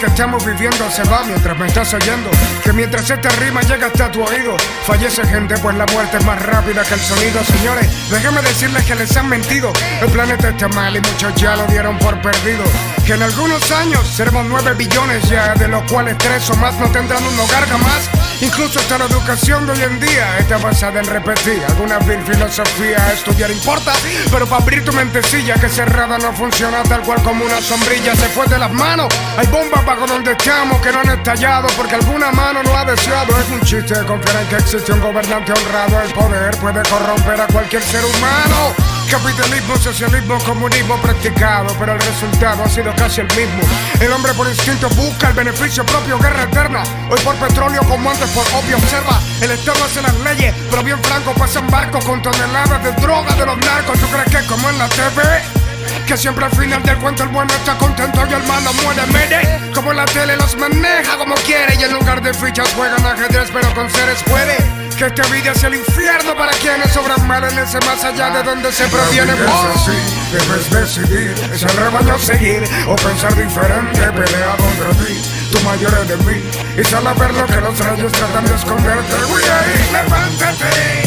que estamos viviendo se va mientras me estás oyendo. Que mientras esta rima llega hasta tu oído, fallece gente, pues la muerte es más rápida que el sonido. Señores, déjenme decirles que les han mentido. El planeta está mal y muchos ya lo dieron por perdido. Que en algunos años seremos 9 billones ya, de los cuales 3 o más no tendrán un hogar jamás. Incluso hasta la educación de hoy en día está basada en repetir alguna vil filosofía. Estudiar importa, pero para abrir tu mentecilla que cerrada no funciona tal cual como una sombrilla se fue de las manos. Hay bombas Pago donde estamos que no han estallado porque alguna mano no ha deseado. Es un chiste confiar en que existe un gobernante honrado. El poder puede corromper a cualquier ser humano. Capitalismo, socialismo, comunismo practicado, pero el resultado ha sido casi el mismo. El hombre por instinto busca el beneficio propio, guerra eterna. Hoy por petróleo como antes por opio observa. El Estado hace las leyes, pero bien franco pasan barcos con toneladas de droga de los narcos. ¿Tú crees que como en la TV? Que siempre al final del cuento el bueno está contento y el malo muere. mede. como la tele los maneja como quiere. Y en lugar de fichas juegan ajedrez, pero con seres puede. Que esta vida es el infierno para quienes sobran mal en ese más allá de donde se proviene. Es así, oh. debes decidir, es el rebaño seguir o pensar diferente, pelea contra ti. Tu mayor enemigo y sal a ver lo que los rayos tratan de esconderte. ahí, levántate.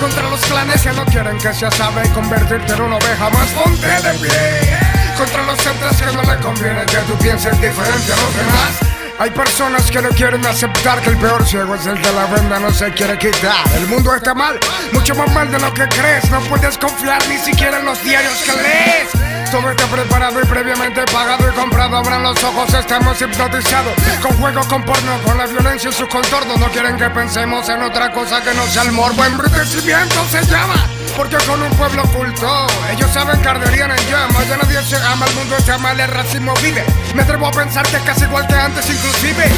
Contra los clanes que no quieren que se sabe convertirte en una oveja más ponte de pie Contra los centros que no le conviene que tú pienses diferente a los demás hay personas que no quieren aceptar que el peor ciego es el de la venda, no se quiere quitar. El mundo está mal, mucho más mal de lo que crees. No puedes confiar ni siquiera en los diarios que lees. Todo está preparado y previamente pagado y comprado. Abran los ojos, estamos hipnotizados. Con juegos, con porno, con la violencia y sus contornos. No quieren que pensemos en otra cosa que no sea el morbo. Embrutecimiento se llama porque con un pueblo oculto Ellos saben que arderían en llamas Ya nadie se ama, el mundo está mal, el racismo vive Me atrevo a pensar que es casi igual que antes inclusive.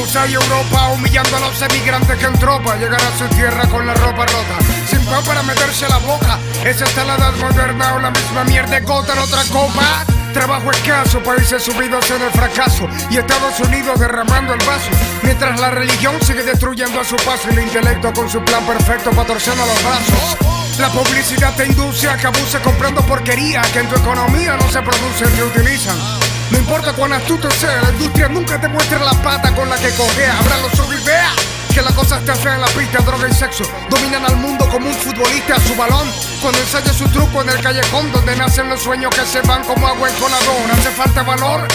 USA y Europa humillando a los emigrantes que en tropa llegan a su tierra con la ropa rota, sin pan para meterse la boca. Esa está la edad moderna o la misma mierda, gota en otra copa. Trabajo escaso, países subidos en el fracaso y Estados Unidos derramando el vaso. Mientras la religión sigue destruyendo a su paso y el intelecto con su plan perfecto a los brazos. La publicidad te induce a que abuse comprando porquería que en tu economía no se producen ni utilizan. No importa cuán astuto sea, la industria nunca te muestra la pata con la que cogea. Abra los ojos vea que las cosas te hacen en la pista, droga y sexo. Dominan al mundo como un futbolista a su balón. Cuando ensaya su truco en el callejón, donde nacen los sueños que se van como agua encolador. Hace falta valor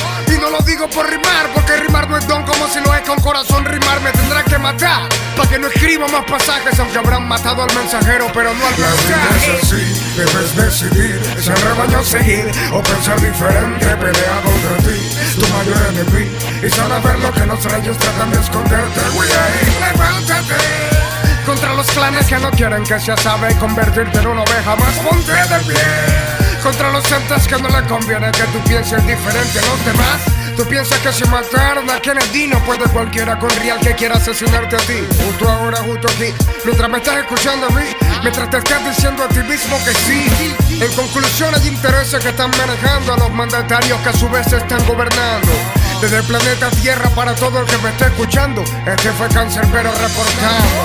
no lo digo por rimar, porque rimar no es don como si lo es con corazón rimar. Me tendrá que matar, para que no escriba más pasajes, aunque habrán matado al mensajero, pero no al La mensaje. es así, debes decidir, ese rebaño seguir, o pensar diferente, pelea contra ti, tu mayor enemigo. Y sabe ver lo que los rayos tratan de esconderte, William, levántate contra los planes que no quieren que se sabe convertirte en una oveja más. Ponte de pie contra los santas que no le conviene que tú pienses diferente a los demás. Tú piensas que si mataron a Kennedy no puede cualquiera con real que quiera asesinarte a ti. Justo ahora, justo aquí, mientras me estás escuchando a mí, mientras te estás diciendo a ti mismo que sí. En conclusión, hay intereses que están manejando a los mandatarios que a su vez están gobernando. Desde el planeta Tierra para todo el que me esté escuchando, este fue pero reportado.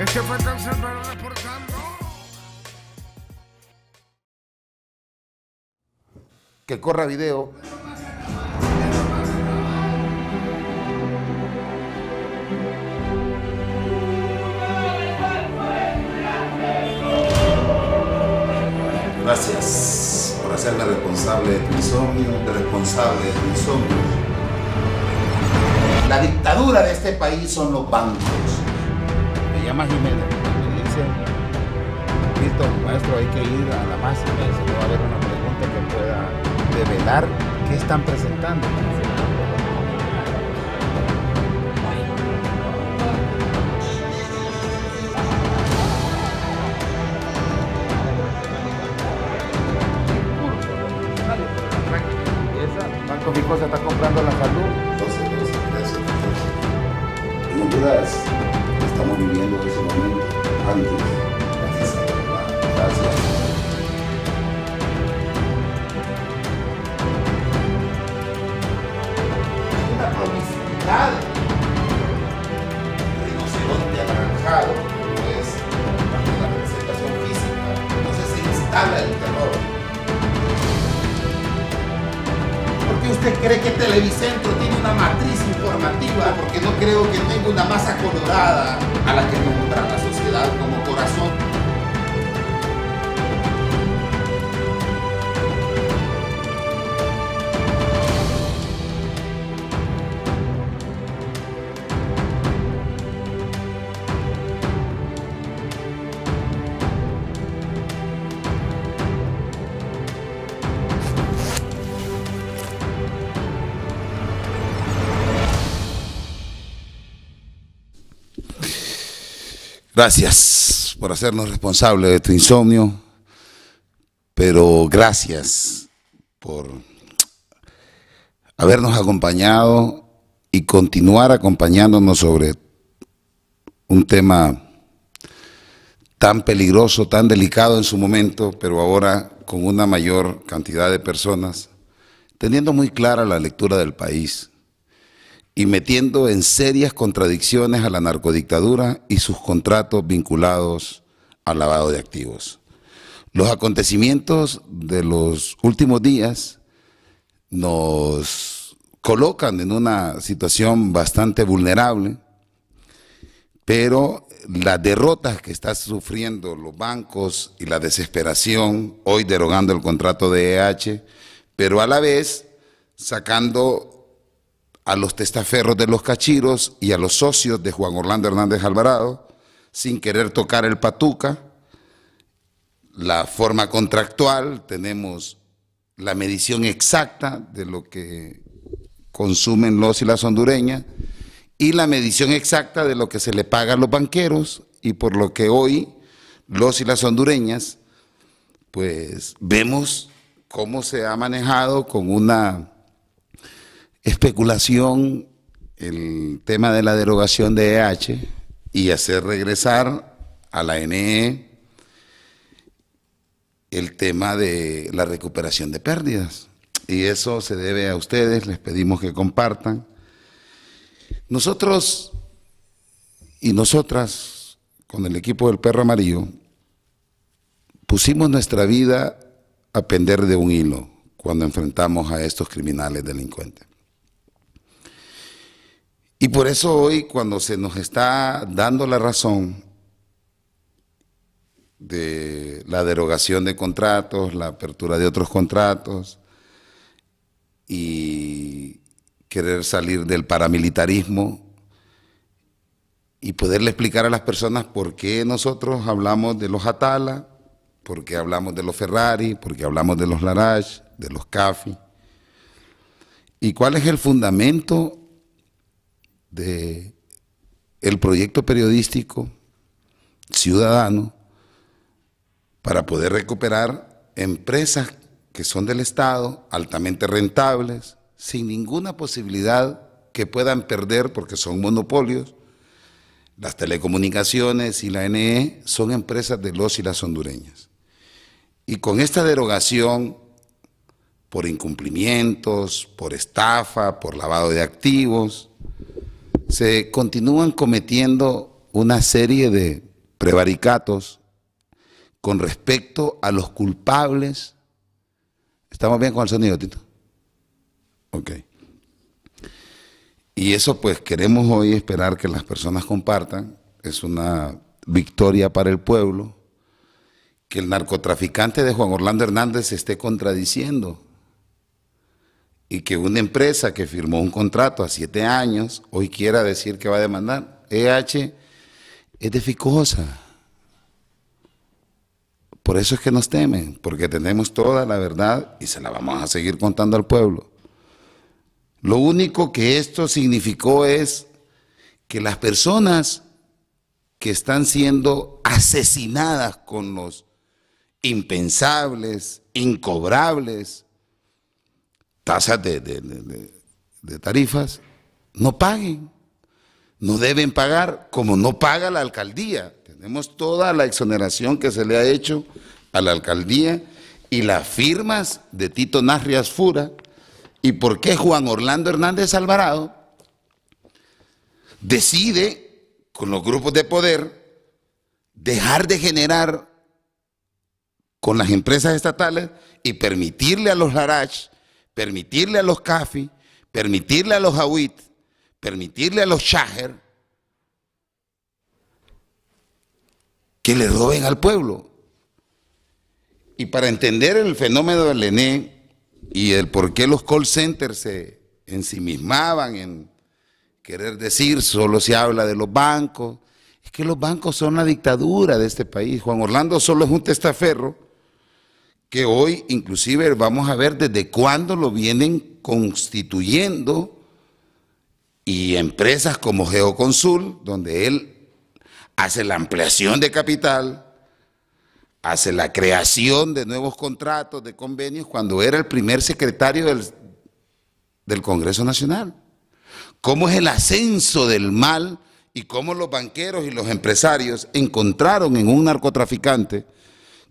Este fue pero reportado. que corra video. Gracias por hacerme responsable de tu insomnio, responsable de tu insomnio. La dictadura de este país son los bancos. Me llama Jiménez me dice, maestro, hay que ir a la máxima y se va a haber una pregunta que pueda de velar qué están presentando. ¿Cuánto pico se está comprando la salud? 12, 13, 13. No dudas, estamos viviendo en ese momento. Bicentro tiene una matriz informativa porque no creo que tenga una masa colorada a la que nombrar la sociedad como corazón Gracias por hacernos responsables de tu insomnio, pero gracias por habernos acompañado y continuar acompañándonos sobre un tema tan peligroso, tan delicado en su momento, pero ahora con una mayor cantidad de personas, teniendo muy clara la lectura del país y metiendo en serias contradicciones a la narcodictadura y sus contratos vinculados al lavado de activos. Los acontecimientos de los últimos días nos colocan en una situación bastante vulnerable, pero las derrotas que están sufriendo los bancos y la desesperación, hoy derogando el contrato de EH, pero a la vez sacando a los testaferros de los cachiros y a los socios de Juan Orlando Hernández Alvarado, sin querer tocar el patuca. La forma contractual, tenemos la medición exacta de lo que consumen los y las hondureñas y la medición exacta de lo que se le paga a los banqueros y por lo que hoy los y las hondureñas pues vemos cómo se ha manejado con una especulación el tema de la derogación de EH y hacer regresar a la NE el tema de la recuperación de pérdidas. Y eso se debe a ustedes, les pedimos que compartan. Nosotros y nosotras, con el equipo del Perro Amarillo, pusimos nuestra vida a pender de un hilo cuando enfrentamos a estos criminales delincuentes. Y por eso hoy cuando se nos está dando la razón de la derogación de contratos, la apertura de otros contratos y querer salir del paramilitarismo y poderle explicar a las personas por qué nosotros hablamos de los Atala, por qué hablamos de los Ferrari, por qué hablamos de los Larache, de los Cafi, y cuál es el fundamento de el proyecto periodístico ciudadano para poder recuperar empresas que son del Estado, altamente rentables, sin ninguna posibilidad que puedan perder porque son monopolios. Las telecomunicaciones y la NE son empresas de los y las hondureñas. Y con esta derogación por incumplimientos, por estafa, por lavado de activos, se continúan cometiendo una serie de prevaricatos con respecto a los culpables. ¿Estamos bien con el sonido, Tito? Ok. Y eso pues queremos hoy esperar que las personas compartan. Es una victoria para el pueblo. Que el narcotraficante de Juan Orlando Hernández se esté contradiciendo y que una empresa que firmó un contrato a siete años hoy quiera decir que va a demandar, EH es de Por eso es que nos temen, porque tenemos toda la verdad y se la vamos a seguir contando al pueblo. Lo único que esto significó es que las personas que están siendo asesinadas con los impensables, incobrables, tasas de, tarifas, no paguen. No deben pagar como no paga la alcaldía. Tenemos toda la exoneración que se le ha hecho a la alcaldía y las firmas de Tito Narrias Fura y por qué Juan Orlando Hernández Alvarado decide con los grupos de poder dejar de generar con las empresas estatales y permitirle a los Larach permitirle a los Kafi, permitirle a los Hawit, permitirle a los Shaher que le roben al pueblo. Y para entender el fenómeno del ENE y el por qué los call centers se ensimismaban en querer decir solo se habla de los bancos, es que los bancos son la dictadura de este país. Juan Orlando solo es un testaferro que hoy inclusive vamos a ver desde cuándo lo vienen constituyendo y empresas como Geoconsul, donde él hace la ampliación de capital, hace la creación de nuevos contratos, de convenios, cuando era el primer secretario del, del Congreso Nacional. ¿Cómo es el ascenso del mal y cómo los banqueros y los empresarios encontraron en un narcotraficante?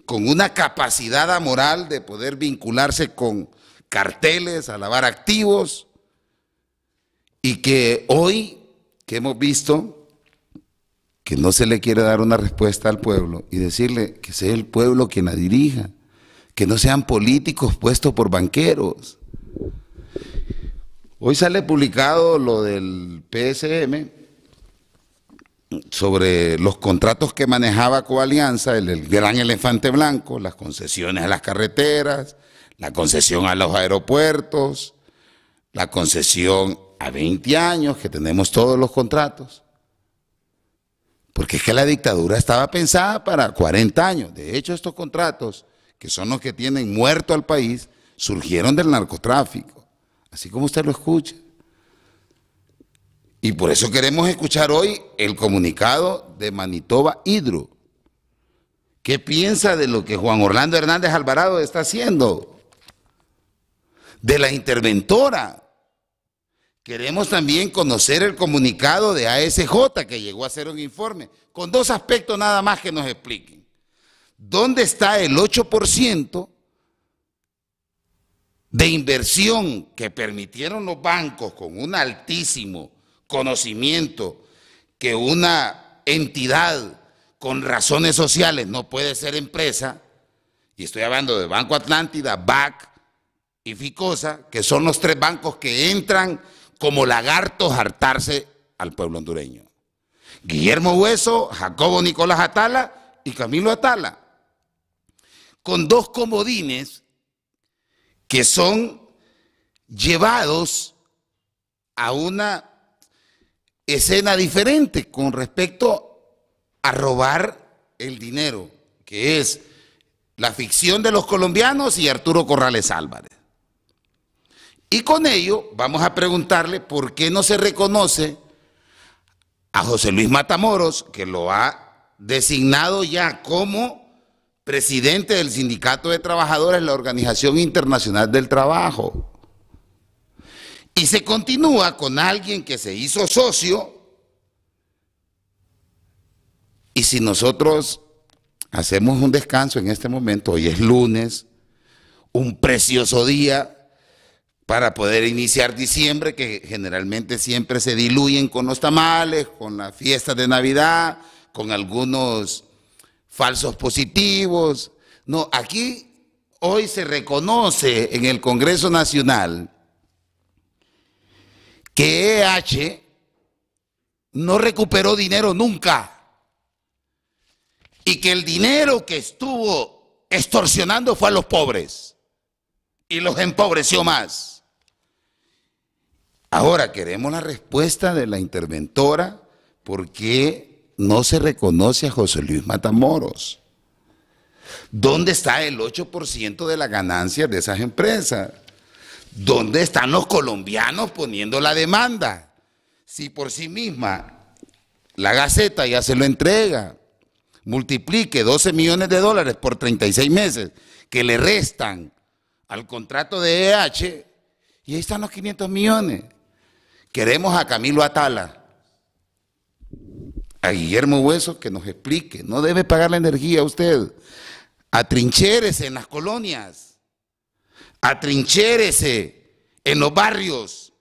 con una capacidad amoral de poder vincularse con carteles, alabar activos, y que hoy que hemos visto que no se le quiere dar una respuesta al pueblo y decirle que sea el pueblo quien la dirija, que no sean políticos puestos por banqueros. Hoy sale publicado lo del PSM, sobre los contratos que manejaba Coalianza, el, gran elefante blanco, las concesiones a las carreteras, la concesión a los aeropuertos, la concesión a 20 años, que tenemos todos los contratos. Porque es que la dictadura estaba pensada para 40 años. De hecho, estos contratos, que son los que tienen muerto al país, surgieron del narcotráfico, así como usted lo escucha. Y por eso queremos escuchar hoy el comunicado de Manitoba Hidro. ¿Qué piensa de lo que Juan Orlando Hernández Alvarado está haciendo? De la interventora. Queremos también conocer el comunicado de ASJ que llegó a hacer un informe, con dos aspectos nada más que nos expliquen. ¿Dónde está el 8% de inversión que permitieron los bancos con un altísimo conocimiento que una entidad con razones sociales no puede ser empresa, y estoy hablando de Banco Atlántida, BAC y FICOSA, que son los tres bancos que entran como lagartos hartarse al pueblo hondureño. Guillermo Hueso, Jacobo Nicolás Atala y Camilo Atala, con dos comodines que son llevados a una escena diferente con respecto a robar el dinero, que es la ficción de los colombianos y Arturo Corrales Álvarez. Y con ello vamos a preguntarle por qué no se reconoce a José Luis Matamoros, que lo ha designado ya como presidente del Sindicato de Trabajadores de la Organización Internacional del Trabajo. Y se continúa con alguien que se hizo socio. Y si nosotros hacemos un descanso en este momento, hoy es lunes, un precioso día para poder iniciar diciembre, que generalmente siempre se diluyen con los tamales, con las fiestas de Navidad, con algunos falsos positivos. No, aquí hoy se reconoce en el Congreso Nacional que EH no recuperó dinero nunca y que el dinero que estuvo extorsionando fue a los pobres y los empobreció más. Ahora queremos la respuesta de la interventora por qué no se reconoce a José Luis Matamoros. ¿Dónde está el 8% de la ganancia de esas empresas? ¿Dónde están los colombianos poniendo la demanda? Si por sí misma la Gaceta ya se lo entrega, multiplique 12 millones de dólares por 36 meses que le restan al contrato de EH, y ahí están los 500 millones. Queremos a Camilo Atala, a Guillermo Hueso, que nos explique. No debe pagar la energía usted, a trincheres en las colonias atrinchérese en los barrios.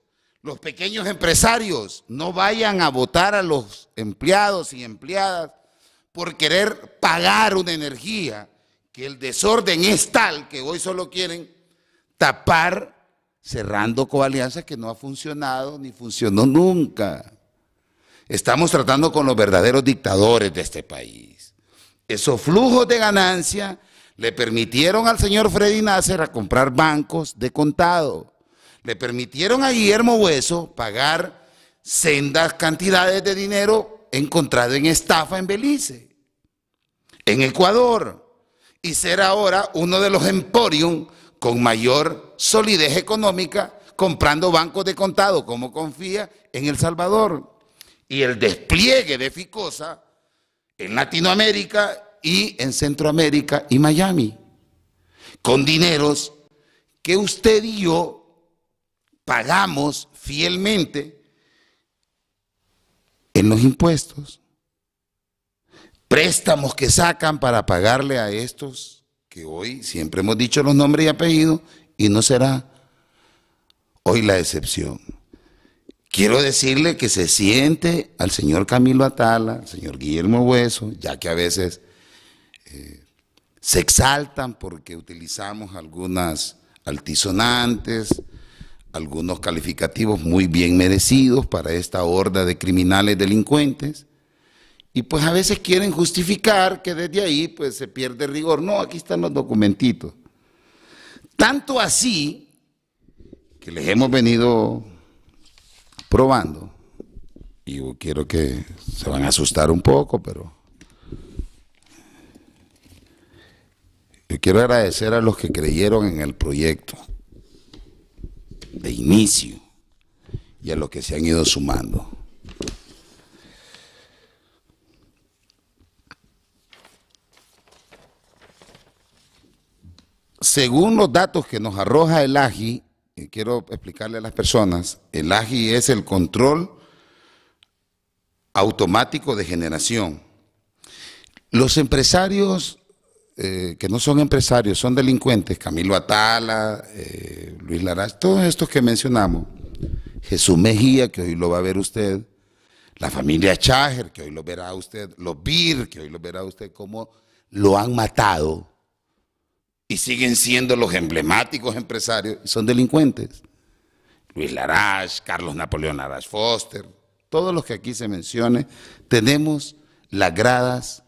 Los pequeños empresarios no vayan a votar a los empleados y empleadas por querer pagar una energía que el desorden es tal que hoy solo quieren tapar cerrando coalianzas que no ha funcionado ni funcionó nunca. Estamos tratando con los verdaderos dictadores de este país. Esos flujos de ganancia le permitieron al señor Freddy Nasser a comprar bancos de contado. Le permitieron a Guillermo Hueso pagar sendas cantidades de dinero encontrado en estafa en Belice, en Ecuador, y ser ahora uno de los emporium con mayor solidez económica comprando bancos de contado, como confía en El Salvador. Y el despliegue de Ficosa en Latinoamérica y en Centroamérica y Miami, con dineros que usted y yo pagamos fielmente en los impuestos, préstamos que sacan para pagarle a estos que hoy siempre hemos dicho los nombres y apellidos y no será hoy la excepción. Quiero decirle que se siente al señor Camilo Atala, al señor Guillermo Hueso, ya que a veces se exaltan porque utilizamos algunas altisonantes, algunos calificativos muy bien merecidos para esta horda de criminales delincuentes. Y pues a veces quieren justificar que desde ahí pues se pierde rigor. No, aquí están los documentitos. Tanto así que les hemos venido probando, y quiero que se van a asustar un poco, pero quiero agradecer a los que creyeron en el proyecto de inicio y a los que se han ido sumando. Según los datos que nos arroja el AGI, y quiero explicarle a las personas, el AGI es el control automático de generación. Los empresarios eh, que no son empresarios, son delincuentes, Camilo Atala, eh, Luis Laraz, todos estos que mencionamos, Jesús Mejía, que hoy lo va a ver usted, la familia Cháger, que hoy lo verá usted, los Bir, que hoy lo verá usted, cómo lo han matado y siguen siendo los emblemáticos empresarios, son delincuentes. Luis Laraz, Carlos Napoleón Laraz Foster, todos los que aquí se mencionen, tenemos las gradas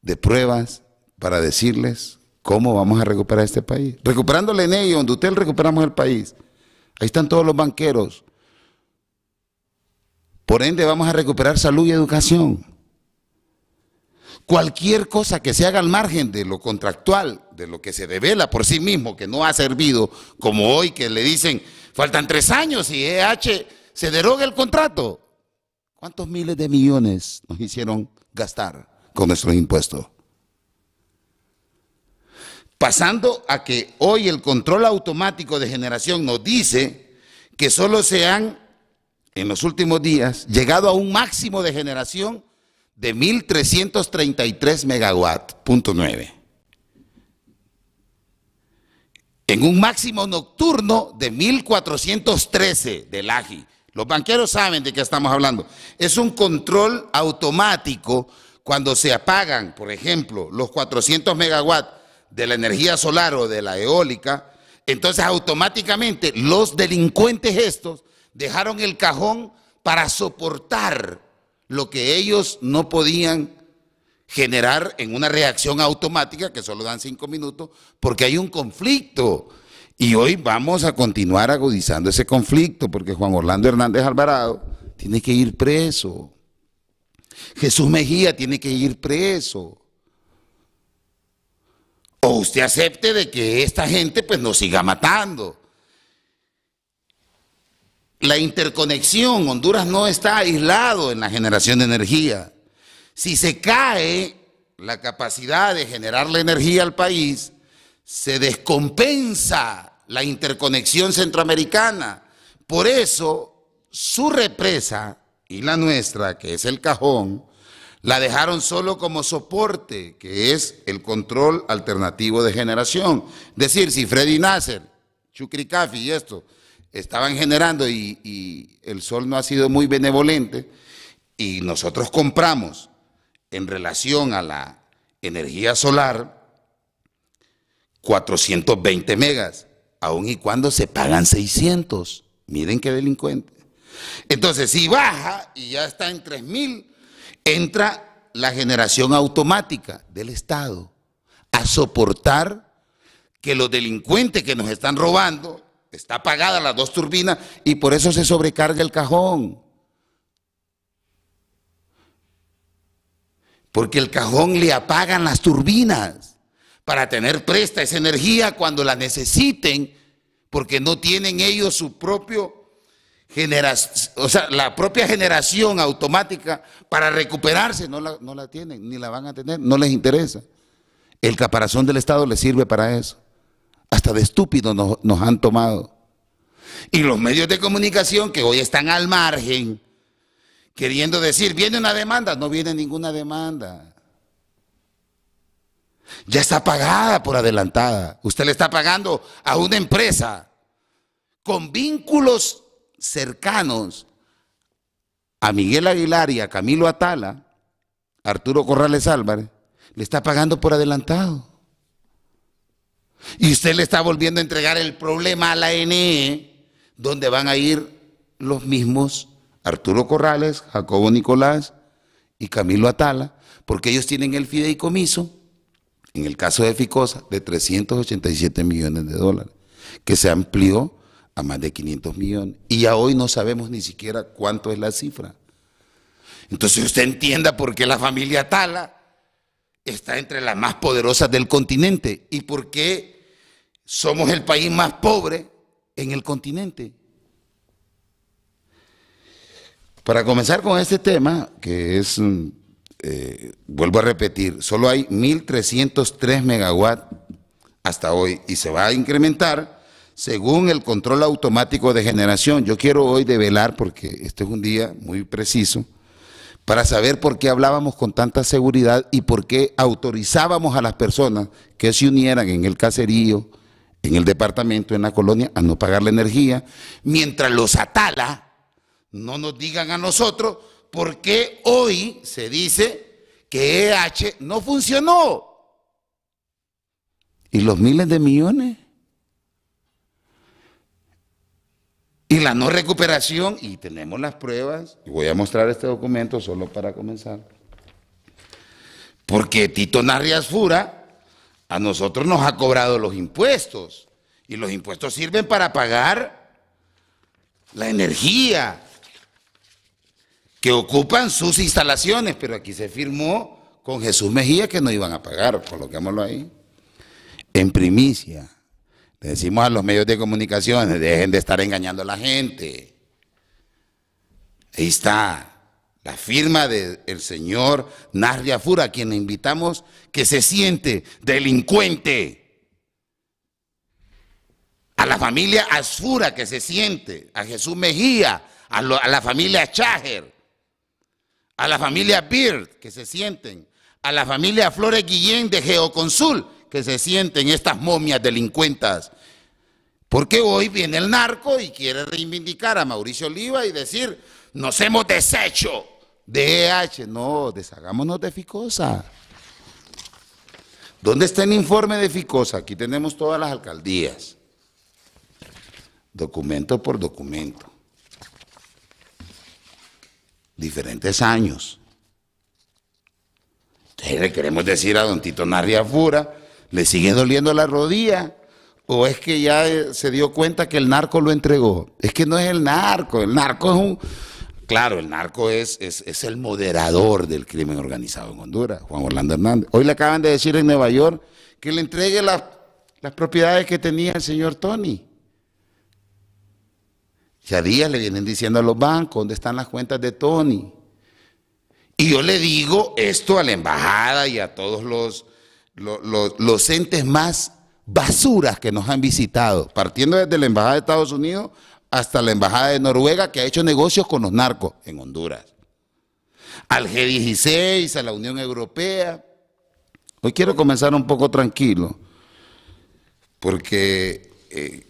de pruebas para decirles cómo vamos a recuperar este país. Recuperándole en ello donde usted recuperamos el país. Ahí están todos los banqueros. Por ende, vamos a recuperar salud y educación. Cualquier cosa que se haga al margen de lo contractual, de lo que se devela por sí mismo, que no ha servido, como hoy que le dicen, faltan tres años y EH se deroga el contrato. ¿Cuántos miles de millones nos hicieron gastar con nuestros impuestos? pasando a que hoy el control automático de generación nos dice que solo se han, en los últimos días, llegado a un máximo de generación de 1.333 megawatts, punto 9. En un máximo nocturno de 1.413 del AGI. Los banqueros saben de qué estamos hablando. Es un control automático cuando se apagan, por ejemplo, los 400 megawatts, de la energía solar o de la eólica, entonces automáticamente los delincuentes estos dejaron el cajón para soportar lo que ellos no podían generar en una reacción automática, que solo dan cinco minutos, porque hay un conflicto. Y hoy vamos a continuar agudizando ese conflicto, porque Juan Orlando Hernández Alvarado tiene que ir preso. Jesús Mejía tiene que ir preso o usted acepte de que esta gente pues nos siga matando. La interconexión, Honduras no está aislado en la generación de energía. Si se cae la capacidad de generar la energía al país, se descompensa la interconexión centroamericana. Por eso, su represa y la nuestra, que es el cajón, la dejaron solo como soporte, que es el control alternativo de generación. Es decir, si Freddy Nasser, Chukri Kafi y esto estaban generando y, el sol no ha sido muy benevolente y nosotros compramos en relación a la energía solar 420 megas, aun y cuando se pagan 600. Miren qué delincuente. Entonces, si baja y ya está en 3000, entra la generación automática del Estado a soportar que los delincuentes que nos están robando, está apagada las dos turbinas y por eso se sobrecarga el cajón. Porque el cajón le apagan las turbinas para tener presta esa energía cuando la necesiten, porque no tienen ellos su propio generación, o sea, la propia generación automática para recuperarse no la, no la tienen, ni la van a tener, no les interesa. El caparazón del Estado les sirve para eso. Hasta de estúpidos nos, nos han tomado. Y los medios de comunicación que hoy están al margen, queriendo decir, viene una demanda, no viene ninguna demanda. Ya está pagada por adelantada. Usted le está pagando a una empresa con vínculos cercanos a Miguel Aguilar y a Camilo Atala, Arturo Corrales Álvarez, le está pagando por adelantado. Y usted le está volviendo a entregar el problema a la NE, donde van a ir los mismos Arturo Corrales, Jacobo Nicolás y Camilo Atala, porque ellos tienen el fideicomiso, en el caso de Ficosa, de 387 millones de dólares, que se amplió a más de 500 millones. Y a hoy no sabemos ni siquiera cuánto es la cifra. Entonces usted entienda por qué la familia Tala está entre las más poderosas del continente y por qué somos el país más pobre en el continente. Para comenzar con este tema, que es, mm, eh, vuelvo a repetir, solo hay 1.303 megawatts hasta hoy y se va a incrementar según el control automático de generación. Yo quiero hoy develar, porque este es un día muy preciso, para saber por qué hablábamos con tanta seguridad y por qué autorizábamos a las personas que se unieran en el caserío, en el departamento, en la colonia, a no pagar la energía, mientras los atala, no nos digan a nosotros por qué hoy se dice que EH no funcionó. Y los miles de millones no recuperación, y tenemos las pruebas, y voy a mostrar este documento solo para comenzar, porque Tito Narrias Fura a nosotros nos ha cobrado los impuestos, y los impuestos sirven para pagar la energía que ocupan sus instalaciones, pero aquí se firmó con Jesús Mejía que no iban a pagar, coloquémoslo ahí, en primicia. Le decimos a los medios de comunicación, dejen de estar engañando a la gente. Ahí está la firma del señor Narria Fura, a quien invitamos que se siente delincuente. A la familia Asfura que se siente, a Jesús Mejía, a, la familia Cháger, a la familia Bird, que se sienten, a la familia Flores Guillén de Geoconsul que se sienten estas momias delincuentas. Porque hoy viene el narco y quiere reivindicar a Mauricio Oliva y decir, nos hemos deshecho de EH. No, deshagámonos de Ficosa. ¿Dónde está el informe de Ficosa? Aquí tenemos todas las alcaldías. Documento por documento. Diferentes años. le queremos decir a don Tito Fura. ¿Le sigue doliendo la rodilla? ¿O es que ya eh, se dio cuenta que el narco lo entregó? Es que no es el narco, el narco es un... Claro, el narco es, es, el moderador del crimen organizado en Honduras, Juan Orlando Hernández. Hoy le acaban de decir en Nueva York que le entregue las, propiedades que tenía el señor Tony. Ya día le vienen diciendo a los bancos dónde están las cuentas de Tony. Y yo le digo esto a la embajada y a todos los los entes más basuras que nos han visitado, partiendo desde la Embajada de Estados Unidos hasta la Embajada de Noruega, que ha hecho negocios con los narcos en Honduras. Al G16, a la Unión Europea. Hoy quiero comenzar un poco tranquilo, porque eh,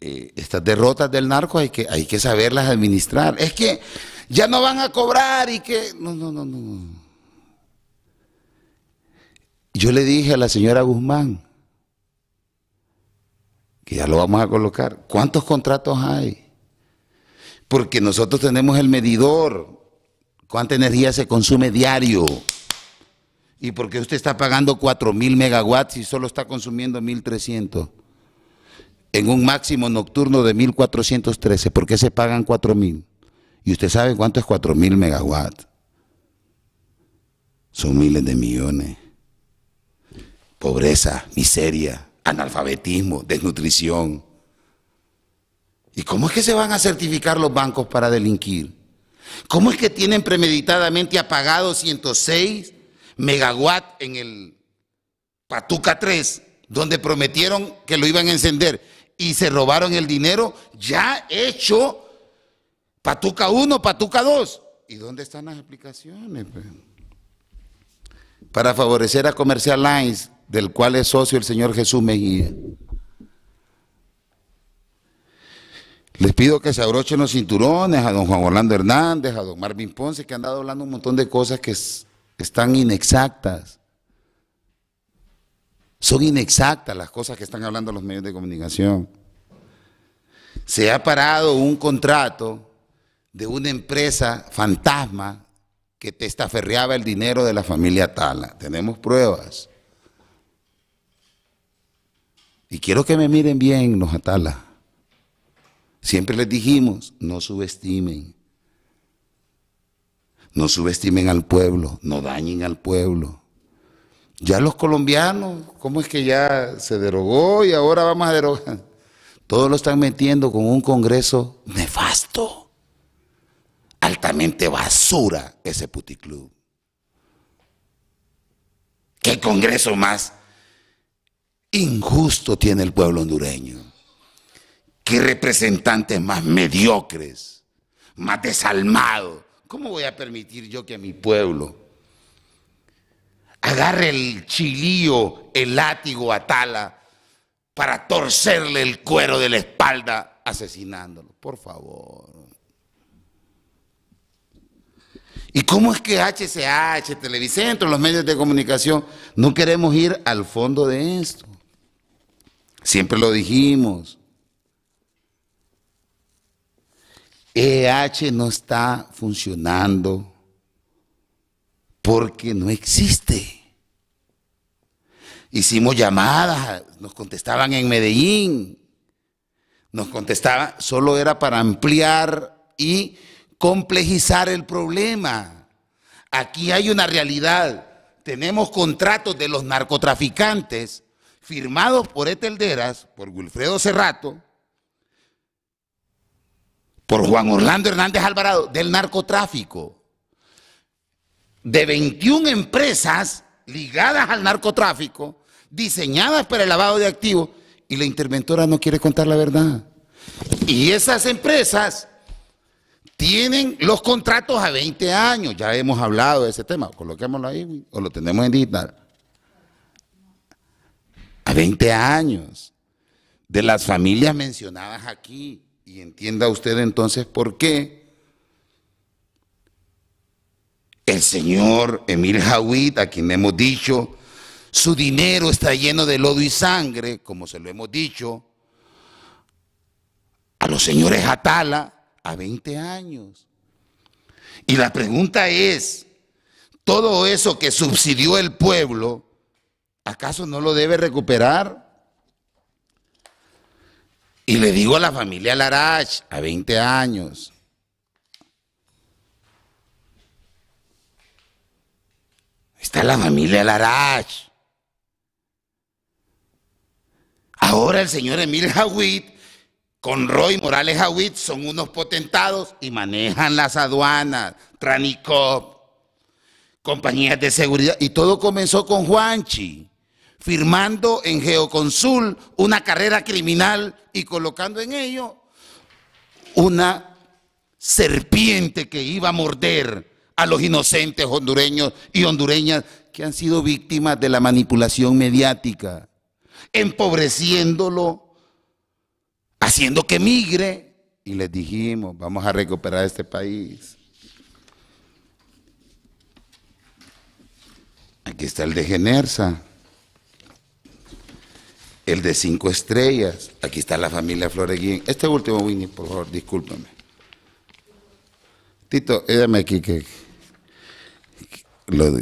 eh, estas derrotas del narco hay que, hay que saberlas administrar. Es que ya no van a cobrar y que... No, no, no, no. Yo le dije a la señora Guzmán, que ya lo vamos a colocar, ¿cuántos contratos hay? Porque nosotros tenemos el medidor, cuánta energía se consume diario. ¿Y porque usted está pagando 4.000 megawatts y solo está consumiendo 1.300? En un máximo nocturno de 1.413, ¿por qué se pagan 4.000? Y usted sabe cuánto es 4.000 megawatts. Son miles de millones pobreza, miseria, analfabetismo, desnutrición. ¿Y cómo es que se van a certificar los bancos para delinquir? ¿Cómo es que tienen premeditadamente apagado 106 megawatts en el Patuca 3, donde prometieron que lo iban a encender y se robaron el dinero ya hecho Patuca 1, Patuca 2? ¿Y dónde están las aplicaciones? Pues? Para favorecer a Comercial Lines, del cual es socio el señor Jesús Mejía. Les pido que se abrochen los cinturones a don Juan Orlando Hernández, a don Marvin Ponce, que han dado hablando un montón de cosas que están inexactas. Son inexactas las cosas que están hablando los medios de comunicación. Se ha parado un contrato de una empresa fantasma que testaferreaba el dinero de la familia Tala. Tenemos pruebas. Y quiero que me miren bien los atala Siempre les dijimos, no subestimen. No subestimen al pueblo, no dañen al pueblo. Ya los colombianos, ¿cómo es que ya se derogó y ahora vamos a derogar? Todos lo están metiendo con un Congreso nefasto, altamente basura ese puticlub. ¿Qué Congreso más injusto tiene el pueblo hondureño. Qué representantes más mediocres, más desalmados. ¿Cómo voy a permitir yo que mi pueblo agarre el chilío, el látigo a Tala para torcerle el cuero de la espalda asesinándolo? Por favor. ¿Y cómo es que HCH, Televicentro, los medios de comunicación, no queremos ir al fondo de esto? Siempre lo dijimos. EH no está funcionando porque no existe. Hicimos llamadas, nos contestaban en Medellín, nos contestaban, solo era para ampliar y complejizar el problema. Aquí hay una realidad, tenemos contratos de los narcotraficantes firmados por Etelderas, por Wilfredo Cerrato, por Juan Orlando Hernández Alvarado, del narcotráfico. De 21 empresas ligadas al narcotráfico, diseñadas para el lavado de activos, y la interventora no quiere contar la verdad. Y esas empresas tienen los contratos a 20 años, ya hemos hablado de ese tema, coloquémoslo ahí o lo tenemos en digital a 20 años de las familias mencionadas aquí. Y entienda usted entonces por qué el señor Emil Hawit, a quien hemos dicho, su dinero está lleno de lodo y sangre, como se lo hemos dicho, a los señores Atala a 20 años. Y la pregunta es, todo eso que subsidió el pueblo, ¿Acaso no lo debe recuperar? Y le digo a la familia Larach, a 20 años, está la familia Larach. Ahora el señor Emil Hawit, con Roy Morales Hawit, son unos potentados y manejan las aduanas, Tranicop, compañías de seguridad. Y todo comenzó con Juanchi firmando en Geoconsul una carrera criminal y colocando en ello una serpiente que iba a morder a los inocentes hondureños y hondureñas que han sido víctimas de la manipulación mediática, empobreciéndolo, haciendo que migre. Y les dijimos, vamos a recuperar este país. Aquí está el de Genersa el de cinco estrellas. Aquí está la familia Guillén. Este último, Winnie, por favor, discúlpame. Tito, édame aquí que,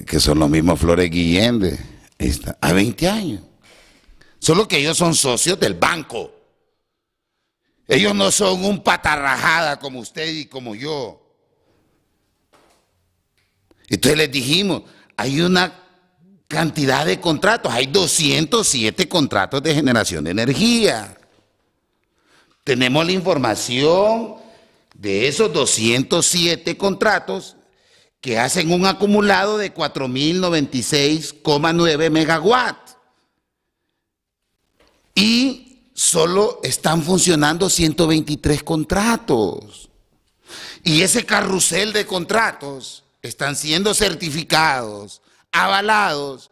que, son los mismos Flores Guillén está, a 20 años. Solo que ellos son socios del banco. Ellos no son un patarrajada como usted y como yo. Entonces les dijimos, hay una cantidad de contratos. Hay 207 contratos de generación de energía. Tenemos la información de esos 207 contratos que hacen un acumulado de 4.096,9 megawatts. Y solo están funcionando 123 contratos. Y ese carrusel de contratos están siendo certificados avalados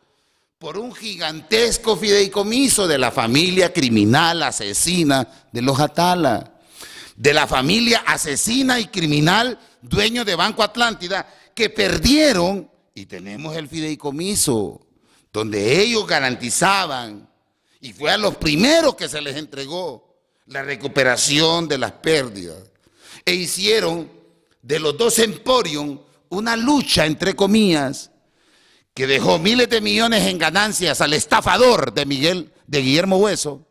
por un gigantesco fideicomiso de la familia criminal asesina de los Atala, de la familia asesina y criminal dueño de Banco Atlántida, que perdieron, y tenemos el fideicomiso, donde ellos garantizaban, y fue a los primeros que se les entregó, la recuperación de las pérdidas, e hicieron de los dos emporios una lucha, entre comillas, que dejó miles de millones en ganancias al estafador de Miguel de Guillermo Hueso.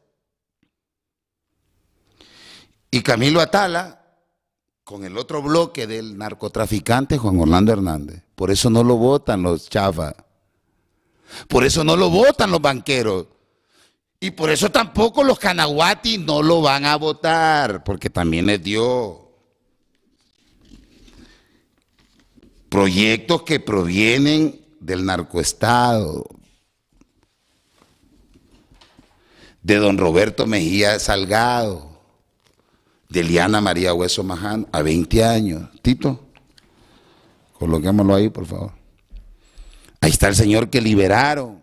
Y Camilo Atala con el otro bloque del narcotraficante Juan Orlando Hernández. Por eso no lo votan los chafas. Por eso no lo votan los banqueros. Y por eso tampoco los canahuatis no lo van a votar, porque también les dio. Proyectos que provienen del narcoestado, de don Roberto Mejía Salgado, de Liana María Hueso Maján, a 20 años. Tito, coloquémoslo ahí, por favor. Ahí está el señor que liberaron.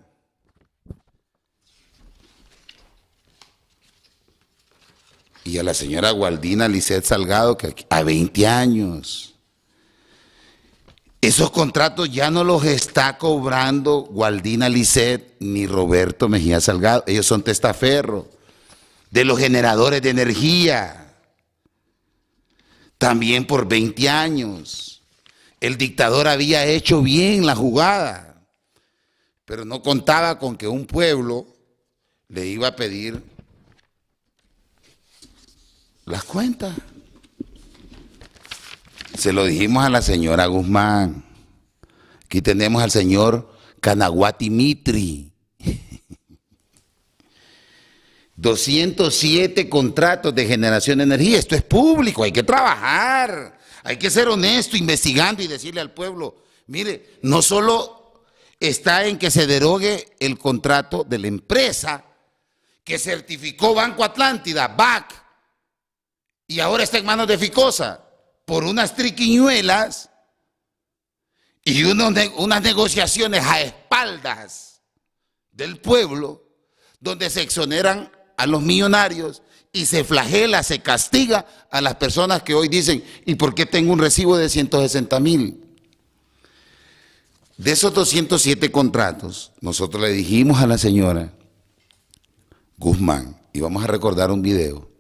Y a la señora Gualdina Lisset Salgado, que a 20 años. Esos contratos ya no los está cobrando Gualdina Lisset ni Roberto Mejía Salgado. Ellos son testaferros de los generadores de energía. También por 20 años. El dictador había hecho bien la jugada, pero no contaba con que un pueblo le iba a pedir las cuentas. Se lo dijimos a la señora Guzmán. Aquí tenemos al señor Canaguati Mitri. 207 contratos de generación de energía. Esto es público, hay que trabajar. Hay que ser honesto, investigando y decirle al pueblo, mire, no solo está en que se derogue el contrato de la empresa que certificó Banco Atlántida, BAC, y ahora está en manos de Ficosa por unas triquiñuelas y unas negociaciones a espaldas del pueblo, donde se exoneran a los millonarios y se flagela, se castiga a las personas que hoy dicen, ¿y por qué tengo un recibo de 160 mil? De esos 207 contratos, nosotros le dijimos a la señora Guzmán, y vamos a recordar un video,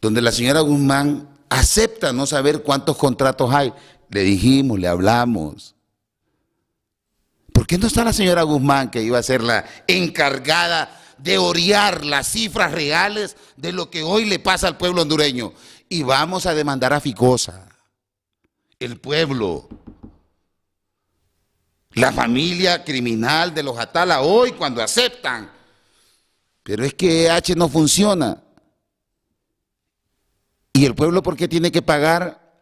donde la señora Guzmán acepta no saber cuántos contratos hay. Le dijimos, le hablamos. ¿Por qué no está la señora Guzmán que iba a ser la encargada de orear las cifras reales de lo que hoy le pasa al pueblo hondureño? Y vamos a demandar a Ficosa, el pueblo, la familia criminal de los Atala hoy cuando aceptan. Pero es que H no funciona. ¿Y el pueblo por qué tiene que pagar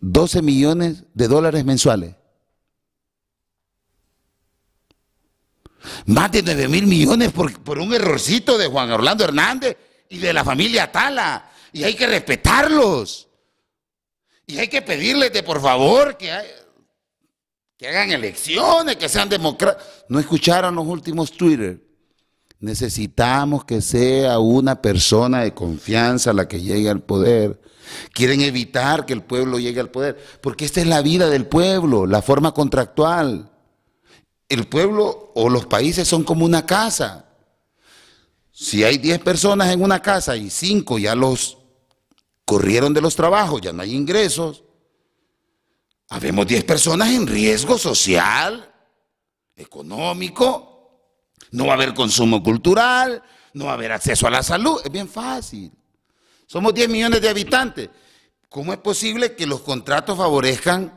12 millones de dólares mensuales? Más de 9 mil millones por, un errorcito de Juan Orlando Hernández y de la familia Tala. Y hay que respetarlos. Y hay que pedirles de por favor que, que hagan elecciones, que sean democráticos. No escucharon los últimos Twitter Necesitamos que sea una persona de confianza la que llegue al poder. Quieren evitar que el pueblo llegue al poder, porque esta es la vida del pueblo, la forma contractual. El pueblo o los países son como una casa. Si hay 10 personas en una casa y 5 ya los corrieron de los trabajos, ya no hay ingresos, habemos 10 personas en riesgo social, económico, no va a haber consumo cultural, no va a haber acceso a la salud. Es bien fácil. Somos 10 millones de habitantes. ¿Cómo es posible que los contratos favorezcan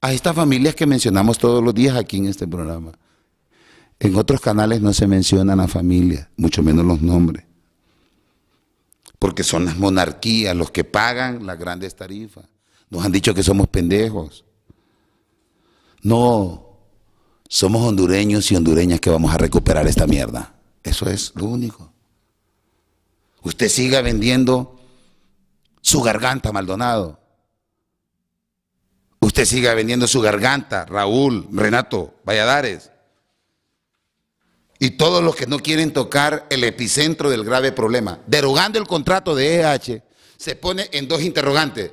a estas familias que mencionamos todos los días aquí en este programa? En otros canales no se mencionan a familias, mucho menos los nombres. Porque son las monarquías los que pagan las grandes tarifas. Nos han dicho que somos pendejos. No, somos hondureños y hondureñas que vamos a recuperar esta mierda. Eso es lo único. Usted siga vendiendo su garganta, Maldonado. Usted siga vendiendo su garganta, Raúl, Renato, Valladares. Y todos los que no quieren tocar el epicentro del grave problema. Derogando el contrato de EH, se pone en dos interrogantes.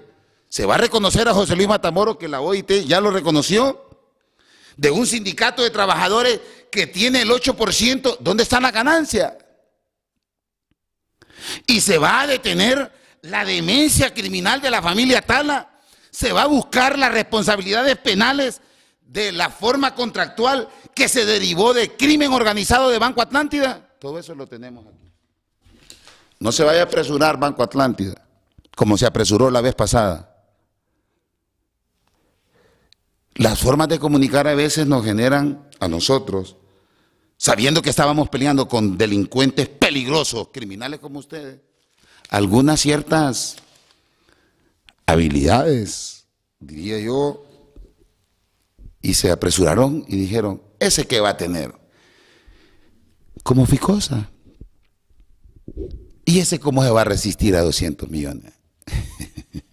¿Se va a reconocer a José Luis Matamoro que la OIT ya lo reconoció? de un sindicato de trabajadores que tiene el 8%, ¿dónde está la ganancia? Y se va a detener la demencia criminal de la familia Tala, se va a buscar las responsabilidades penales de la forma contractual que se derivó del crimen organizado de Banco Atlántida. Todo eso lo tenemos aquí. No se vaya a apresurar Banco Atlántida, como se apresuró la vez pasada las formas de comunicar a veces nos generan a nosotros, sabiendo que estábamos peleando con delincuentes peligrosos, criminales como ustedes, algunas ciertas habilidades, diría yo, y se apresuraron y dijeron, ese que va a tener, como Ficosa. ¿Y ese cómo se va a resistir a 200 millones?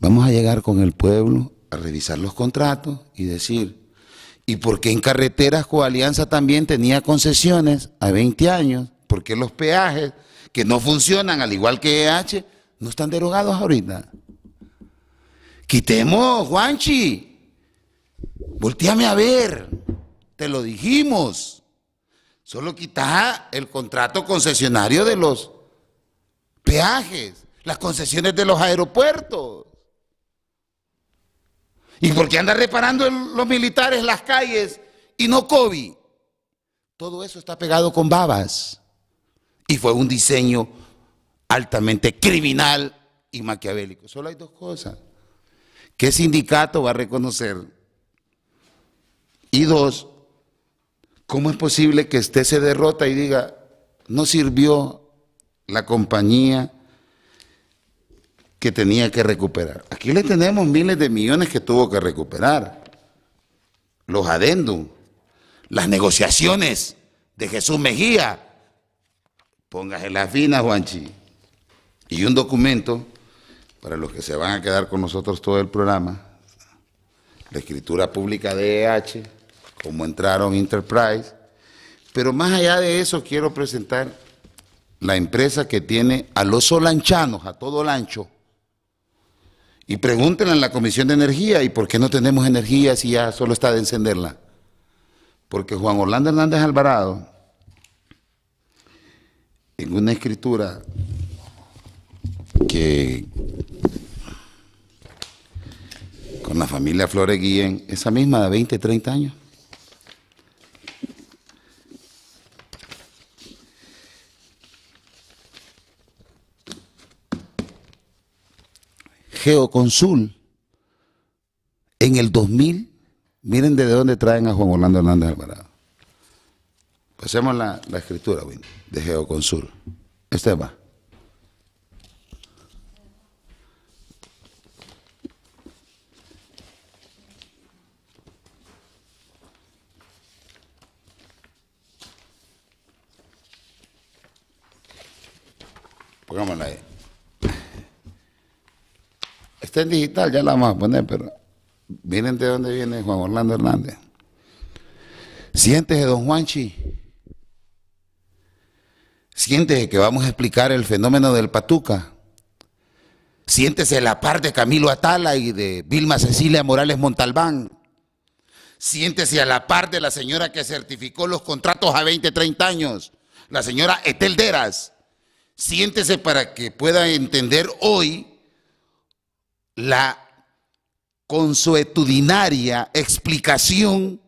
Vamos a llegar con el pueblo a revisar los contratos y decir, ¿y por qué en carreteras Coalianza también tenía concesiones a 20 años? ¿Por qué los peajes que no funcionan al igual que EH no están derogados ahorita? Quitemos, Juanchi, volteame a ver, te lo dijimos. Solo quita el contrato concesionario de los peajes, las concesiones de los aeropuertos. ¿Y por qué anda reparando los militares las calles y no COVID? Todo eso está pegado con babas. Y fue un diseño altamente criminal y maquiavélico. Solo hay dos cosas. ¿Qué sindicato va a reconocer? Y dos, ¿cómo es posible que usted se derrota y diga, no sirvió la compañía que tenía que recuperar. Aquí le tenemos miles de millones que tuvo que recuperar. Los adendum, las negociaciones de Jesús Mejía. Póngase las fina, Juanchi. Y un documento para los que se van a quedar con nosotros todo el programa. La escritura pública de EH, cómo entraron Enterprise. Pero más allá de eso, quiero presentar la empresa que tiene a los solanchanos, a todo Lancho y pregúntenle en la Comisión de Energía, ¿y por qué no tenemos energía si ya solo está de encenderla? Porque Juan Orlando Hernández Alvarado, en una escritura que con la familia Flores Guillén, esa misma de 20, 30 años, Geoconsul en el 2000. Miren de dónde traen a Juan Orlando Hernández Alvarado. Pasemos la, la escritura, de Geoconsul. Este va. Pongámosla ahí está en digital, ya la vamos a poner, pero miren de dónde viene Juan Orlando Hernández. Siéntese, don Juanchi. Siéntese que vamos a explicar el fenómeno del Patuca. Siéntese la par de Camilo Atala y de Vilma Cecilia Morales Montalbán. Siéntese a la par de la señora que certificó los contratos a 20, 30 años, la señora Deras. Siéntese para que pueda entender hoy la consuetudinaria explicación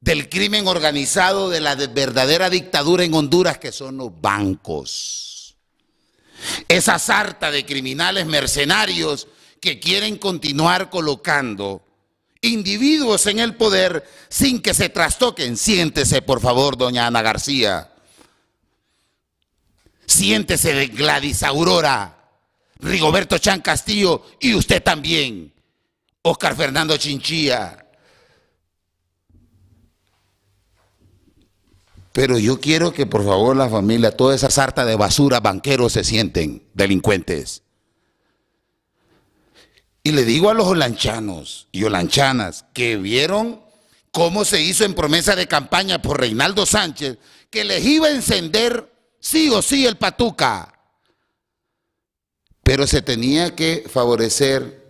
del crimen organizado de la verdadera dictadura en Honduras, que son los bancos. Esa sarta de criminales mercenarios que quieren continuar colocando individuos en el poder sin que se trastoquen. Siéntese, por favor, doña Ana García. Siéntese, Gladys Aurora. Rigoberto Chan Castillo y usted también, Oscar Fernando Chinchilla. Pero yo quiero que por favor la familia, toda esa sarta de basura, banqueros se sienten delincuentes. Y le digo a los holanchanos y holanchanas que vieron cómo se hizo en promesa de campaña por Reinaldo Sánchez, que les iba a encender sí o sí el patuca pero se tenía que favorecer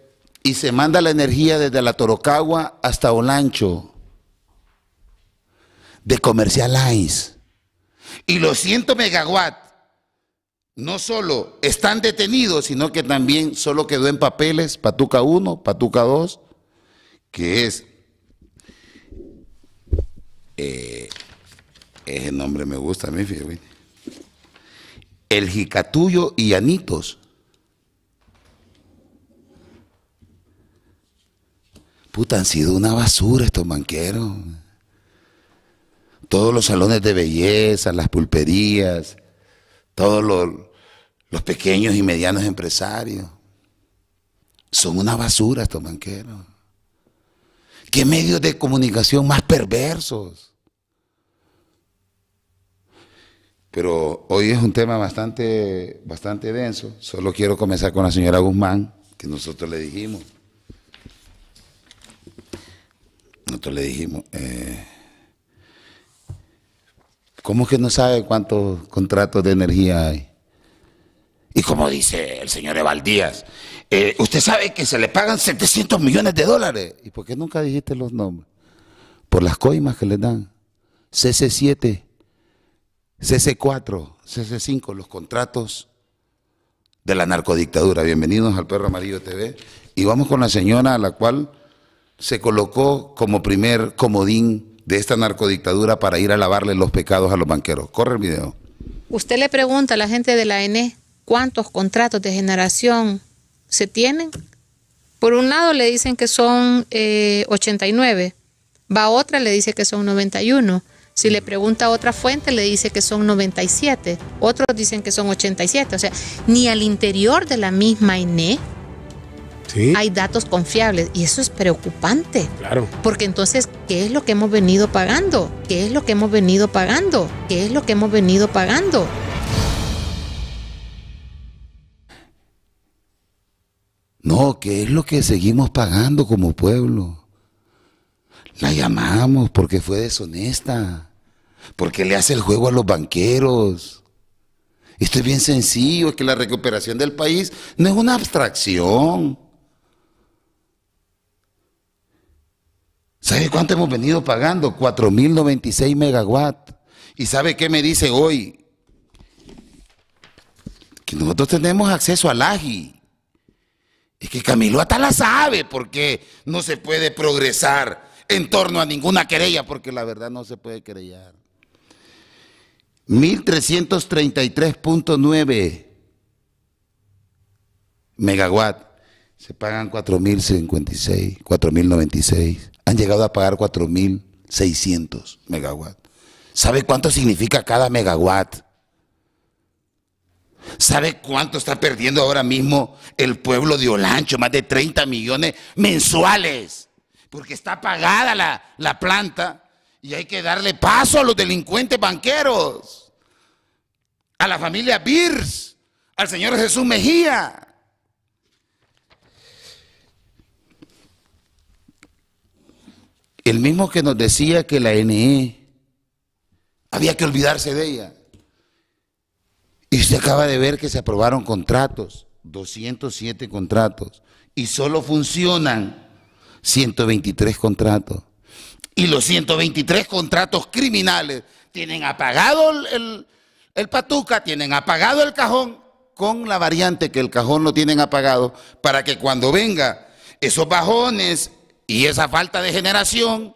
y se manda la energía desde la Torocagua hasta Olancho de Comercial Ice, Y los 100 megawatt no solo están detenidos, sino que también solo quedó en papeles Patuca 1, Patuca 2, que es, eh, ese nombre me gusta a mí, fíjate. El Jicatuyo y Anitos. Puta, han sido una basura estos banqueros. Todos los salones de belleza, las pulperías, todos los, pequeños y medianos empresarios. Son una basura estos banqueros. ¿Qué medios de comunicación más perversos? Pero hoy es un tema bastante, bastante denso. Solo quiero comenzar con la señora Guzmán, que nosotros le dijimos. nosotros le dijimos, eh, ¿cómo que no sabe cuántos contratos de energía hay? Y como dice el señor Evaldías, eh, usted sabe que se le pagan 700 millones de dólares. ¿Y por qué nunca dijiste los nombres? Por las coimas que le dan. CC7, CC4, CC5, los contratos de la narcodictadura. Bienvenidos al Perro Amarillo TV. Y vamos con la señora a la cual se colocó como primer comodín de esta narcodictadura para ir a lavarle los pecados a los banqueros. Corre el video. Usted le pregunta a la gente de la ENE cuántos contratos de generación se tienen. Por un lado le dicen que son 89, eh, va otra le dice que son 91. Si le pregunta a otra fuente, le dice que son 97. Otros dicen que son 87. O sea, ni al interior de la misma ENE... Hay datos confiables y eso es preocupante. Claro. Porque entonces, ¿qué es lo que hemos venido pagando? ¿Qué es lo que hemos venido pagando? ¿Qué es lo que hemos venido pagando? No, ¿qué es lo que seguimos pagando como pueblo? La llamamos porque fue deshonesta, porque le hace el juego a los banqueros. Esto es bien sencillo, es que la recuperación del país no es una abstracción. ¿Sabe cuánto hemos venido pagando? 4.096 megawatts. ¿Y sabe qué me dice hoy? Que nosotros tenemos acceso al AGI. Es que Camilo hasta la sabe porque no se puede progresar en torno a ninguna querella, porque la verdad no se puede querellar. 1333.9 megawatt. Se pagan 4056, 4096 han llegado a pagar 4.600 megawatts. ¿Sabe cuánto significa cada megawatt? ¿Sabe cuánto está perdiendo ahora mismo el pueblo de Olancho? Más de 30 millones mensuales. Porque está pagada la, la planta y hay que darle paso a los delincuentes banqueros, a la familia Birs, al señor Jesús Mejía. El mismo que nos decía que la NE había que olvidarse de ella. Y se acaba de ver que se aprobaron contratos, 207 contratos, y solo funcionan 123 contratos. Y los 123 contratos criminales tienen apagado el, patuca, tienen apagado el cajón, con la variante que el cajón lo tienen apagado, para que cuando venga esos bajones y esa falta de generación,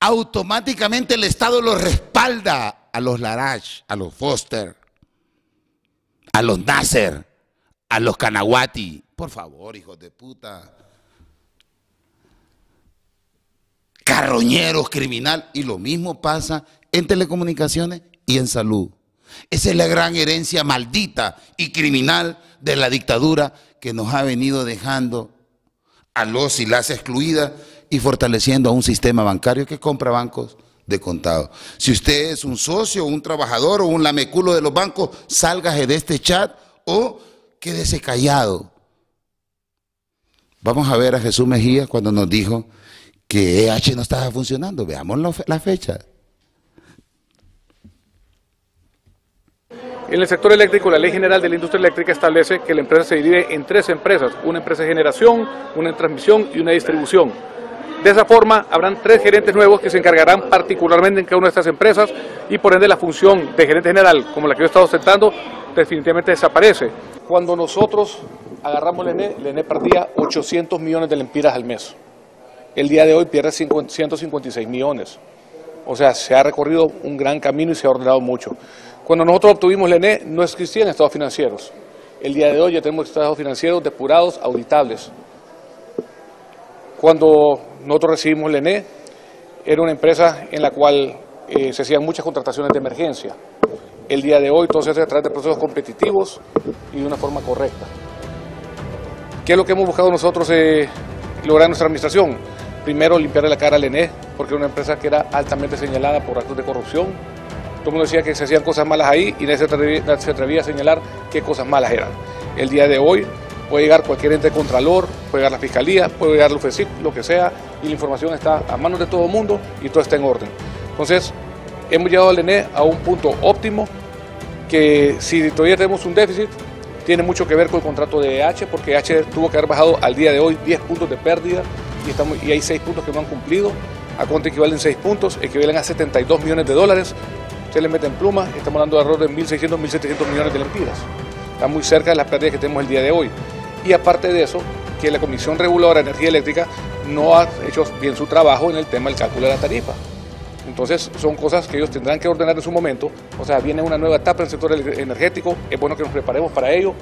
automáticamente el Estado los respalda a los Larash, a los Foster, a los Nasser, a los Kanawati. Por favor, hijos de puta. Carroñeros, criminal. Y lo mismo pasa en telecomunicaciones y en salud. Esa es la gran herencia maldita y criminal de la dictadura que nos ha venido dejando a los y las excluidas y fortaleciendo a un sistema bancario que compra bancos de contado. Si usted es un socio, un trabajador o un lameculo de los bancos, sálgase de este chat o quédese callado. Vamos a ver a Jesús Mejía cuando nos dijo que EH no estaba funcionando. Veamos la fecha. En el sector eléctrico, la Ley General de la Industria Eléctrica establece que la empresa se divide en tres empresas, una empresa de generación, una en transmisión y una de distribución. De esa forma, habrán tres gerentes nuevos que se encargarán particularmente en cada una de estas empresas y por ende la función de gerente general, como la que yo he estado sentando, definitivamente desaparece. Cuando nosotros agarramos el ENE, el ENE perdía 800 millones de lempiras al mes. El día de hoy pierde 156 millones. O sea, se ha recorrido un gran camino y se ha ordenado mucho. Cuando nosotros obtuvimos el ENE, e, no existían estados financieros. El día de hoy ya tenemos estados financieros depurados, auditables. Cuando nosotros recibimos el ENE, e, era una empresa en la cual eh, se hacían muchas contrataciones de emergencia. El día de hoy todo se hace a través de procesos competitivos y de una forma correcta. ¿Qué es lo que hemos buscado nosotros eh, lograr en nuestra administración? Primero, limpiarle la cara al ENE, e, porque era una empresa que era altamente señalada por actos de corrupción, todo el mundo decía que se hacían cosas malas ahí y nadie se atrevía, a señalar qué cosas malas eran. El día de hoy puede llegar cualquier ente contralor, puede llegar la fiscalía, puede llegar el UFECIP, lo que sea, y la información está a manos de todo el mundo y todo está en orden. Entonces, hemos llegado al ENE a un punto óptimo que si todavía tenemos un déficit, tiene mucho que ver con el contrato de EH, porque EH tuvo que haber bajado al día de hoy 10 puntos de pérdida y, estamos, y hay 6 puntos que no han cumplido. A cuánto equivalen 6 puntos, equivalen a 72 millones de dólares. Se le meten plumas, pluma, estamos hablando de error de 1.600, 1.700 millones de lempiras. Está muy cerca de las pérdidas que tenemos el día de hoy. Y aparte de eso, que la Comisión Reguladora de Energía Eléctrica no ha hecho bien su trabajo en el tema del cálculo de la tarifa. Entonces son cosas que ellos tendrán que ordenar en su momento. O sea, viene una nueva etapa en el sector energético, es bueno que nos preparemos para ello.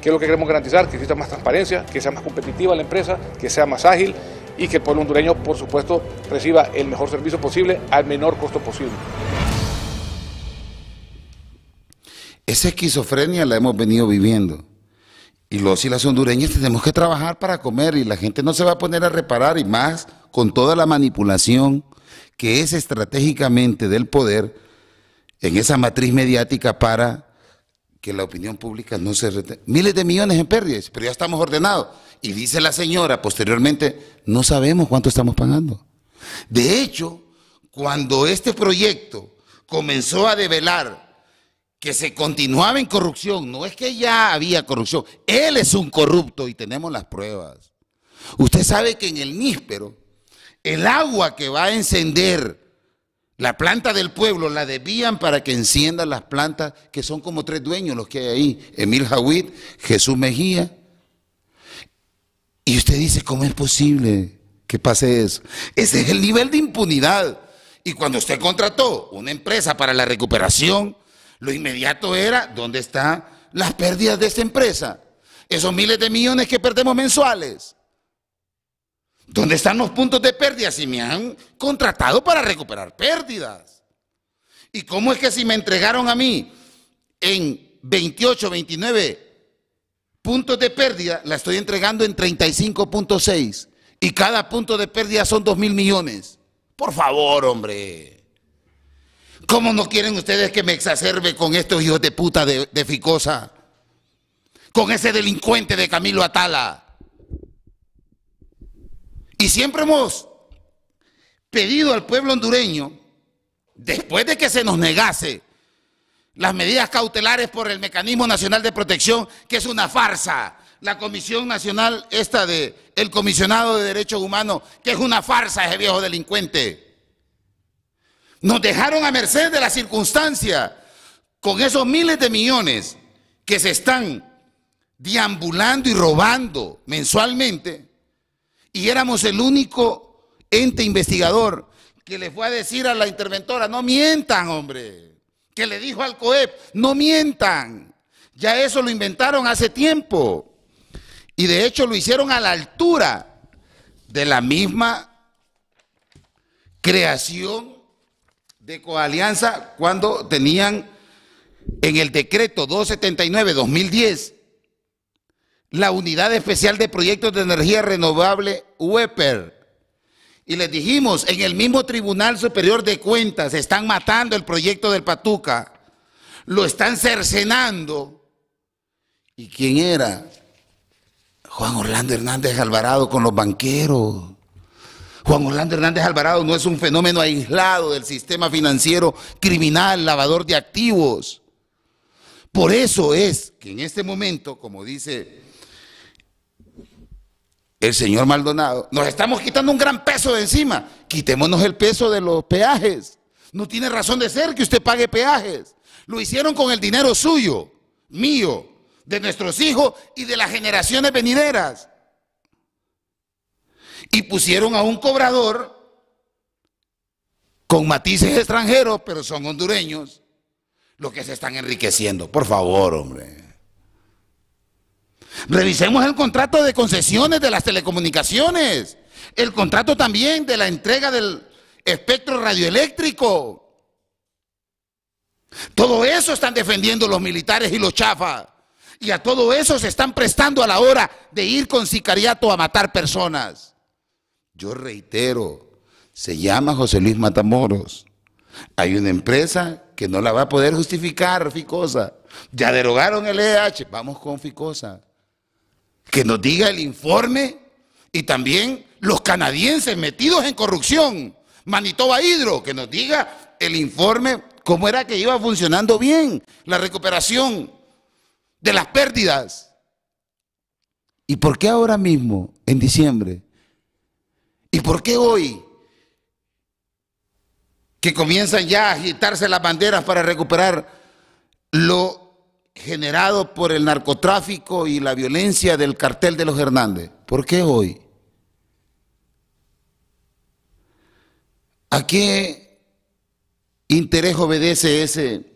¿Qué es lo que queremos garantizar? Que exista más transparencia, que sea más competitiva la empresa, que sea más ágil y que el pueblo hondureño, por supuesto, reciba el mejor servicio posible al menor costo posible. Esa esquizofrenia la hemos venido viviendo. Y los y las hondureñas tenemos que trabajar para comer y la gente no se va a poner a reparar y más con toda la manipulación que es estratégicamente del poder en esa matriz mediática para que la opinión pública no se... retenga. Miles de millones en pérdidas, pero ya estamos ordenados. Y dice la señora posteriormente, no sabemos cuánto estamos pagando. De hecho, cuando este proyecto comenzó a develar que se continuaba en corrupción. No es que ya había corrupción. Él es un corrupto y tenemos las pruebas. Usted sabe que en el níspero, el agua que va a encender la planta del pueblo la debían para que encienda las plantas, que son como tres dueños los que hay ahí. Emil Jawid, Jesús Mejía. Y usted dice, ¿cómo es posible que pase eso? Ese es el nivel de impunidad. Y cuando usted contrató una empresa para la recuperación lo inmediato era, ¿dónde están las pérdidas de esta empresa? Esos miles de millones que perdemos mensuales. ¿Dónde están los puntos de pérdida? Si me han contratado para recuperar pérdidas. ¿Y cómo es que si me entregaron a mí en 28, 29 puntos de pérdida, la estoy entregando en 35.6 y cada punto de pérdida son 2 mil millones? Por favor, hombre. ¿Cómo no quieren ustedes que me exacerbe con estos hijos de puta de, Ficosa? Con ese delincuente de Camilo Atala. Y siempre hemos pedido al pueblo hondureño, después de que se nos negase las medidas cautelares por el Mecanismo Nacional de Protección, que es una farsa, la Comisión Nacional esta de el Comisionado de Derechos Humanos, que es una farsa ese viejo delincuente. Nos dejaron a merced de la circunstancia con esos miles de millones que se están deambulando y robando mensualmente. Y éramos el único ente investigador que le fue a decir a la interventora, no mientan, hombre. Que le dijo al COEP, no mientan. Ya eso lo inventaron hace tiempo. Y de hecho lo hicieron a la altura de la misma creación de coalianza cuando tenían en el decreto 279-2010 la Unidad Especial de Proyectos de Energía Renovable, UEPER. Y les dijimos, en el mismo Tribunal Superior de Cuentas están matando el proyecto del Patuca, lo están cercenando. ¿Y quién era? Juan Orlando Hernández Alvarado con los banqueros. Juan Orlando Hernández Alvarado no es un fenómeno aislado del sistema financiero criminal, lavador de activos. Por eso es que en este momento, como dice el señor Maldonado, nos estamos quitando un gran peso de encima. Quitémonos el peso de los peajes. No tiene razón de ser que usted pague peajes. Lo hicieron con el dinero suyo, mío, de nuestros hijos y de las generaciones venideras y pusieron a un cobrador con matices extranjeros, pero son hondureños, los que se están enriqueciendo. Por favor, hombre. Revisemos el contrato de concesiones de las telecomunicaciones, el contrato también de la entrega del espectro radioeléctrico. Todo eso están defendiendo los militares y los chafas. Y a todo eso se están prestando a la hora de ir con sicariato a matar personas. Yo reitero, se llama José Luis Matamoros. Hay una empresa que no la va a poder justificar, Ficosa. Ya derogaron el EH, vamos con Ficosa. Que nos diga el informe y también los canadienses metidos en corrupción. Manitoba Hidro, que nos diga el informe, cómo era que iba funcionando bien la recuperación de las pérdidas. ¿Y por qué ahora mismo, en diciembre, ¿Y por qué hoy? Que comienzan ya a agitarse las banderas para recuperar lo generado por el narcotráfico y la violencia del cartel de los Hernández. ¿Por qué hoy? ¿A qué interés obedece ese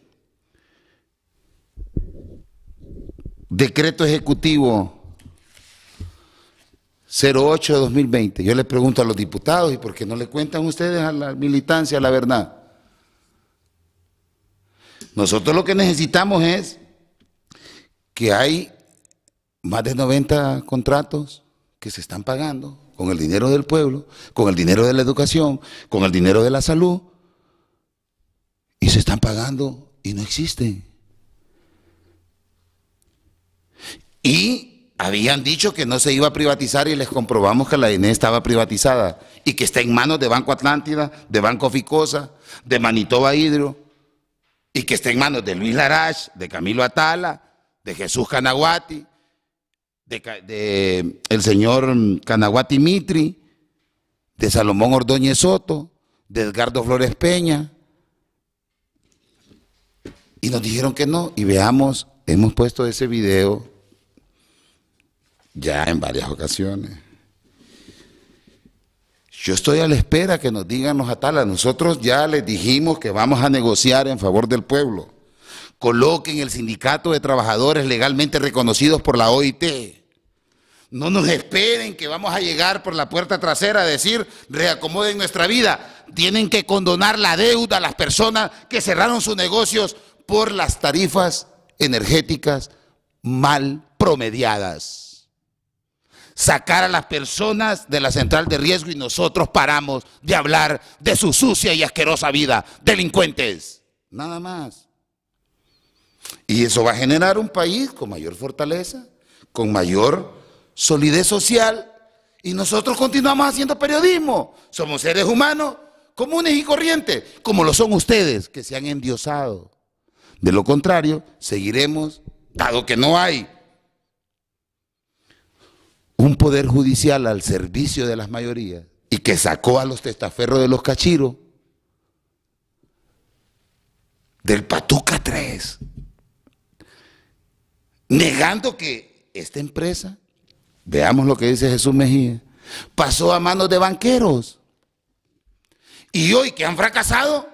decreto ejecutivo 08 de 2020. Yo le pregunto a los diputados, ¿y por qué no le cuentan ustedes a la militancia la verdad? Nosotros lo que necesitamos es que hay más de 90 contratos que se están pagando con el dinero del pueblo, con el dinero de la educación, con el dinero de la salud, y se están pagando y no existen. Y habían dicho que no se iba a privatizar y les comprobamos que la INE estaba privatizada y que está en manos de Banco Atlántida, de Banco Ficosa, de Manitoba Hidro y que está en manos de Luis Larache, de Camilo Atala, de Jesús Canaguati, de, el señor mm, Canaguati Mitri, de Salomón Ordóñez Soto, de Edgardo Flores Peña. Y nos dijeron que no. Y veamos, hemos puesto ese video ya en varias ocasiones. Yo estoy a la espera que nos digan los atalas. Nosotros ya les dijimos que vamos a negociar en favor del pueblo. Coloquen el sindicato de trabajadores legalmente reconocidos por la OIT. No nos esperen que vamos a llegar por la puerta trasera a decir, reacomoden nuestra vida. Tienen que condonar la deuda a las personas que cerraron sus negocios por las tarifas energéticas mal promediadas sacar a las personas de la central de riesgo y nosotros paramos de hablar de su sucia y asquerosa vida. Delincuentes. Nada más. Y eso va a generar un país con mayor fortaleza, con mayor solidez social. Y nosotros continuamos haciendo periodismo. Somos seres humanos comunes y corrientes, como lo son ustedes, que se han endiosado. De lo contrario, seguiremos, dado que no hay un poder judicial al servicio de las mayorías y que sacó a los testaferros de los cachiros del Patuca 3, negando que esta empresa, veamos lo que dice Jesús Mejía, pasó a manos de banqueros. Y hoy que han fracasado,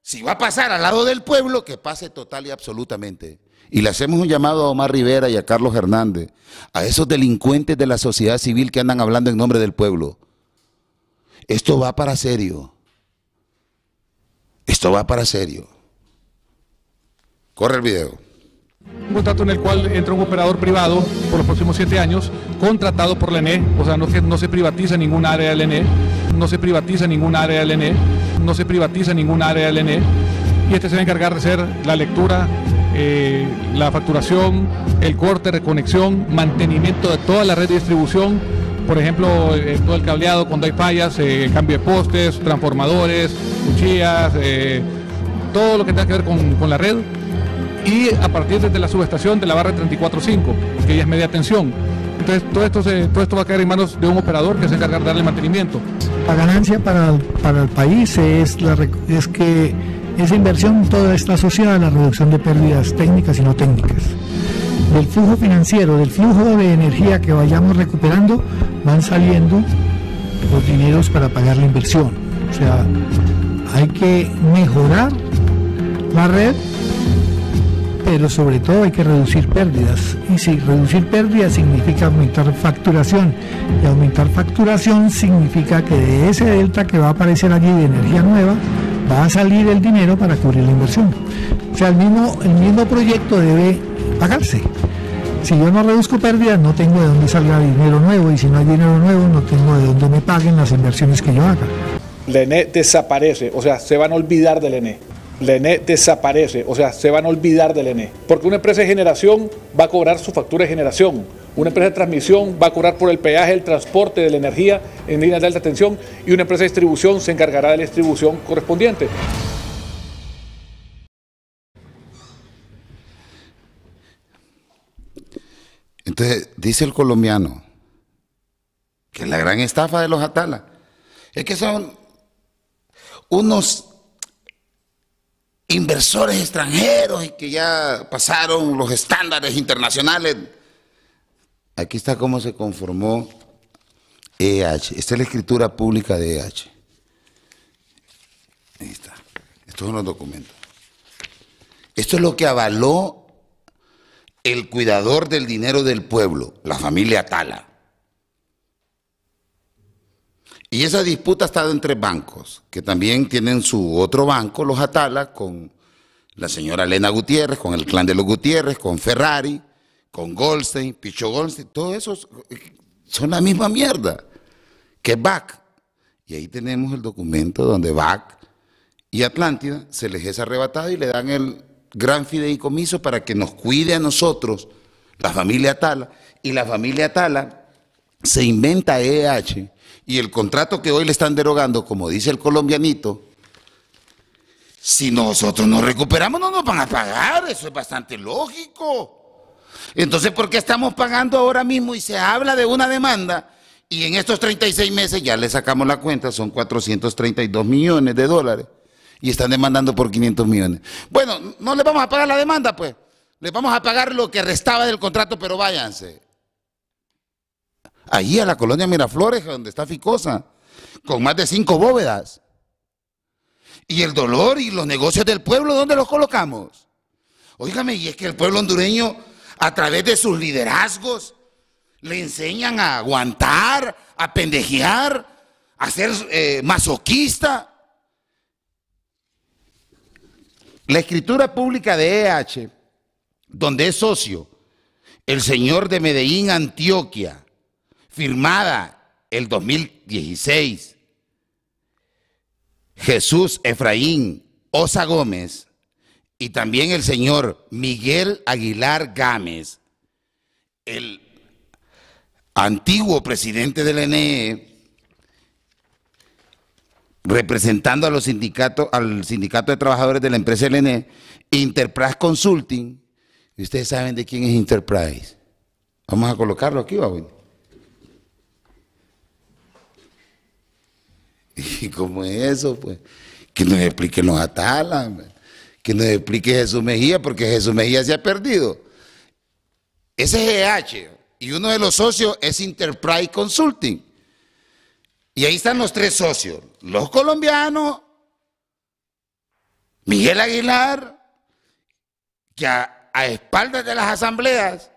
si va a pasar al lado del pueblo, que pase total y absolutamente y le hacemos un llamado a Omar Rivera y a Carlos Hernández, a esos delincuentes de la sociedad civil que andan hablando en nombre del pueblo. Esto va para serio. Esto va para serio. Corre el video. Un contrato en el cual entra un operador privado por los próximos siete años, contratado por la ENE, o sea, no, no se privatiza ningún área la ENE, no se privatiza ningún área del ENE, no se privatiza ningún área del ENE, e, y este se va a encargar de hacer la lectura, eh, la facturación, el corte, reconexión, mantenimiento de toda la red de distribución, por ejemplo, eh, todo el cableado cuando hay fallas, eh, cambio de postes, transformadores, cuchillas, eh, todo lo que tenga que ver con, la red. Y a partir de la subestación de la barra 345, que ya es media tensión. Entonces, todo esto, todo esto va a caer en manos de un operador que se encarga de darle mantenimiento. La ganancia para, para el país es, la, es que esa inversión toda está asociada a la reducción de pérdidas técnicas y no técnicas. Del flujo financiero, del flujo de energía que vayamos recuperando, van saliendo los dineros para pagar la inversión. O sea, hay que mejorar la red, pero sobre todo hay que reducir pérdidas. Y si reducir pérdidas significa aumentar facturación, y aumentar facturación significa que de ese delta que va a aparecer allí de energía nueva, va a salir el dinero para cubrir la inversión. O sea, el mismo, el mismo proyecto debe pagarse. Si yo no reduzco pérdidas, no tengo de dónde salga dinero nuevo y si no hay dinero nuevo, no tengo de dónde me paguen las inversiones que yo haga. La e desaparece, o sea, se van a olvidar del ENE. La e. e desaparece, o sea, se van a olvidar del ENE. Porque una empresa de generación va a cobrar su factura de generación una empresa de transmisión va a curar por el peaje, el transporte de la energía en líneas de alta tensión y una empresa de distribución se encargará de la distribución correspondiente. Entonces, dice el colombiano que la gran estafa de los Atala es que son unos inversores extranjeros y que ya pasaron los estándares internacionales Aquí está cómo se conformó EH. Esta es la escritura pública de EH. Ahí está. Estos son los documentos. Esto es lo que avaló el cuidador del dinero del pueblo, la familia Atala. Y esa disputa ha estado entre bancos, que también tienen su otro banco, los Atala, con la señora Elena Gutiérrez, con el clan de los Gutiérrez, con Ferrari, con Goldstein, Picho Goldstein, todos esos son la misma mierda que Bach. Y ahí tenemos el documento donde Bach y Atlántida se les es arrebatado y le dan el gran fideicomiso para que nos cuide a nosotros, la familia Tala. Y la familia Tala se inventa EH y el contrato que hoy le están derogando, como dice el colombianito, si nosotros no recuperamos no nos van a pagar, eso es bastante lógico. Entonces, ¿por qué estamos pagando ahora mismo y se habla de una demanda? Y en estos 36 meses ya le sacamos la cuenta, son 432 millones de dólares y están demandando por 500 millones. Bueno, no les vamos a pagar la demanda, pues. Les vamos a pagar lo que restaba del contrato, pero váyanse. Allí a la colonia Miraflores, donde está Ficosa, con más de cinco bóvedas. Y el dolor y los negocios del pueblo, ¿dónde los colocamos? Óigame, y es que el pueblo hondureño a través de sus liderazgos. Le enseñan a aguantar, a pendejear, a ser eh, masoquista. La escritura pública de EH, donde es socio el señor de Medellín, Antioquia, firmada el 2016, Jesús Efraín Osa Gómez, y también el señor Miguel Aguilar Gámez, el antiguo presidente del NE, e, representando a los sindicatos, al sindicato de trabajadores de la empresa LN, Enterprise e, Consulting. ustedes saben de quién es Enterprise. Vamos a colocarlo aquí, Babu. ¿Y cómo es eso? Pues que nos expliquen los atalas que nos explique Jesús Mejía, porque Jesús Mejía se ha perdido. Ese GH y uno de los socios es Enterprise Consulting. Y ahí están los tres socios, los colombianos, Miguel Aguilar, que a, a espaldas de las asambleas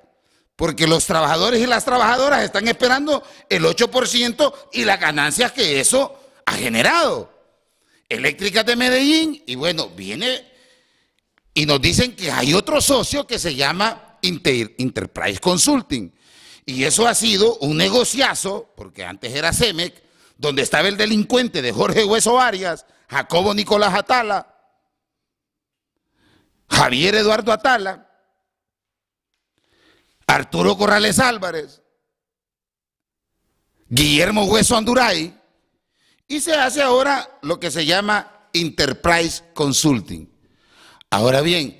porque los trabajadores y las trabajadoras están esperando el 8% y las ganancias que eso ha generado. Eléctricas de Medellín, y bueno, viene y nos dicen que hay otro socio que se llama Enterprise Consulting. Y eso ha sido un negociazo, porque antes era CEMEC, donde estaba el delincuente de Jorge Hueso Arias, Jacobo Nicolás Atala, Javier Eduardo Atala, Arturo Corrales Álvarez, Guillermo Hueso Anduray, y se hace ahora lo que se llama Enterprise Consulting. Ahora bien,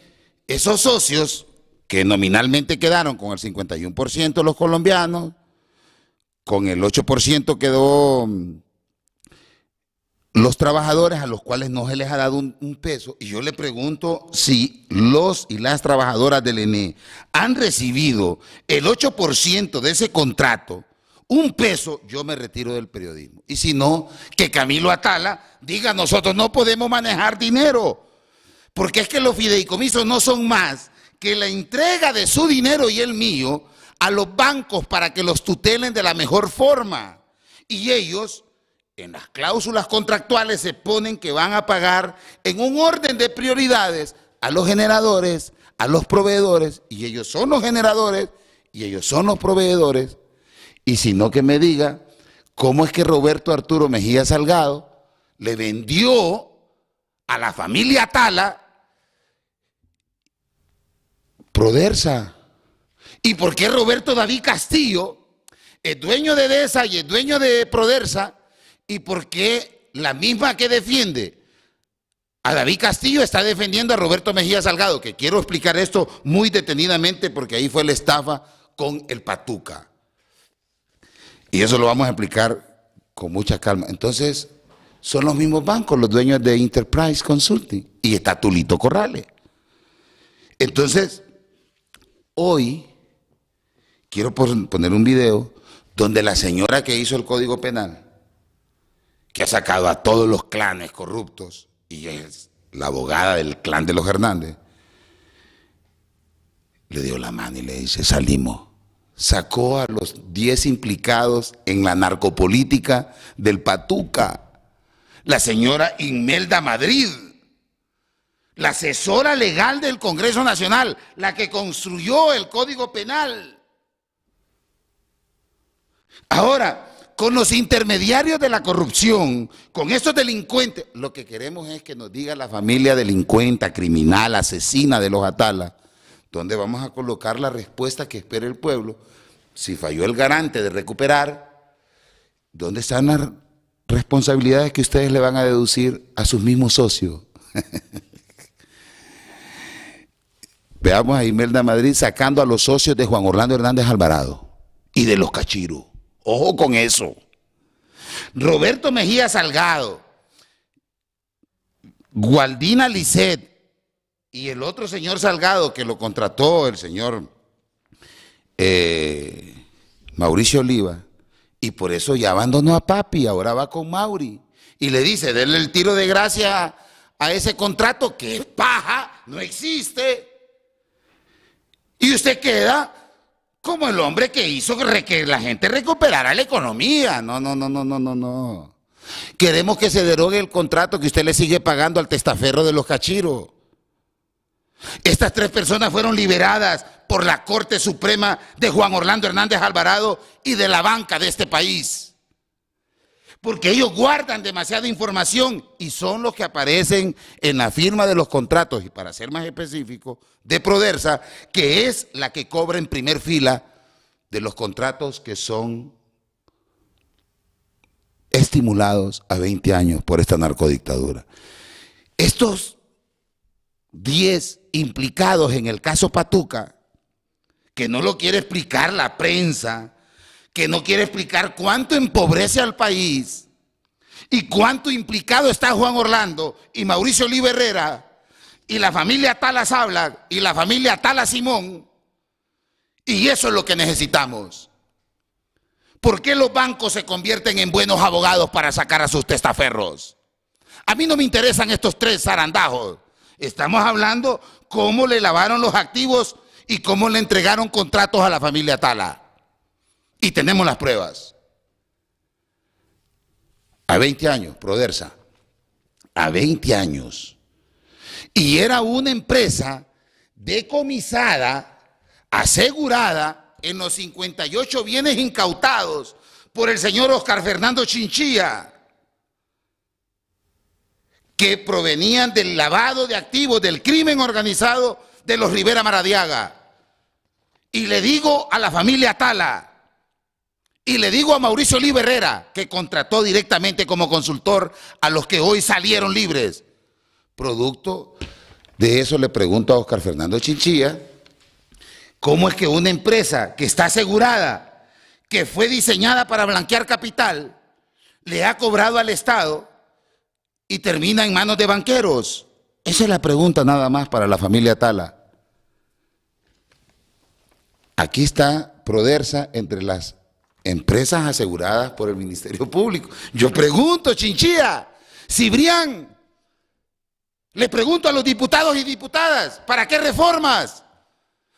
esos socios que nominalmente quedaron con el 51% los colombianos, con el 8% quedó mm, los trabajadores a los cuales no se les ha dado un, peso. Y yo le pregunto si los y las trabajadoras del ENE han recibido el 8% de ese contrato, un peso, yo me retiro del periodismo. Y si no, que Camilo Atala diga, nosotros no podemos manejar dinero. Porque es que los fideicomisos no son más que la entrega de su dinero y el mío a los bancos para que los tutelen de la mejor forma. Y ellos, en las cláusulas contractuales, se ponen que van a pagar en un orden de prioridades a los generadores, a los proveedores, y ellos son los generadores y ellos son los proveedores. Y si no que me diga, ¿cómo es que Roberto Arturo Mejía Salgado le vendió a la familia Tala Prodersa. ¿Y por qué Roberto David Castillo es dueño de DESA y es dueño de Prodersa? ¿Y por qué la misma que defiende a David Castillo está defendiendo a Roberto Mejía Salgado? Que quiero explicar esto muy detenidamente porque ahí fue la estafa con el Patuca. Y eso lo vamos a explicar con mucha calma. Entonces, son los mismos bancos, los dueños de Enterprise Consulting. Y está Tulito Corrales. Entonces, hoy quiero poner un video donde la señora que hizo el Código Penal, que ha sacado a todos los clanes corruptos, y es la abogada del clan de los Hernández, le dio la mano y le dice, salimos. Sacó a los 10 implicados en la narcopolítica del Patuca, la señora Inmelda Madrid la asesora legal del Congreso Nacional, la que construyó el Código Penal. Ahora, con los intermediarios de la corrupción, con estos delincuentes, lo que queremos es que nos diga la familia delincuenta, criminal, asesina de los Atala, dónde vamos a colocar la respuesta que espera el pueblo, si falló el garante de recuperar, ¿dónde están las responsabilidades que ustedes le van a deducir a sus mismos socios? Veamos a Imelda Madrid sacando a los socios de Juan Orlando Hernández Alvarado y de los Cachiru. Ojo con eso. Roberto Mejía Salgado, Gualdina Lisset y el otro señor Salgado que lo contrató el señor eh, Mauricio Oliva. Y por eso ya abandonó a Papi, ahora va con Mauri. Y le dice, denle el tiro de gracia a ese contrato que es paja, no existe. Y usted queda como el hombre que hizo que la gente recuperara la economía. No, no, no, no, no, no, no. Queremos que se derogue el contrato que usted le sigue pagando al testaferro de los cachiros. Estas tres personas fueron liberadas por la Corte Suprema de Juan Orlando Hernández Alvarado y de la banca de este país porque ellos guardan demasiada información y son los que aparecen en la firma de los contratos, y para ser más específico, de Prodersa, que es la que cobra en primer fila de los contratos que son estimulados a 20 años por esta narcodictadura. Estos 10 implicados en el caso Patuca, que no lo quiere explicar la prensa, que no quiere explicar cuánto empobrece al país y cuánto implicado está Juan Orlando y Mauricio Oliva Herrera y la familia Talas habla y la familia Talas Simón. Y eso es lo que necesitamos. ¿Por qué los bancos se convierten en buenos abogados para sacar a sus testaferros? A mí no me interesan estos tres zarandajos. Estamos hablando cómo le lavaron los activos y cómo le entregaron contratos a la familia Tala. Y tenemos las pruebas. A 20 años, Prodersa. A 20 años. Y era una empresa decomisada, asegurada en los 58 bienes incautados por el señor Oscar Fernando Chinchilla, que provenían del lavado de activos, del crimen organizado de los Rivera Maradiaga. Y le digo a la familia Tala, y le digo a Mauricio Oliva que contrató directamente como consultor a los que hoy salieron libres. Producto de eso le pregunto a Oscar Fernando Chinchilla, ¿cómo es que una empresa que está asegurada, que fue diseñada para blanquear capital, le ha cobrado al Estado y termina en manos de banqueros? Esa es la pregunta nada más para la familia Tala. Aquí está Prodersa entre las empresas aseguradas por el Ministerio Público. Yo pregunto, Chinchilla, Cibrián, le pregunto a los diputados y diputadas, ¿para qué reformas?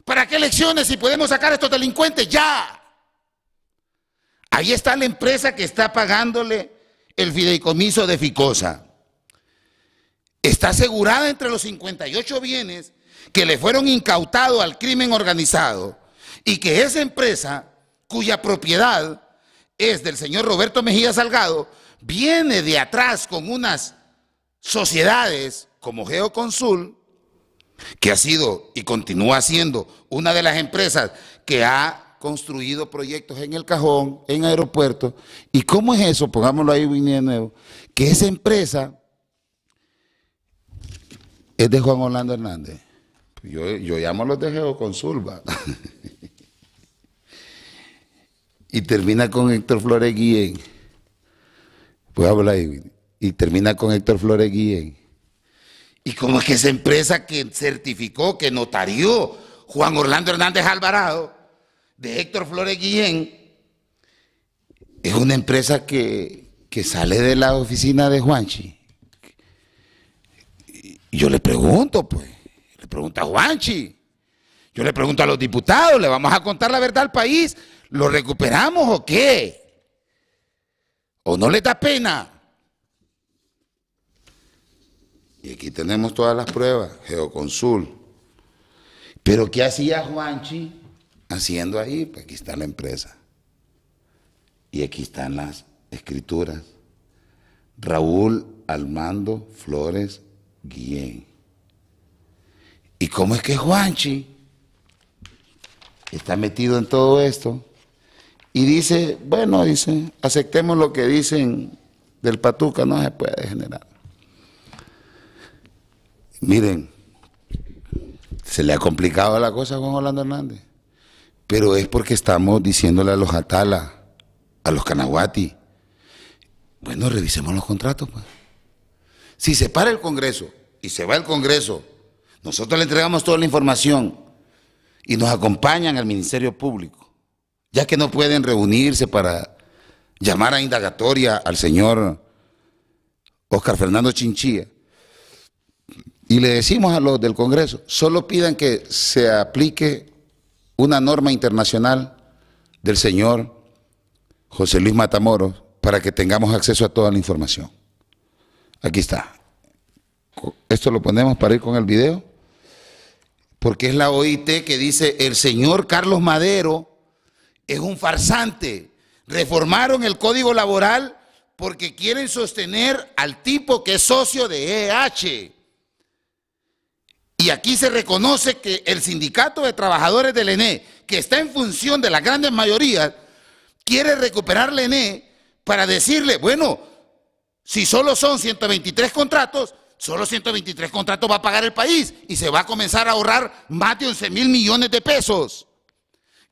¿Para qué elecciones si podemos sacar a estos delincuentes ya? Ahí está la empresa que está pagándole el fideicomiso de Ficosa. Está asegurada entre los 58 bienes que le fueron incautados al crimen organizado y que esa empresa cuya propiedad es del señor Roberto Mejía Salgado, viene de atrás con unas sociedades como Geoconsul, que ha sido y continúa siendo una de las empresas que ha construido proyectos en el cajón, en aeropuertos. ¿Y cómo es eso? Pongámoslo ahí de nuevo. Que esa empresa es de Juan Orlando Hernández. Yo, yo llamo a los de Geoconsul, ¿va? y termina con Héctor Flores Guillén. Pues y, y termina con Héctor Flores Guillén. Y como es que esa empresa que certificó, que notarió Juan Orlando Hernández Alvarado, de Héctor Flores Guillén, es una empresa que, que sale de la oficina de Juanchi. Y yo le pregunto, pues, le pregunto a Juanchi, yo le pregunto a los diputados, le vamos a contar la verdad al país. ¿Lo recuperamos o qué? ¿O no le da pena? Y aquí tenemos todas las pruebas, Geoconsul. Pero ¿qué hacía Juanchi haciendo ahí? Pues aquí está la empresa. Y aquí están las escrituras. Raúl Almando Flores Guillén. ¿Y cómo es que Juanchi está metido en todo esto? Y dice, bueno, dice, aceptemos lo que dicen del Patuca, no se puede generar. Miren, se le ha complicado la cosa a Juan Orlando Hernández, pero es porque estamos diciéndole a los Atala, a los Canahuati, bueno, revisemos los contratos. Pues. Si se para el Congreso y se va el Congreso, nosotros le entregamos toda la información y nos acompañan al Ministerio Público ya que no pueden reunirse para llamar a indagatoria al señor Oscar Fernando Chinchilla. Y le decimos a los del Congreso, solo pidan que se aplique una norma internacional del señor José Luis Matamoros para que tengamos acceso a toda la información. Aquí está. Esto lo ponemos para ir con el video, porque es la OIT que dice el señor Carlos Madero es un farsante. Reformaron el código laboral porque quieren sostener al tipo que es socio de EH. Y aquí se reconoce que el sindicato de trabajadores del ENE, que está en función de la gran mayoría, quiere recuperar el ENE para decirle, bueno, si solo son 123 contratos, solo 123 contratos va a pagar el país y se va a comenzar a ahorrar más de 11 mil millones de pesos.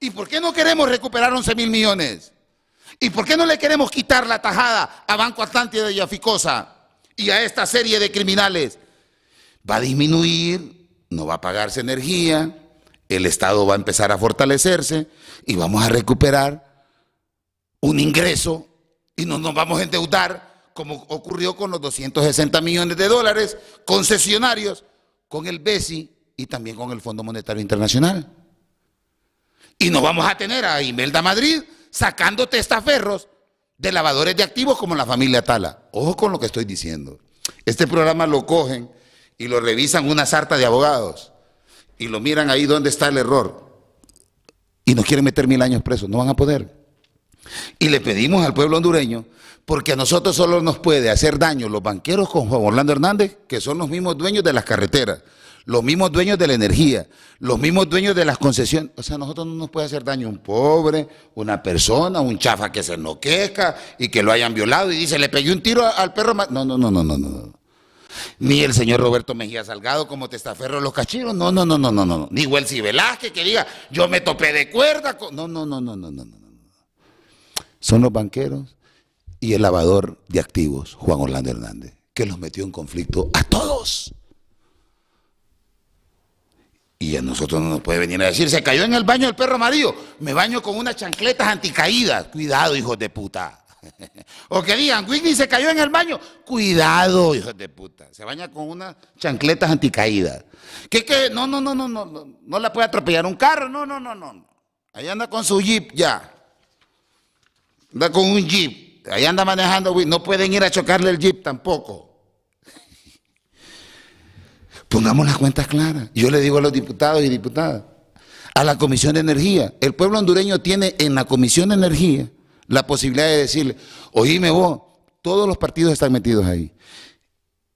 ¿Y por qué no queremos recuperar 11 mil millones? ¿Y por qué no le queremos quitar la tajada a Banco Atlántida de a Ficosa y a esta serie de criminales? Va a disminuir, no va a pagarse energía, el Estado va a empezar a fortalecerse y vamos a recuperar un ingreso y no nos vamos a endeudar como ocurrió con los 260 millones de dólares concesionarios con el BESI y también con el Fondo Monetario Internacional. Y no vamos a tener a Imelda Madrid sacando testaferros de lavadores de activos como la familia Tala. Ojo con lo que estoy diciendo. Este programa lo cogen y lo revisan una sarta de abogados y lo miran ahí donde está el error. Y nos quieren meter mil años presos. No van a poder. Y le pedimos al pueblo hondureño, porque a nosotros solo nos puede hacer daño los banqueros con Juan Orlando Hernández, que son los mismos dueños de las carreteras, los mismos dueños de la energía, los mismos dueños de las concesiones. O sea, a nosotros no nos puede hacer daño un pobre, una persona, un chafa que se enloquezca y que lo hayan violado y dice, le pegué un tiro al perro. No, no, no, no, no, no. Ni el señor Roberto Mejía Salgado como testaferro de los cachiros. No, no, no, no, no, no. Ni Welsi Velázquez que diga, yo me topé de cuerda. Con... No, no, no, no, no, no, no. Son los banqueros y el lavador de activos, Juan Orlando Hernández, que los metió en conflicto a todos. Y a nosotros no nos puede venir a decir, se cayó en el baño el perro amarillo, me baño con unas chancletas anticaídas. Cuidado, hijos de puta. o que digan, Whitney se cayó en el baño. Cuidado, hijos de puta. Se baña con unas chancletas anticaídas. Que que no, no, no, no, no, no, no la puede atropellar un carro. No, no, no, no. Ahí anda con su jeep ya. Anda con un jeep. Ahí anda manejando, no pueden ir a chocarle el jeep tampoco. Pongamos las cuentas claras. Yo le digo a los diputados y diputadas, a la Comisión de Energía, el pueblo hondureño tiene en la Comisión de Energía la posibilidad de decirle, oíme vos, todos los partidos están metidos ahí.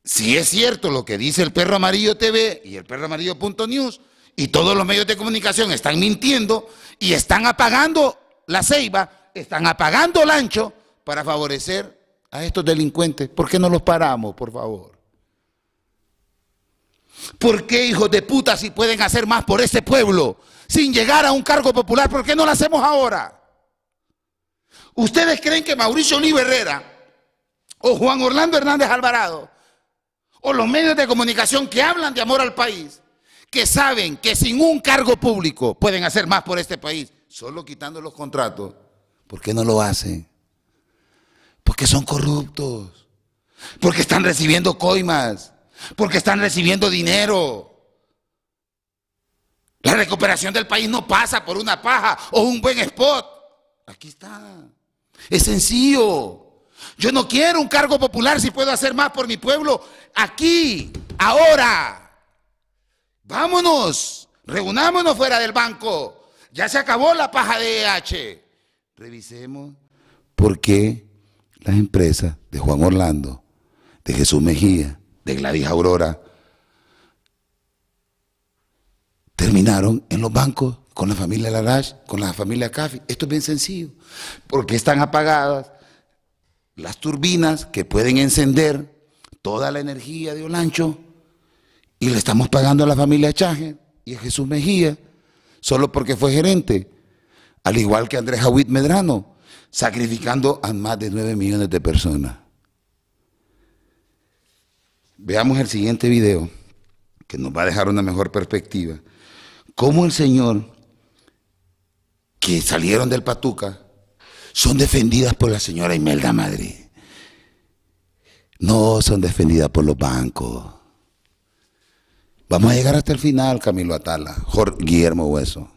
Si es cierto lo que dice el Perro Amarillo TV y el Perro Amarillo.News y todos los medios de comunicación están mintiendo y están apagando la ceiba, están apagando el ancho para favorecer a estos delincuentes. ¿Por qué no los paramos, por favor? ¿Por qué, hijos de puta, si pueden hacer más por este pueblo sin llegar a un cargo popular, por qué no lo hacemos ahora? ¿Ustedes creen que Mauricio Oliver Herrera o Juan Orlando Hernández Alvarado o los medios de comunicación que hablan de amor al país, que saben que sin un cargo público pueden hacer más por este país, solo quitando los contratos, ¿por qué no lo hacen? Porque son corruptos, porque están recibiendo coimas, porque están recibiendo dinero. La recuperación del país no pasa por una paja o un buen spot. Aquí está. Es sencillo. Yo no quiero un cargo popular si puedo hacer más por mi pueblo aquí, ahora. Vámonos, reunámonos fuera del banco. Ya se acabó la paja de EH. Revisemos por qué las empresas de Juan Orlando, de Jesús Mejía, de Gladys Aurora, terminaron en los bancos con la familia Larache, con la familia Cafi. Esto es bien sencillo, porque están apagadas las turbinas que pueden encender toda la energía de Olancho y le estamos pagando a la familia Chaje y a Jesús Mejía solo porque fue gerente, al igual que Andrés Hawit Medrano, sacrificando a más de 9 millones de personas. Veamos el siguiente video que nos va a dejar una mejor perspectiva. Cómo el Señor, que salieron del Patuca, son defendidas por la señora Imelda Madrid. No son defendidas por los bancos. Vamos a llegar hasta el final, Camilo Atala, Guillermo Hueso.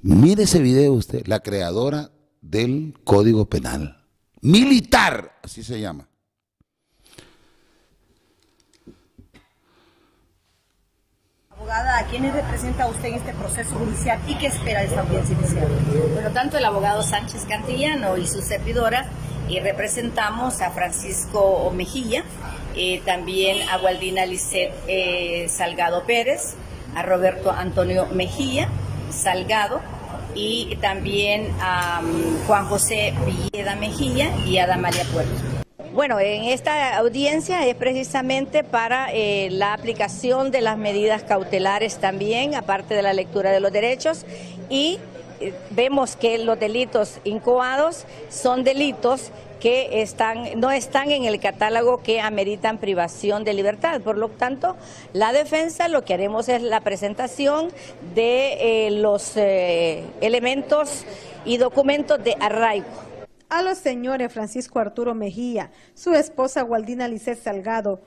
Mire ese video usted, la creadora del Código Penal. Militar, así se llama. ¿a quiénes representa usted en este proceso judicial y qué espera de esta audiencia inicial? Por lo tanto el abogado Sánchez Cantillano y sus servidora y eh, representamos a Francisco Mejía, eh, también a Waldina Lisset eh, Salgado Pérez, a Roberto Antonio Mejía Salgado y también a mm, Juan José Villeda Mejía y a Damalia Puerto. Bueno, en esta audiencia es precisamente para eh, la aplicación de las medidas cautelares también, aparte de la lectura de los derechos, y eh, vemos que los delitos incoados son delitos que están, no están en el catálogo que ameritan privación de libertad. Por lo tanto, la defensa lo que haremos es la presentación de eh, los elementos y documentos de arraigo a los señores Francisco Arturo Mejía, su esposa Gualdina Lisset Salgado,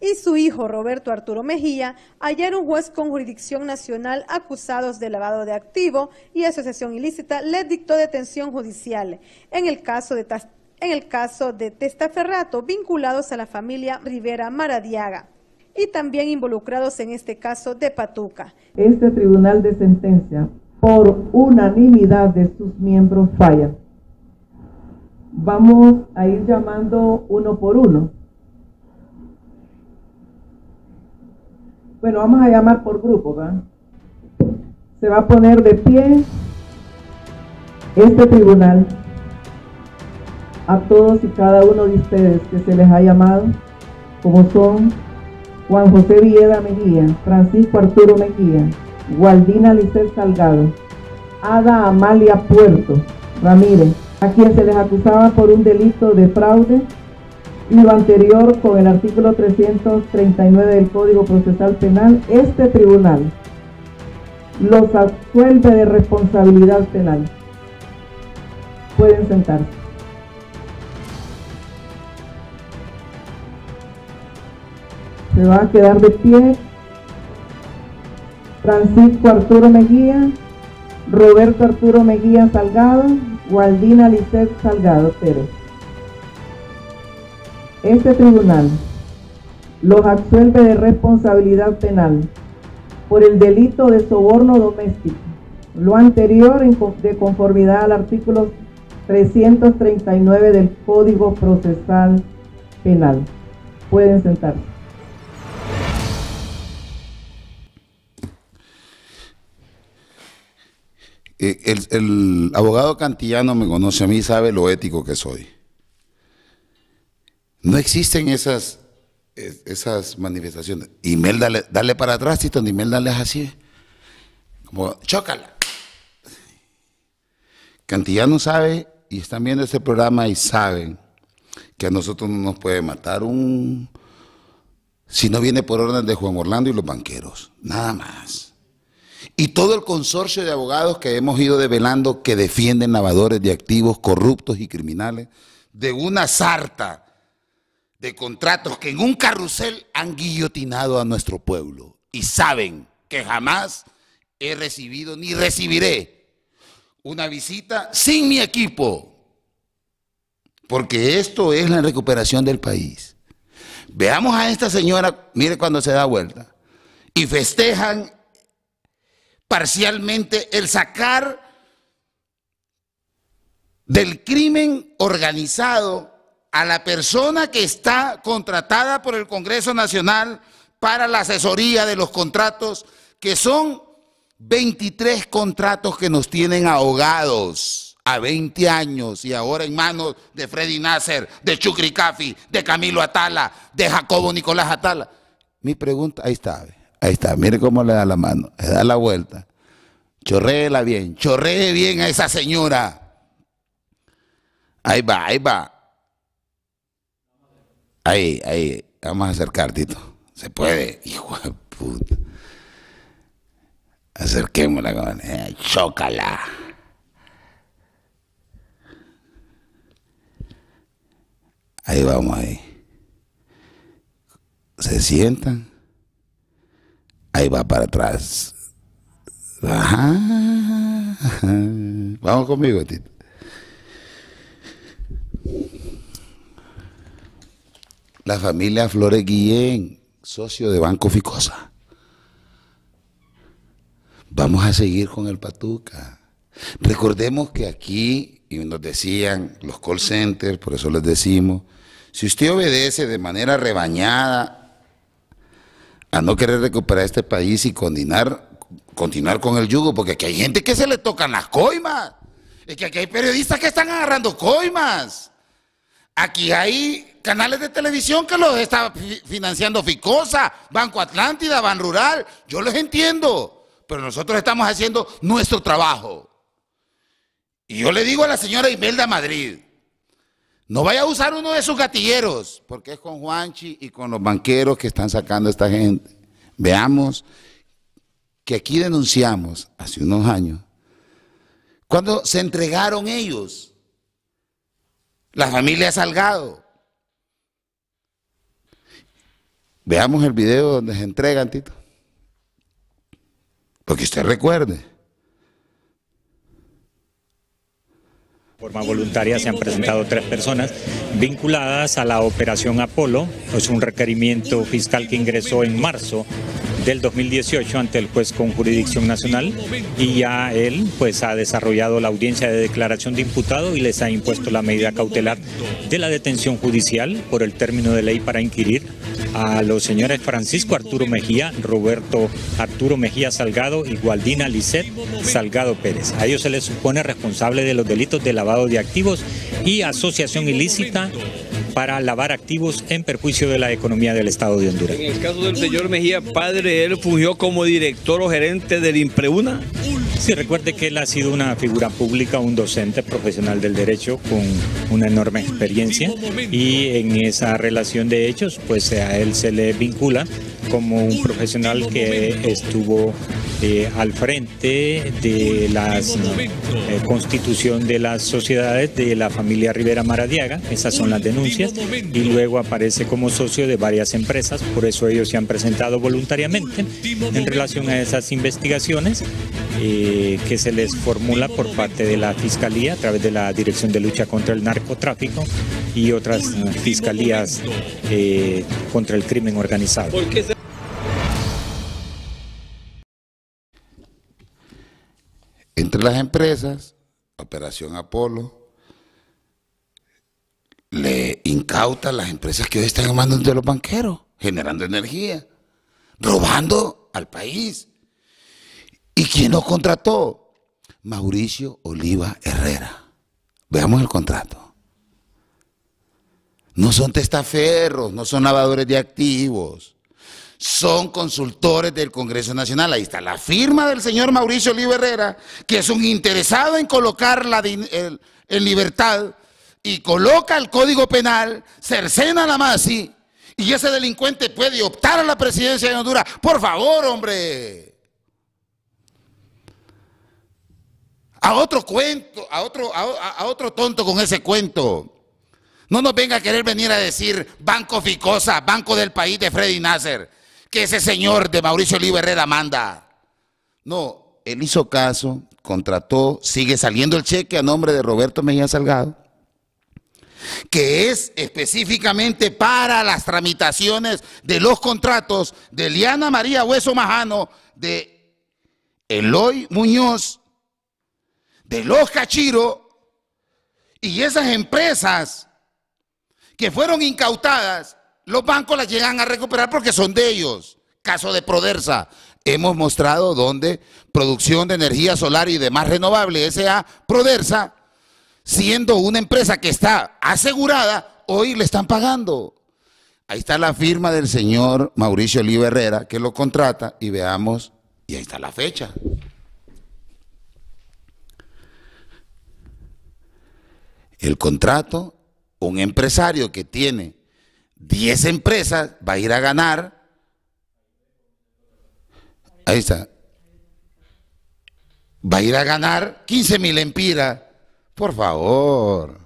y su hijo Roberto Arturo Mejía, ayer un juez con jurisdicción nacional acusados de lavado de activo y asociación ilícita les dictó detención judicial en el caso de, en el caso de testaferrato vinculados a la familia Rivera Maradiaga y también involucrados en este caso de Patuca. Este tribunal de sentencia, por unanimidad de sus miembros, falla vamos a ir llamando uno por uno. Bueno, vamos a llamar por grupo, ¿verdad? Se va a poner de pie este tribunal a todos y cada uno de ustedes que se les ha llamado, como son Juan José Vieda Mejía, Francisco Arturo Mejía, Gualdina Licel Salgado, Ada Amalia Puerto Ramírez, quien se les acusaba por un delito de fraude y lo anterior con el artículo 339 del Código Procesal Penal, este tribunal los absuelve de responsabilidad penal. Pueden sentarse. Se va a quedar de pie Francisco Arturo Mejía, Roberto Arturo Mejía Salgado, Gualdina Lisset Salgado Pérez. Este tribunal los absuelve de responsabilidad penal por el delito de soborno doméstico, lo anterior de conformidad al artículo 339 del Código Procesal Penal. Pueden sentarse. Eh, el, abogado cantillano me conoce a mí, sabe lo ético que soy. No existen esas, esas manifestaciones. Y dale, dale para atrás, Tito, y Mel es así. Como, chócala. Cantillano sabe, y están viendo este programa y saben que a nosotros no nos puede matar un... Si no viene por orden de Juan Orlando y los banqueros, nada más y todo el consorcio de abogados que hemos ido develando que defienden lavadores de activos corruptos y criminales de una sarta de contratos que en un carrusel han guillotinado a nuestro pueblo y saben que jamás he recibido ni recibiré una visita sin mi equipo, porque esto es la recuperación del país. Veamos a esta señora, mire cuando se da vuelta, y festejan parcialmente el sacar del crimen organizado a la persona que está contratada por el Congreso Nacional para la asesoría de los contratos, que son 23 contratos que nos tienen ahogados a 20 años y ahora en manos de Freddy Nasser, de Chucri Cafi, de Camilo Atala, de Jacobo Nicolás Atala. Mi pregunta, ahí está. Ahí está, mire cómo le da la mano, le da la vuelta. Chorréela bien, Chorré bien a esa señora. Ahí va, ahí va. Ahí, ahí. Vamos a acercar, Tito. Se puede, hijo de puta. Acerquémosla con eh, Chócala. Ahí vamos, ahí. Se sientan. Ahí va para atrás. Vamos conmigo, Tito. La familia Flores Guillén, socio de Banco Ficosa. Vamos a seguir con el Patuca. Recordemos que aquí, y nos decían los call centers, por eso les decimos, si usted obedece de manera rebañada a no querer recuperar este país y continuar, continuar con el yugo, porque aquí hay gente que se le tocan las coimas. Es que aquí hay periodistas que están agarrando coimas. Aquí hay canales de televisión que los está financiando Ficosa, Banco Atlántida, Ban Rural. Yo los entiendo, pero nosotros estamos haciendo nuestro trabajo. Y yo le digo a la señora Imelda Madrid, no vaya a usar uno de sus gatilleros, porque es con Juanchi y con los banqueros que están sacando a esta gente. Veamos que aquí denunciamos hace unos años, cuando se entregaron ellos, la familia Salgado. Veamos el video donde se entregan, Tito. Porque usted recuerde. forma voluntaria se han presentado tres personas vinculadas a la operación Apolo. Es un requerimiento fiscal que ingresó en marzo del 2018 ante el juez con jurisdicción nacional y ya él pues ha desarrollado la audiencia de declaración de imputado y les ha impuesto la medida cautelar de la detención judicial por el término de ley para inquirir a los señores Francisco Arturo Mejía, Roberto Arturo Mejía Salgado y Gualdina Lisset Salgado Pérez. A ellos se les supone responsable de los delitos de lavado de activos y asociación ilícita para lavar activos en perjuicio de la economía del Estado de Honduras. En el caso del señor Mejía, padre, él fungió como director o gerente del Impreuna. Sí, recuerde que él ha sido una figura pública, un docente profesional del derecho con una enorme experiencia y en esa relación de hechos, pues a él se le vincula como un profesional que estuvo eh, al frente de la eh, constitución de las sociedades de la familia Rivera Maradiaga, esas son las denuncias, y luego aparece como socio de varias empresas, por eso ellos se han presentado voluntariamente en relación a esas investigaciones eh, que se les formula por parte de la Fiscalía a través de la Dirección de Lucha contra el Narcotráfico y otras fiscalías contra el crimen organizado. Entre las empresas, Operación Apolo, le incauta las empresas que hoy están llamando de los banqueros, generando energía, robando al país. ¿Y quién los contrató? Mauricio Oliva Herrera. Veamos el contrato. No son testaferros, no son lavadores de activos son consultores del Congreso Nacional. Ahí está la firma del señor Mauricio Oliver Herrera, que es un interesado en colocarla en libertad y coloca el Código Penal, cercena la MASI, y ese delincuente puede optar a la presidencia de Honduras. Por favor, hombre. A otro cuento, a otro, a otro tonto con ese cuento. No nos venga a querer venir a decir Banco Ficosa, Banco del País de Freddy Nasser que ese señor de Mauricio Oliva Herrera manda. No, él hizo caso, contrató, sigue saliendo el cheque a nombre de Roberto Mejía Salgado, que es específicamente para las tramitaciones de los contratos de Liana María Hueso Majano, de Eloy Muñoz, de los Cachiro y esas empresas que fueron incautadas los bancos las llegan a recuperar porque son de ellos. Caso de Prodersa. Hemos mostrado donde producción de energía solar y demás renovable, SA, Prodersa, siendo una empresa que está asegurada, hoy le están pagando. Ahí está la firma del señor Mauricio Oliva Herrera, que lo contrata, y veamos, y ahí está la fecha. El contrato, un empresario que tiene 10 empresas, va a ir a ganar. Ahí está. Va a ir a ganar 15 mil empiras. Por favor.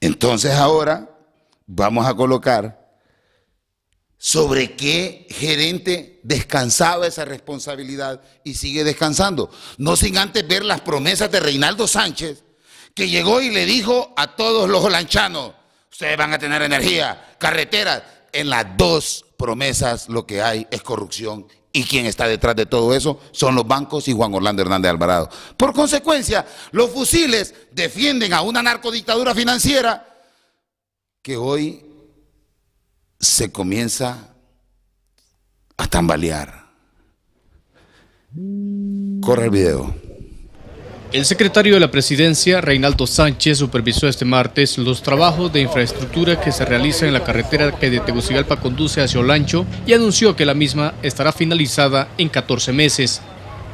Entonces ahora vamos a colocar sobre qué gerente descansaba esa responsabilidad y sigue descansando. No sin antes ver las promesas de Reinaldo Sánchez que llegó y le dijo a todos los holanchanos, ustedes van a tener energía, carreteras. En las dos promesas lo que hay es corrupción y quien está detrás de todo eso son los bancos y Juan Orlando Hernández Alvarado. Por consecuencia, los fusiles defienden a una narcodictadura financiera que hoy se comienza a tambalear. Corre el video. El secretario de la Presidencia, Reinaldo Sánchez, supervisó este martes los trabajos de infraestructura que se realizan en la carretera que de Tegucigalpa conduce hacia Olancho y anunció que la misma estará finalizada en 14 meses.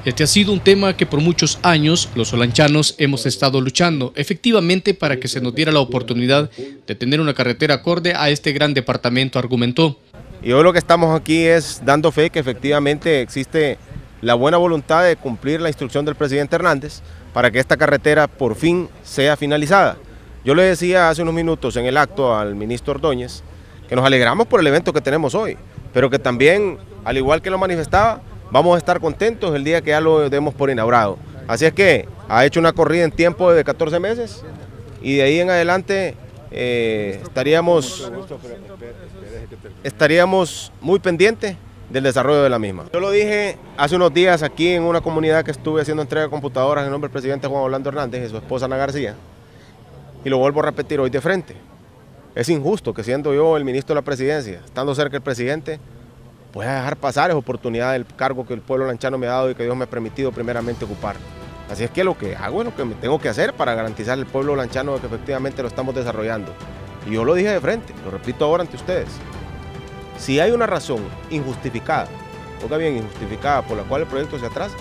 Este ha sido un tema que por muchos años los olanchanos hemos estado luchando, efectivamente para que se nos diera la oportunidad de tener una carretera acorde a este gran departamento, argumentó. Y hoy lo que estamos aquí es dando fe que efectivamente existe la buena voluntad de cumplir la instrucción del presidente Hernández, para que esta carretera por fin sea finalizada. Yo le decía hace unos minutos en el acto al ministro Ordóñez que nos alegramos por el evento que tenemos hoy, pero que también, al igual que lo manifestaba, vamos a estar contentos el día que ya lo demos por inaugurado. Así es que ha hecho una corrida en tiempo de 14 meses y de ahí en adelante eh, estaríamos, estaríamos muy pendientes del desarrollo de la misma. Yo lo dije hace unos días aquí en una comunidad que estuve haciendo entrega de computadoras en nombre del presidente Juan Orlando Hernández y su esposa Ana García, y lo vuelvo a repetir hoy de frente. Es injusto que siendo yo el ministro de la presidencia, estando cerca del presidente, pueda dejar pasar esa oportunidad del cargo que el pueblo lanchano me ha dado y que Dios me ha permitido primeramente ocupar. Así es que lo que hago es lo que tengo que hacer para garantizar al pueblo lanchano que efectivamente lo estamos desarrollando. Y yo lo dije de frente, lo repito ahora ante ustedes. Si hay una razón injustificada, oiga bien, injustificada, por la cual el proyecto se atrasa,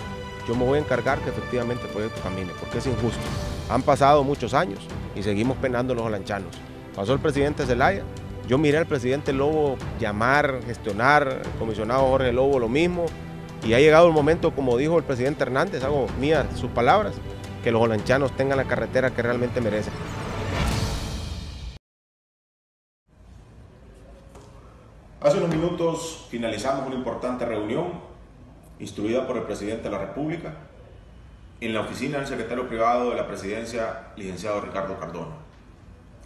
yo me voy a encargar que efectivamente el proyecto camine, porque es injusto. Han pasado muchos años y seguimos penando los holanchanos. Pasó el presidente Zelaya, yo miré al presidente Lobo llamar, gestionar, el comisionado Jorge Lobo lo mismo, y ha llegado el momento, como dijo el presidente Hernández, hago mías sus palabras, que los holanchanos tengan la carretera que realmente merecen. Hace unos minutos finalizamos una importante reunión instruida por el presidente de la República en la oficina del secretario privado de la presidencia, licenciado Ricardo Cardona.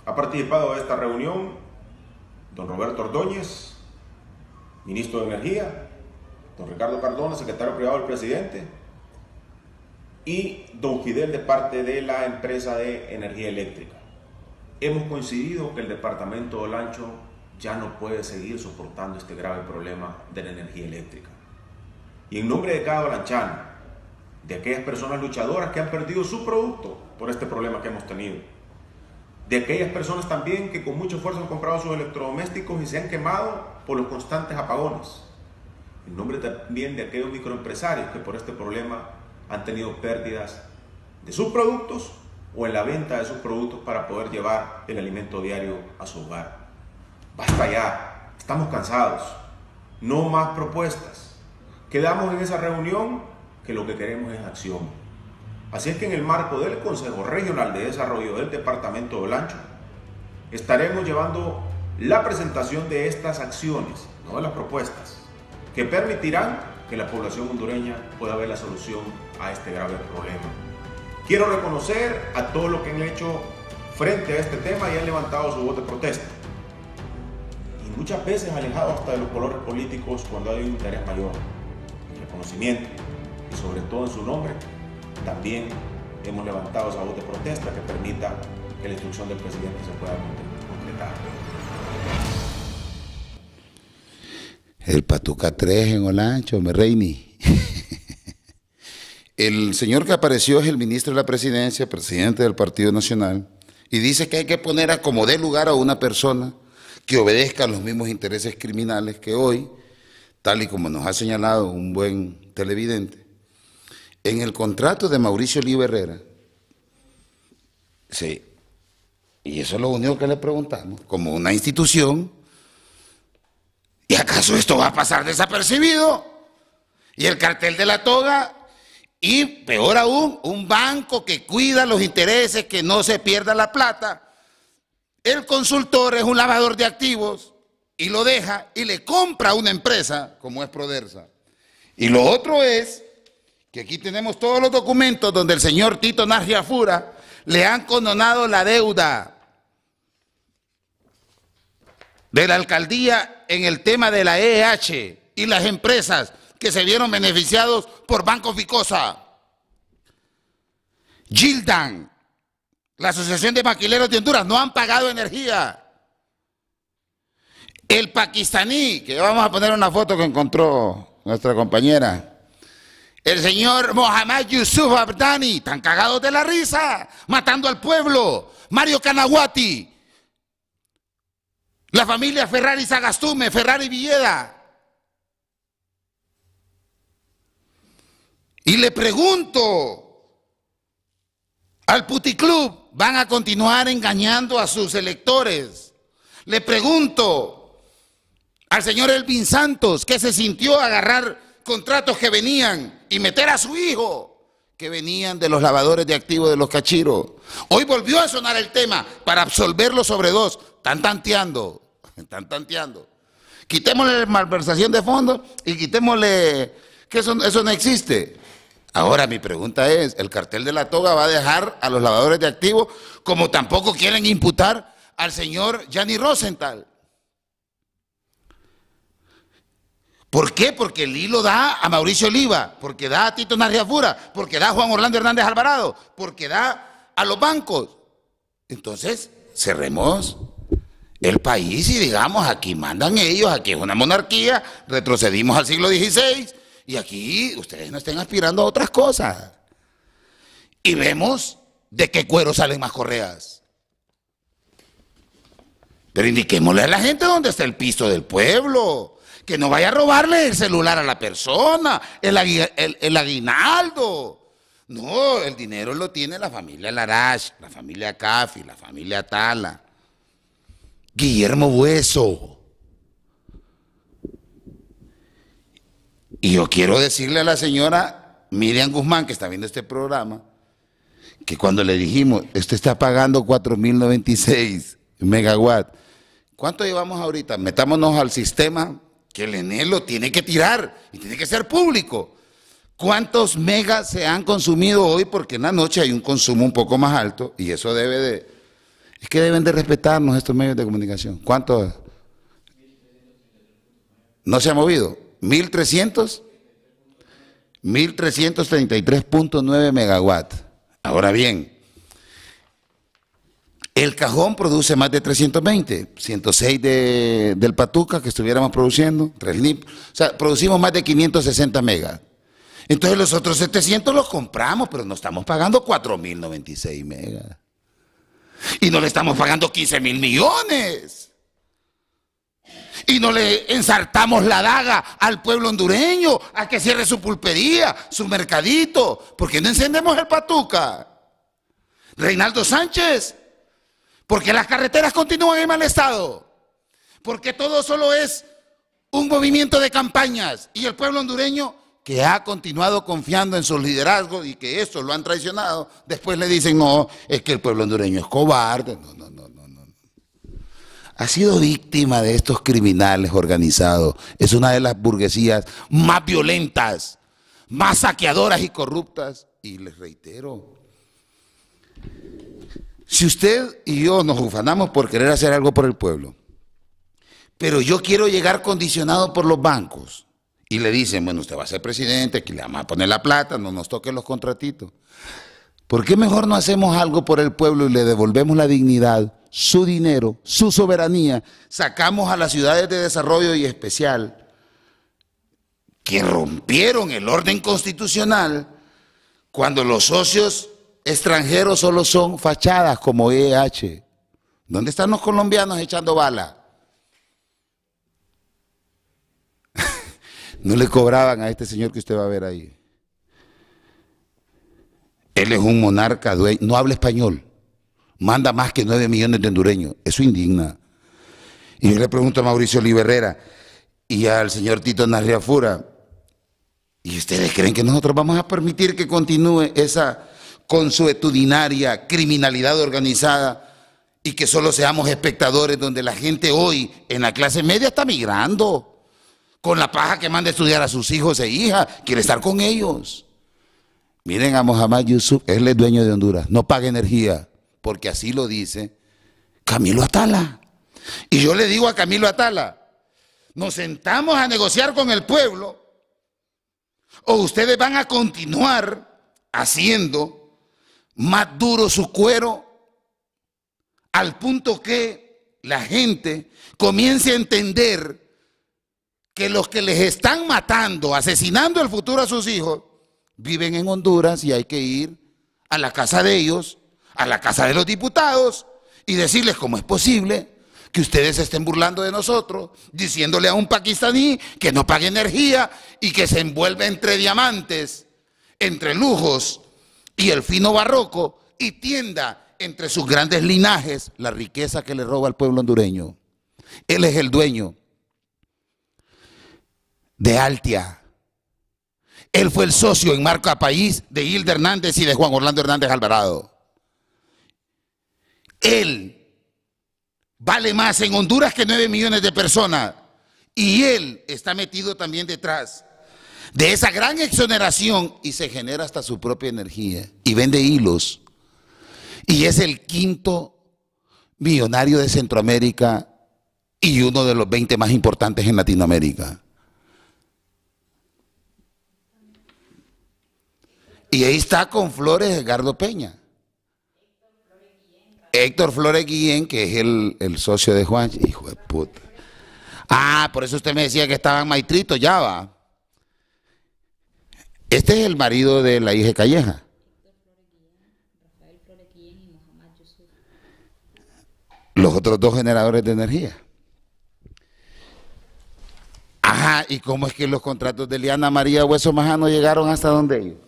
Ha participado de esta reunión don Roberto Ordóñez, ministro de Energía, don Ricardo Cardona, secretario privado del presidente, y don Fidel de parte de la empresa de energía eléctrica. Hemos coincidido que el departamento de Olancho ya no puede seguir soportando este grave problema de la energía eléctrica. Y en nombre de cada branchano, de aquellas personas luchadoras que han perdido su producto por este problema que hemos tenido, de aquellas personas también que con mucho esfuerzo han comprado sus electrodomésticos y se han quemado por los constantes apagones, en nombre también de aquellos microempresarios que por este problema han tenido pérdidas de sus productos o en la venta de sus productos para poder llevar el alimento diario a su hogar basta ya, estamos cansados, no más propuestas. Quedamos en esa reunión que lo que queremos es acción. Así es que en el marco del Consejo Regional de Desarrollo del Departamento de Olancho, estaremos llevando la presentación de estas acciones, no de las propuestas, que permitirán que la población hondureña pueda ver la solución a este grave problema. Quiero reconocer a todos los que han hecho frente a este tema y han levantado su voz de protesta muchas veces alejado hasta de los colores políticos cuando hay un interés mayor, el reconocimiento y sobre todo en su nombre. También hemos levantado esa voz de protesta que permita que la instrucción del presidente se pueda concretar. El Patuca 3 en Olancho, me El señor que apareció es el ministro de la presidencia, presidente del Partido Nacional, y dice que hay que poner a como dé lugar a una persona que obedezcan los mismos intereses criminales que hoy, tal y como nos ha señalado un buen televidente, en el contrato de Mauricio Lío Herrera, sí, y eso es lo único que le preguntamos, como una institución, ¿y acaso esto va a pasar desapercibido? Y el cartel de la toga, y peor aún, un banco que cuida los intereses, que no se pierda la plata el consultor es un lavador de activos y lo deja y le compra a una empresa como es Prodersa. Y lo otro es que aquí tenemos todos los documentos donde el señor Tito Nagia le han condonado la deuda de la alcaldía en el tema de la EH y las empresas que se vieron beneficiados por Banco Ficosa. Gildan la Asociación de Maquileros de Honduras no han pagado energía. El pakistaní, que vamos a poner una foto que encontró nuestra compañera. El señor Mohamed Yusuf Abdani, tan cagados de la risa, matando al pueblo. Mario Canaguati. La familia Ferrari Sagastume, Ferrari Villeda. Y le pregunto al Puticlub, van a continuar engañando a sus electores. Le pregunto al señor Elvin Santos, que se sintió agarrar contratos que venían y meter a su hijo, que venían de los lavadores de activos de los cachiros. Hoy volvió a sonar el tema para absolverlo sobre dos. Están tanteando, están tanteando. Quitémosle malversación de fondos y quitémosle que eso no existe. Ahora mi pregunta es, ¿el cartel de la toga va a dejar a los lavadores de activos como tampoco quieren imputar al señor Gianni Rosenthal? ¿Por qué? Porque el hilo da a Mauricio Oliva, porque da a Tito Fura, porque da a Juan Orlando Hernández Alvarado, porque da a los bancos. Entonces, cerremos el país y digamos, aquí mandan ellos, aquí es una monarquía, retrocedimos al siglo XVI y aquí ustedes no estén aspirando a otras cosas. Y vemos de qué cuero salen más correas. Pero indiquémosle a la gente dónde está el piso del pueblo. Que no vaya a robarle el celular a la persona, el, aguinaldo. No, el dinero lo tiene la familia Larash, la familia Cafi, la familia Tala. Guillermo Hueso. Y yo quiero decirle a la señora Miriam Guzmán, que está viendo este programa, que cuando le dijimos, usted está pagando 4.096 megawatt, ¿cuánto llevamos ahorita? Metámonos al sistema que el lo tiene que tirar y tiene que ser público. ¿Cuántos megas se han consumido hoy? Porque en la noche hay un consumo un poco más alto y eso debe de... Es que deben de respetarnos estos medios de comunicación. ¿Cuántos? ¿No se ha movido? 1300 1333.9 megawatts. Ahora bien, el cajón produce más de 320, 106 del Patuca que estuviéramos produciendo, o sea, producimos más de 560 megas. Entonces los otros 700 los compramos, pero nos estamos pagando 4.096 megas. Y no le estamos pagando 15 mil millones y no le ensartamos la daga al pueblo hondureño a que cierre su pulpería, su mercadito, porque no encendemos el patuca. Reinaldo Sánchez, porque las carreteras continúan en mal estado, porque todo solo es un movimiento de campañas y el pueblo hondureño que ha continuado confiando en su liderazgo y que eso lo han traicionado, después le dicen, no, es que el pueblo hondureño es cobarde. No, no, ha sido víctima de estos criminales organizados. Es una de las burguesías más violentas, más saqueadoras y corruptas. Y les reitero, si usted y yo nos ufanamos por querer hacer algo por el pueblo, pero yo quiero llegar condicionado por los bancos, y le dicen, bueno, usted va a ser presidente, aquí le vamos a poner la plata, no nos toquen los contratitos. ¿Por qué mejor no hacemos algo por el pueblo y le devolvemos la dignidad su dinero, su soberanía, sacamos a las ciudades de desarrollo y especial, que rompieron el orden constitucional, cuando los socios extranjeros solo son fachadas como EH. ¿Dónde están los colombianos echando bala? no le cobraban a este señor que usted va a ver ahí. Él es un monarca, no habla español manda más que 9 millones de hondureños. Eso indigna. Y yo le pregunto a Mauricio Liberrera y al señor Tito Narriafura, ¿y ustedes creen que nosotros vamos a permitir que continúe esa consuetudinaria criminalidad organizada y que solo seamos espectadores donde la gente hoy en la clase media está migrando? Con la paja que manda estudiar a sus hijos e hijas, quiere estar con ellos. Miren a Mohamed Yusuf, él es dueño de Honduras, no paga energía, porque así lo dice Camilo Atala. Y yo le digo a Camilo Atala, nos sentamos a negociar con el pueblo o ustedes van a continuar haciendo más duro su cuero al punto que la gente comience a entender que los que les están matando, asesinando el futuro a sus hijos, viven en Honduras y hay que ir a la casa de ellos a la Casa de los Diputados y decirles cómo es posible que ustedes estén burlando de nosotros, diciéndole a un paquistaní que no pague energía y que se envuelve entre diamantes, entre lujos y el fino barroco y tienda entre sus grandes linajes la riqueza que le roba al pueblo hondureño. Él es el dueño de Altia. Él fue el socio en a País de Hilda Hernández y de Juan Orlando Hernández Alvarado. Él vale más en Honduras que 9 millones de personas. Y él está metido también detrás de esa gran exoneración y se genera hasta su propia energía y vende hilos. Y es el quinto millonario de Centroamérica y uno de los 20 más importantes en Latinoamérica. Y ahí está con Flores Edgardo Peña. Héctor Flores Guillén, que es el, socio de Juan. Hijo de puta. Ah, por eso usted me decía que estaban maitritos, ya va. Este es el marido de la hija Calleja. Los otros dos generadores de energía. Ajá, ¿y cómo es que los contratos de Liana María Hueso Majano llegaron hasta donde ellos?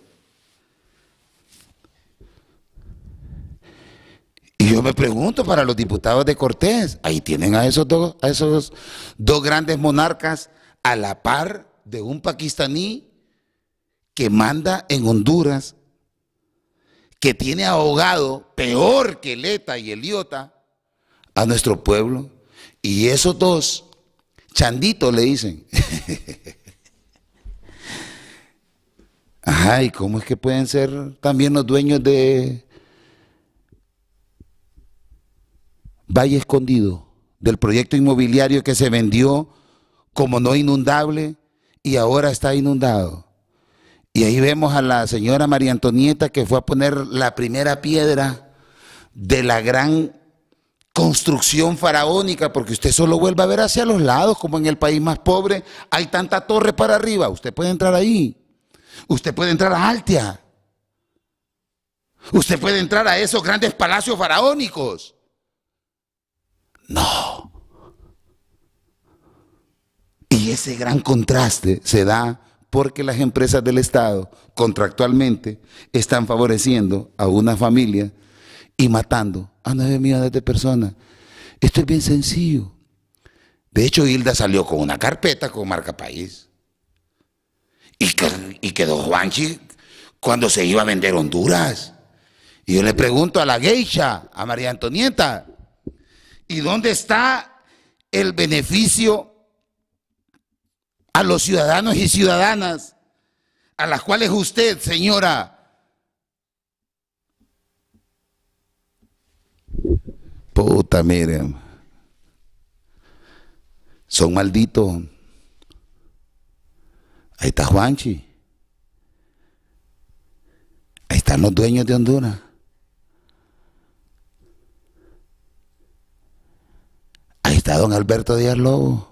yo me pregunto para los diputados de Cortés, ahí tienen a esos dos, a esos dos grandes monarcas a la par de un paquistaní que manda en Honduras, que tiene ahogado, peor que Leta y Eliota, a nuestro pueblo. Y esos dos, Chandito le dicen. Ay, ¿cómo es que pueden ser también los dueños de Valle Escondido, del proyecto inmobiliario que se vendió como no inundable y ahora está inundado. Y ahí vemos a la señora María Antonieta que fue a poner la primera piedra de la gran construcción faraónica, porque usted solo vuelve a ver hacia los lados, como en el país más pobre hay tanta torre para arriba. Usted puede entrar ahí. Usted puede entrar a Altia. Usted puede entrar a esos grandes palacios faraónicos. No. Y ese gran contraste se da porque las empresas del Estado contractualmente están favoreciendo a una familia y matando a nueve millones de personas. Esto es bien sencillo. De hecho, Hilda salió con una carpeta con marca país. Y, y quedó Juanchi cuando se iba a vender Honduras. Y yo le pregunto a la geisha, a María Antonieta, ¿Y dónde está el beneficio a los ciudadanos y ciudadanas a las cuales usted, señora, puta, miren, son malditos. Ahí está Juanchi. Ahí están los dueños de Honduras. está don Alberto Díaz Lobo.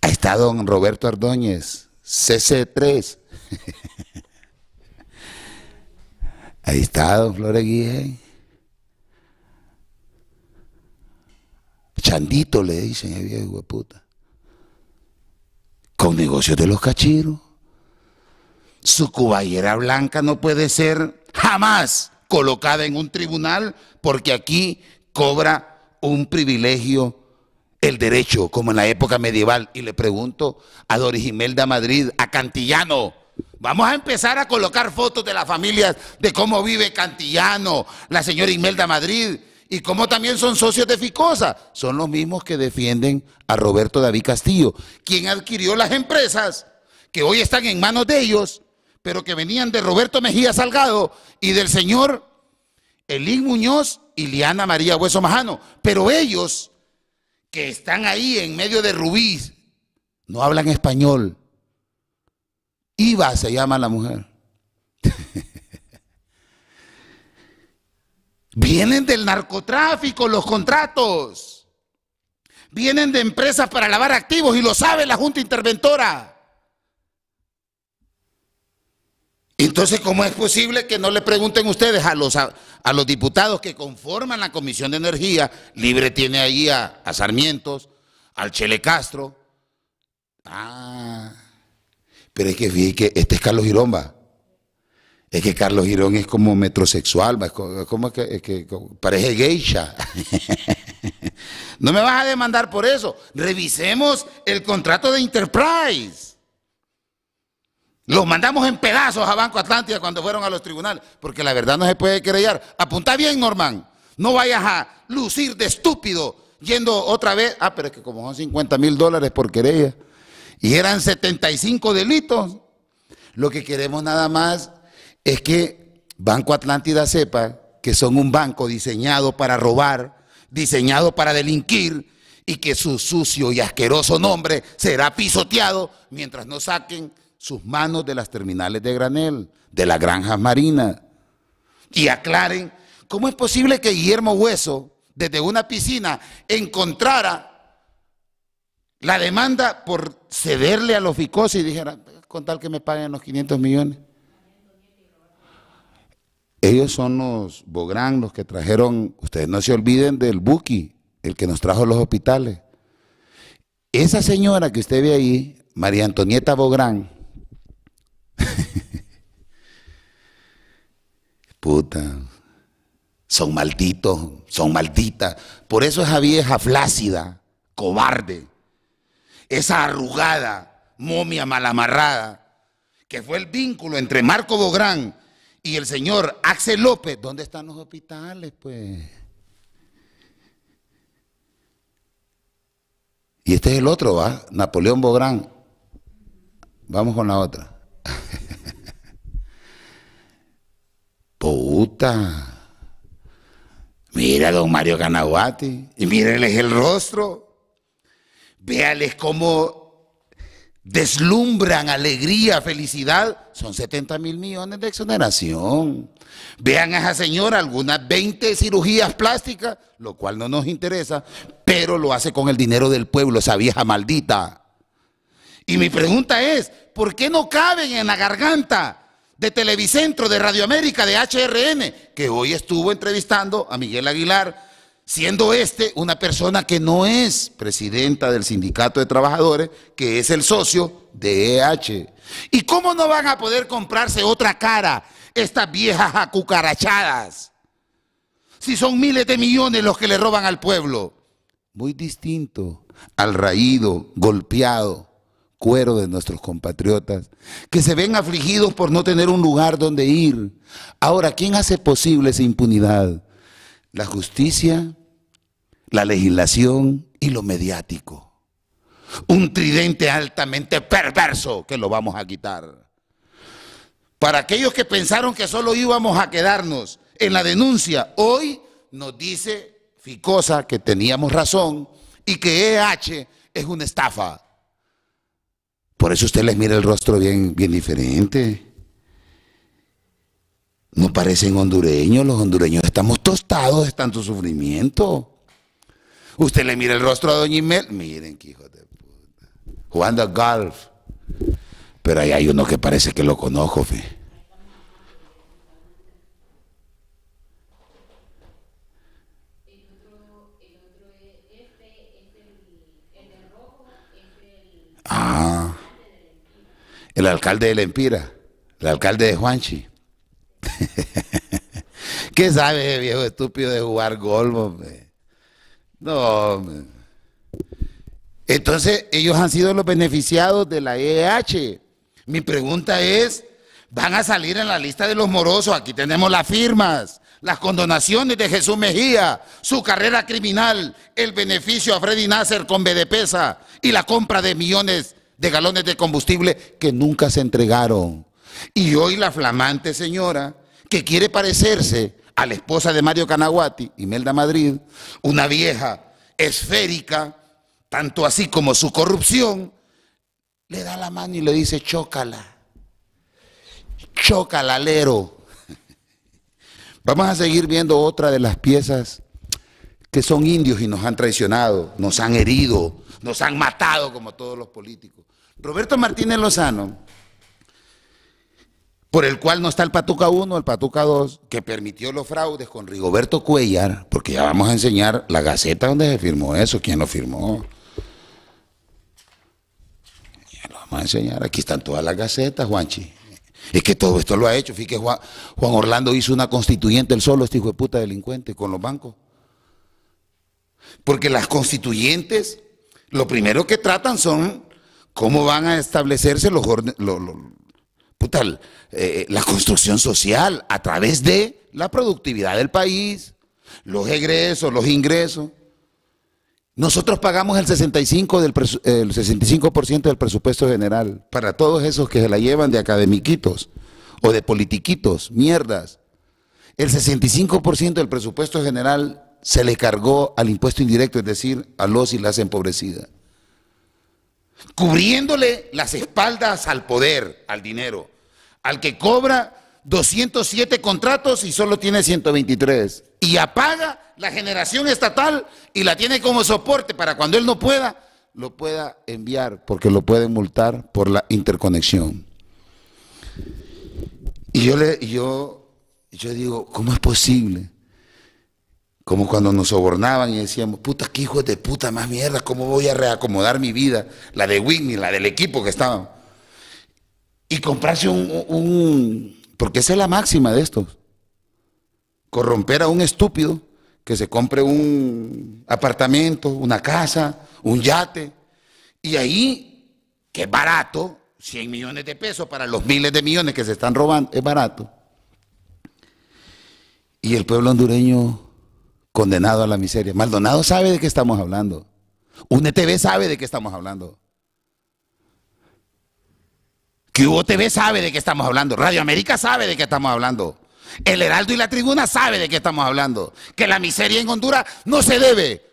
Ahí está don Roberto ardóñez CC3. Ahí está don Flores Guillén. Chandito le dicen a viejo puta. Con negocios de los cachiros. Su cuballera blanca no puede ser jamás colocada en un tribunal porque aquí cobra un privilegio el derecho, como en la época medieval. Y le pregunto a Doris Imelda Madrid, a Cantillano, Vamos a empezar a colocar fotos de las familias, de cómo vive Cantillano, la señora Imelda Madrid, y cómo también son socios de Ficosa. Son los mismos que defienden a Roberto David Castillo, quien adquirió las empresas que hoy están en manos de ellos, pero que venían de Roberto Mejía Salgado y del señor Elín Muñoz Iliana María Hueso Majano. Pero ellos que están ahí en medio de Rubí no hablan español. Iba se llama la mujer. Vienen del narcotráfico los contratos. Vienen de empresas para lavar activos y lo sabe la Junta Interventora. Entonces, ¿cómo es posible que no le pregunten ustedes a los, a, los diputados que conforman la Comisión de Energía? Libre tiene ahí a, Sarmientos, al Chele Castro. Ah, pero es que fíjate que este es Carlos Girón, Es que Carlos Girón es como metrosexual, como, que, parece geisha. no me vas a demandar por eso. Revisemos el contrato de Enterprise. Los mandamos en pedazos a Banco Atlántida cuando fueron a los tribunales, porque la verdad no se puede querellar. Apunta bien, Norman. No vayas a lucir de estúpido yendo otra vez. Ah, pero es que como son 50 mil dólares por querella y eran 75 delitos, lo que queremos nada más es que Banco Atlántida sepa que son un banco diseñado para robar, diseñado para delinquir y que su sucio y asqueroso nombre será pisoteado mientras no saquen sus manos de las terminales de granel, de las granjas marinas. Y aclaren, ¿cómo es posible que Guillermo Hueso, desde una piscina, encontrara la demanda por cederle a los FICOS y dijera, con tal que me paguen los 500 millones? Ellos son los Bográn, los que trajeron, ustedes no se olviden del Buki, el que nos trajo los hospitales. Esa señora que usted ve ahí, María Antonieta Bográn, Puta. Son malditos, son malditas. Por eso esa vieja flácida, cobarde, esa arrugada, momia malamarrada, que fue el vínculo entre Marco Bográn y el señor Axel López. ¿Dónde están los hospitales, pues? Y este es el otro, ¿va? Napoleón Bográn. Vamos con la otra. Puta. Mira don Mario Canaguati y mírenles el rostro. Véales cómo deslumbran alegría, felicidad. Son 70 mil millones de exoneración. Vean a esa señora algunas 20 cirugías plásticas, lo cual no nos interesa, pero lo hace con el dinero del pueblo, esa vieja maldita. Y mi pregunta es, ¿por qué no caben en la garganta de Televicentro, de Radio América, de HRN, que hoy estuvo entrevistando a Miguel Aguilar, siendo este una persona que no es presidenta del sindicato de trabajadores, que es el socio de EH. ¿Y cómo no van a poder comprarse otra cara estas viejas acucarachadas? Si son miles de millones los que le roban al pueblo. Muy distinto al raído, golpeado, cuero de nuestros compatriotas, que se ven afligidos por no tener un lugar donde ir. Ahora, ¿quién hace posible esa impunidad? La justicia, la legislación y lo mediático. Un tridente altamente perverso que lo vamos a quitar. Para aquellos que pensaron que solo íbamos a quedarnos en la denuncia, hoy nos dice Ficosa que teníamos razón y que EH es una estafa por eso usted les mira el rostro bien, bien diferente. No parecen hondureños, los hondureños estamos tostados de tanto sufrimiento. Usted le mira el rostro a Doña Imel, miren qué hijo de puta. Jugando a golf. Pero ahí hay uno que parece que lo conozco, fe. Ah el alcalde de Lempira, el alcalde de Juanchi. ¿Qué sabe viejo estúpido de jugar golf, No, Entonces, ellos han sido los beneficiados de la EEH. Mi pregunta es, ¿van a salir en la lista de los morosos? Aquí tenemos las firmas, las condonaciones de Jesús Mejía, su carrera criminal, el beneficio a Freddy Nasser con BDPesa y la compra de millones de galones de combustible que nunca se entregaron. Y hoy la flamante señora que quiere parecerse a la esposa de Mario Canaguati, Imelda Madrid, una vieja esférica, tanto así como su corrupción, le da la mano y le dice, chócala, chocala alero. Vamos a seguir viendo otra de las piezas que son indios y nos han traicionado, nos han herido, nos han matado como todos los políticos. Roberto Martínez Lozano, por el cual no está el Patuca 1, el Patuca 2, que permitió los fraudes con Rigoberto Cuellar, porque ya vamos a enseñar la gaceta donde se firmó eso, quién lo firmó. Ya lo vamos a enseñar, aquí están todas las gacetas, Juanchi. Es que todo esto lo ha hecho, fíjate, Juan, Juan Orlando hizo una constituyente el solo, este hijo de puta delincuente, con los bancos. Porque las constituyentes, lo primero que tratan son ¿Cómo van a establecerse los eh, eh, la construcción social a través de la productividad del país, los egresos, los ingresos? Nosotros pagamos el 65%, del, el 65 del presupuesto general para todos esos que se la llevan de academiquitos o de politiquitos, mierdas. El 65% del presupuesto general se le cargó al impuesto indirecto, es decir, a los y las empobrecidas cubriéndole las espaldas al poder, al dinero, al que cobra 207 contratos y solo tiene 123, y apaga la generación estatal y la tiene como soporte para cuando él no pueda, lo pueda enviar, porque lo puede multar por la interconexión. Y yo, le, yo, yo digo, ¿cómo es posible? Como cuando nos sobornaban y decíamos, puta, qué hijo de puta más mierda, ¿cómo voy a reacomodar mi vida? La de Whitney, la del equipo que estaba Y comprarse un, un. Porque esa es la máxima de estos. Corromper a un estúpido que se compre un apartamento, una casa, un yate. Y ahí, que es barato, 100 millones de pesos para los miles de millones que se están robando, es barato. Y el pueblo hondureño condenado a la miseria. Maldonado sabe de qué estamos hablando. UNETV sabe de qué estamos hablando. Que TV sabe de qué estamos hablando. Radio América sabe de qué estamos hablando. El Heraldo y la Tribuna sabe de qué estamos hablando. Que la miseria en Honduras no se debe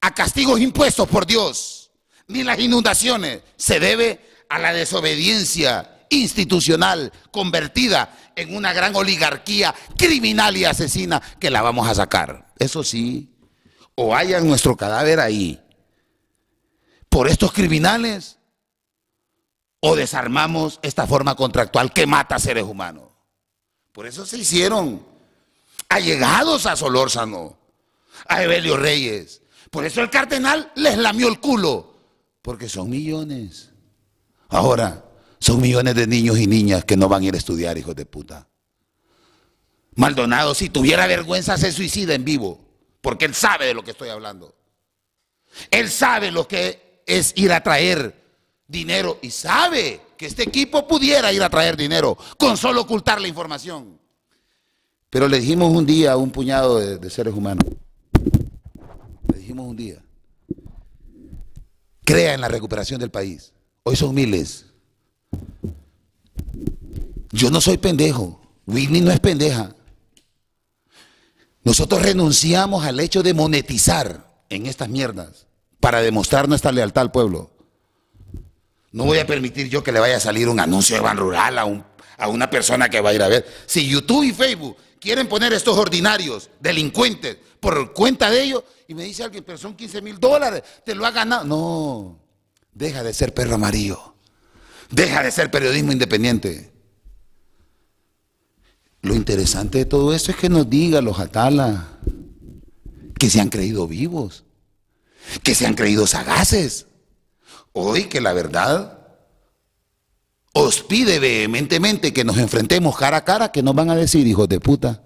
a castigos impuestos por Dios, ni las inundaciones. Se debe a la desobediencia institucional convertida en una gran oligarquía criminal y asesina que la vamos a sacar. Eso sí, o hayan nuestro cadáver ahí por estos criminales o desarmamos esta forma contractual que mata seres humanos. Por eso se hicieron allegados a Solórzano, a Evelio Reyes. Por eso el cardenal les lamió el culo, porque son millones. Ahora, son millones de niños y niñas que no van a ir a estudiar, hijos de puta. Maldonado, si tuviera vergüenza, se suicida en vivo. Porque él sabe de lo que estoy hablando. Él sabe lo que es ir a traer dinero y sabe que este equipo pudiera ir a traer dinero con solo ocultar la información. Pero le dijimos un día a un puñado de, seres humanos, le dijimos un día, crea en la recuperación del país. Hoy son miles, yo no soy pendejo. Whitney no es pendeja. Nosotros renunciamos al hecho de monetizar en estas mierdas para demostrar nuestra lealtad al pueblo. No voy a permitir yo que le vaya a salir un anuncio de Ban Rural a, a una persona que va a ir a ver. Si YouTube y Facebook quieren poner estos ordinarios, delincuentes, por cuenta de ellos, y me dice alguien, pero son 15 mil dólares, te lo ha ganado. No, deja de ser perro amarillo. Deja de ser periodismo independiente. Lo interesante de todo esto es que nos diga los Atala que se han creído vivos, que se han creído sagaces. Hoy que la verdad os pide vehementemente que nos enfrentemos cara a cara, que nos van a decir, hijos de puta.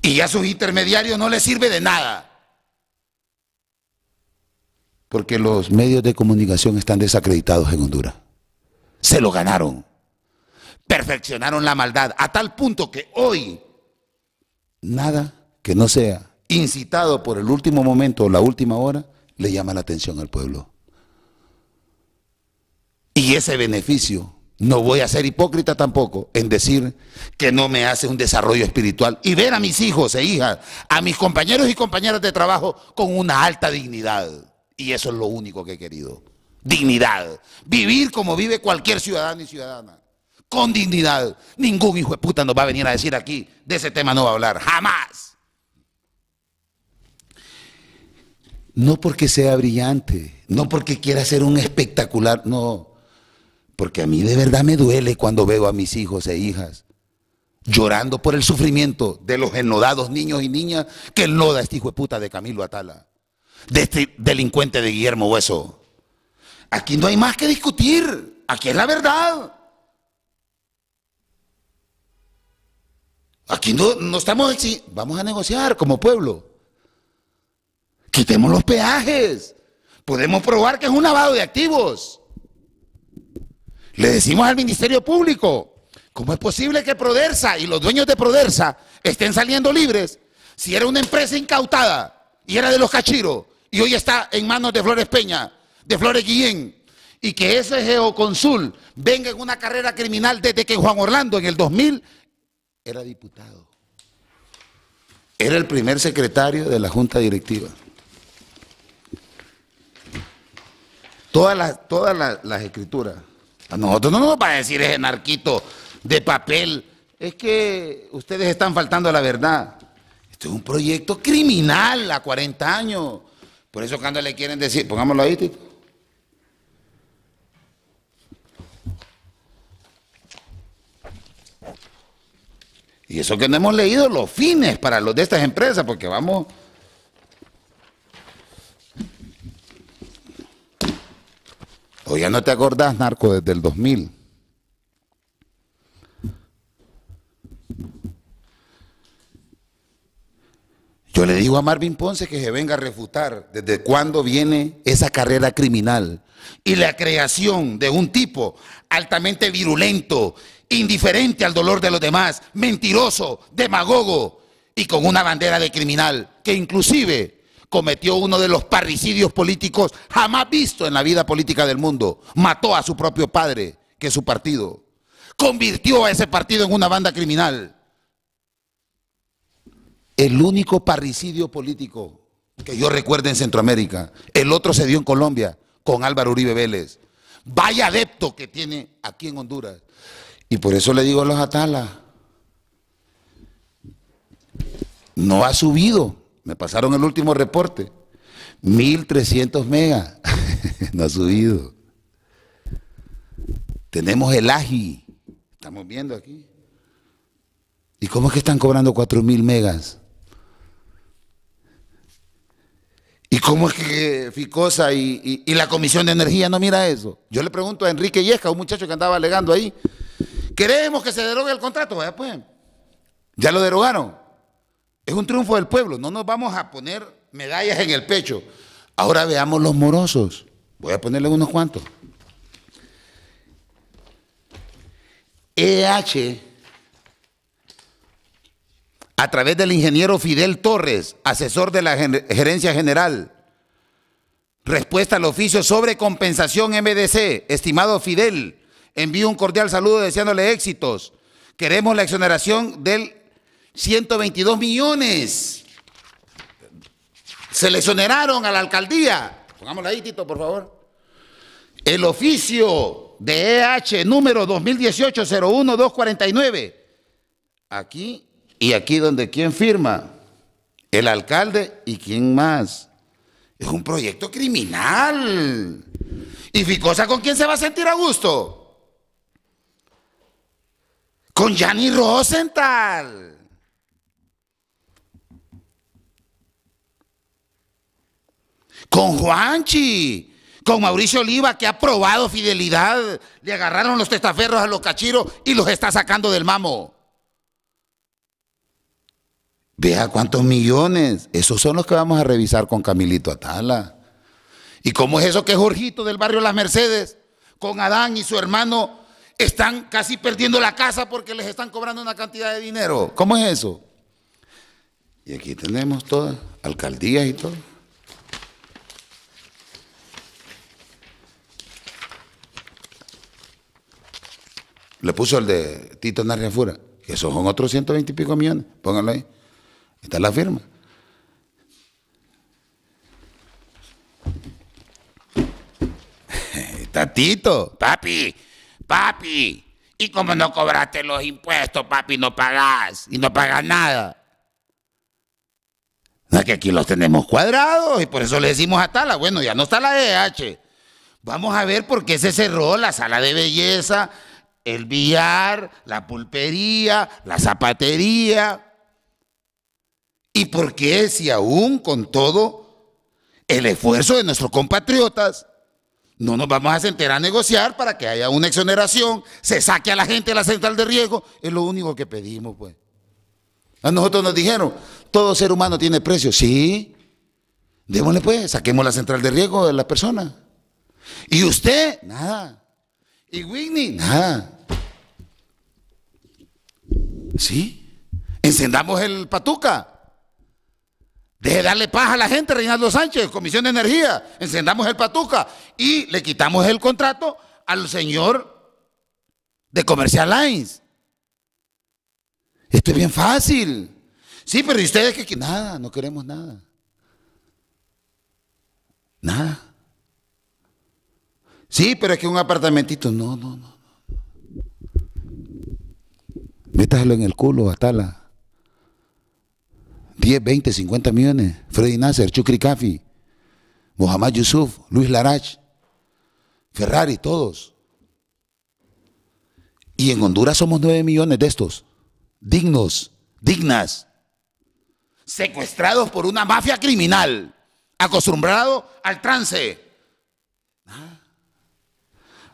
Y a sus intermediarios no les sirve de nada. Porque los medios de comunicación están desacreditados en Honduras se lo ganaron. Perfeccionaron la maldad a tal punto que hoy nada que no sea incitado por el último momento o la última hora le llama la atención al pueblo. Y ese beneficio, no voy a ser hipócrita tampoco en decir que no me hace un desarrollo espiritual y ver a mis hijos e hijas, a mis compañeros y compañeras de trabajo con una alta dignidad. Y eso es lo único que he querido dignidad. Vivir como vive cualquier ciudadano y ciudadana. Con dignidad. Ningún hijo de puta nos va a venir a decir aquí, de ese tema no va a hablar. Jamás. No porque sea brillante, no porque quiera ser un espectacular, no. Porque a mí de verdad me duele cuando veo a mis hijos e hijas llorando por el sufrimiento de los enlodados niños y niñas que enloda este hijo de puta de Camilo Atala, de este delincuente de Guillermo Hueso, Aquí no hay más que discutir. Aquí es la verdad. Aquí no, no estamos Vamos a negociar como pueblo. Quitemos los peajes. Podemos probar que es un lavado de activos. Le decimos al Ministerio Público, ¿cómo es posible que Prodersa y los dueños de Prodersa estén saliendo libres si era una empresa incautada y era de los cachiros y hoy está en manos de Flores Peña? de Flores Guillén y que ese geoconsul venga en una carrera criminal desde que Juan Orlando en el 2000 era diputado. Era el primer secretario de la Junta Directiva. Todas las, todas las, escrituras. A nosotros no nos va a decir ese narquito de papel. Es que ustedes están faltando a la verdad. Esto es un proyecto criminal a 40 años. Por eso cuando le quieren decir, pongámoslo ahí, Y eso que no hemos leído los fines para los de estas empresas, porque vamos... O ya no te acordás, narco, desde el 2000. Yo le digo a Marvin Ponce que se venga a refutar desde cuándo viene esa carrera criminal y la creación de un tipo altamente virulento indiferente al dolor de los demás, mentiroso, demagogo y con una bandera de criminal que inclusive cometió uno de los parricidios políticos jamás visto en la vida política del mundo. Mató a su propio padre, que es su partido. Convirtió a ese partido en una banda criminal. El único parricidio político que yo recuerdo en Centroamérica. El otro se dio en Colombia con Álvaro Uribe Vélez. Vaya adepto que tiene aquí en Honduras. Y por eso le digo a los Atala, no ha subido. Me pasaron el último reporte. 1300 megas. no ha subido. Tenemos el AGI. Estamos viendo aquí. ¿Y cómo es que están cobrando 4000 megas? ¿Y cómo es que eh, Ficosa y, la Comisión de Energía no mira eso? Yo le pregunto a Enrique Yesca, un muchacho que andaba alegando ahí, Queremos que se derogue el contrato, pues. Ya lo derogaron. Es un triunfo del pueblo. No nos vamos a poner medallas en el pecho. Ahora veamos los morosos. Voy a ponerle unos cuantos. EH, a través del ingeniero Fidel Torres, asesor de la Gerencia General, respuesta al oficio sobre compensación MDC. Estimado Fidel, envío un cordial saludo deseándole éxitos. Queremos la exoneración del 122 millones. Se le exoneraron a la alcaldía. Pongámosla ahí, Tito, por favor. El oficio de EH número 2018-01249. Aquí y aquí donde quién firma. El alcalde y quién más. Es un proyecto criminal. ¿Y Ficosa con quién se va a sentir a gusto? con Yanni Rosenthal. Con Juanchi, con Mauricio Oliva, que ha probado fidelidad. Le agarraron los testaferros a los cachiros y los está sacando del mamo. Vea cuántos millones. Esos son los que vamos a revisar con Camilito Atala. ¿Y cómo es eso que Jorgito del barrio Las Mercedes, con Adán y su hermano están casi perdiendo la casa porque les están cobrando una cantidad de dinero. ¿Cómo es eso? Y aquí tenemos todas, alcaldías y todo. Le puso el de Tito Narriafura, que esos son otros 120 y pico millones. Pónganlo ahí. Está la firma. Tatito, papi, Papi, y cómo no cobraste los impuestos, papi, no pagas, y no pagas nada. No que aquí los tenemos cuadrados y por eso le decimos a Tala, bueno, ya no está la DH. Vamos a ver por qué se cerró la sala de belleza, el billar, la pulpería, la zapatería. ¿Y por qué si aún con todo el esfuerzo de nuestros compatriotas no nos vamos a sentar a negociar para que haya una exoneración, se saque a la gente de la central de riesgo. Es lo único que pedimos, pues. A nosotros nos dijeron, todo ser humano tiene precio. Sí, démosle pues, saquemos la central de riesgo de las personas. Y usted, nada. Y Whitney, nada. ¿Sí? Encendamos el patuca. Deje darle paz a la gente, Reinaldo Sánchez, Comisión de Energía, encendamos el patuca y le quitamos el contrato al señor de Comercial Lines. Esto es bien fácil. Sí, pero ¿y ustedes que Nada, no queremos nada. Nada. Sí, pero es que un apartamentito. No, no, no. Métaselo en el culo, Atala. 10, 20, 50 millones. Freddy Nasser, Chukri Kafi Mohamed Yusuf, Luis Larach, Ferrari, todos. Y en Honduras somos 9 millones de estos. Dignos, dignas. Secuestrados por una mafia criminal. Acostumbrado al trance. Ah.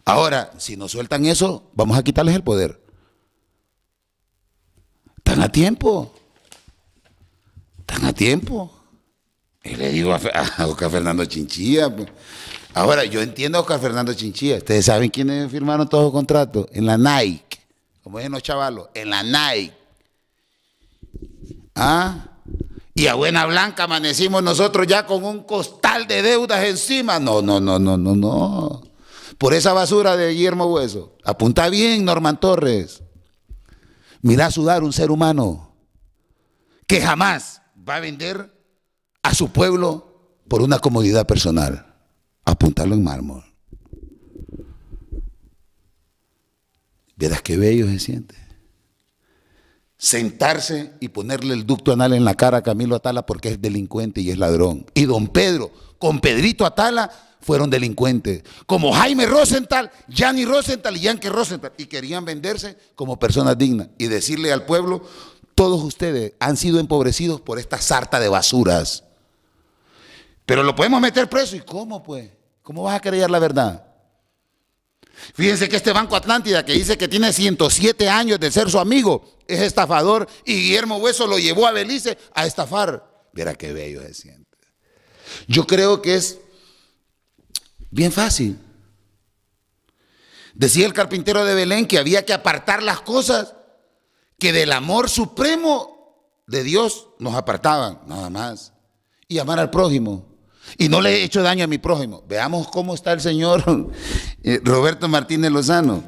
Ahora, si nos sueltan eso, vamos a quitarles el poder. Están a tiempo están a tiempo. Y le digo a, Oscar Fernando Chinchilla. Pues. Ahora, yo entiendo a Oscar Fernando Chinchilla. Ustedes saben quiénes firmaron todos los contratos. En la Nike. Como dicen los chavalos. En la Nike. ¿Ah? Y a Buena Blanca amanecimos nosotros ya con un costal de deudas encima. No, no, no, no, no, no. Por esa basura de Guillermo Hueso. Apunta bien, Norman Torres. Mira sudar un ser humano que jamás va a vender a su pueblo por una comodidad personal. Apuntarlo en mármol. Verás qué bello se siente. Sentarse y ponerle el ducto anal en la cara a Camilo Atala porque es delincuente y es ladrón. Y don Pedro, con Pedrito Atala, fueron delincuentes. Como Jaime Rosenthal, Gianni Rosenthal y Yankee Rosenthal. Y querían venderse como personas dignas y decirle al pueblo, todos ustedes han sido empobrecidos por esta sarta de basuras. Pero lo podemos meter preso. ¿Y cómo, pues? ¿Cómo vas a creer la verdad? Fíjense que este Banco Atlántida, que dice que tiene 107 años de ser su amigo, es estafador y Guillermo Hueso lo llevó a Belice a estafar. Mira qué bello se siente. Yo creo que es bien fácil. Decía el carpintero de Belén que había que apartar las cosas que del amor supremo de Dios nos apartaban, nada más. Y amar al prójimo. Y no le he hecho daño a mi prójimo. Veamos cómo está el señor eh, Roberto Martínez Lozano.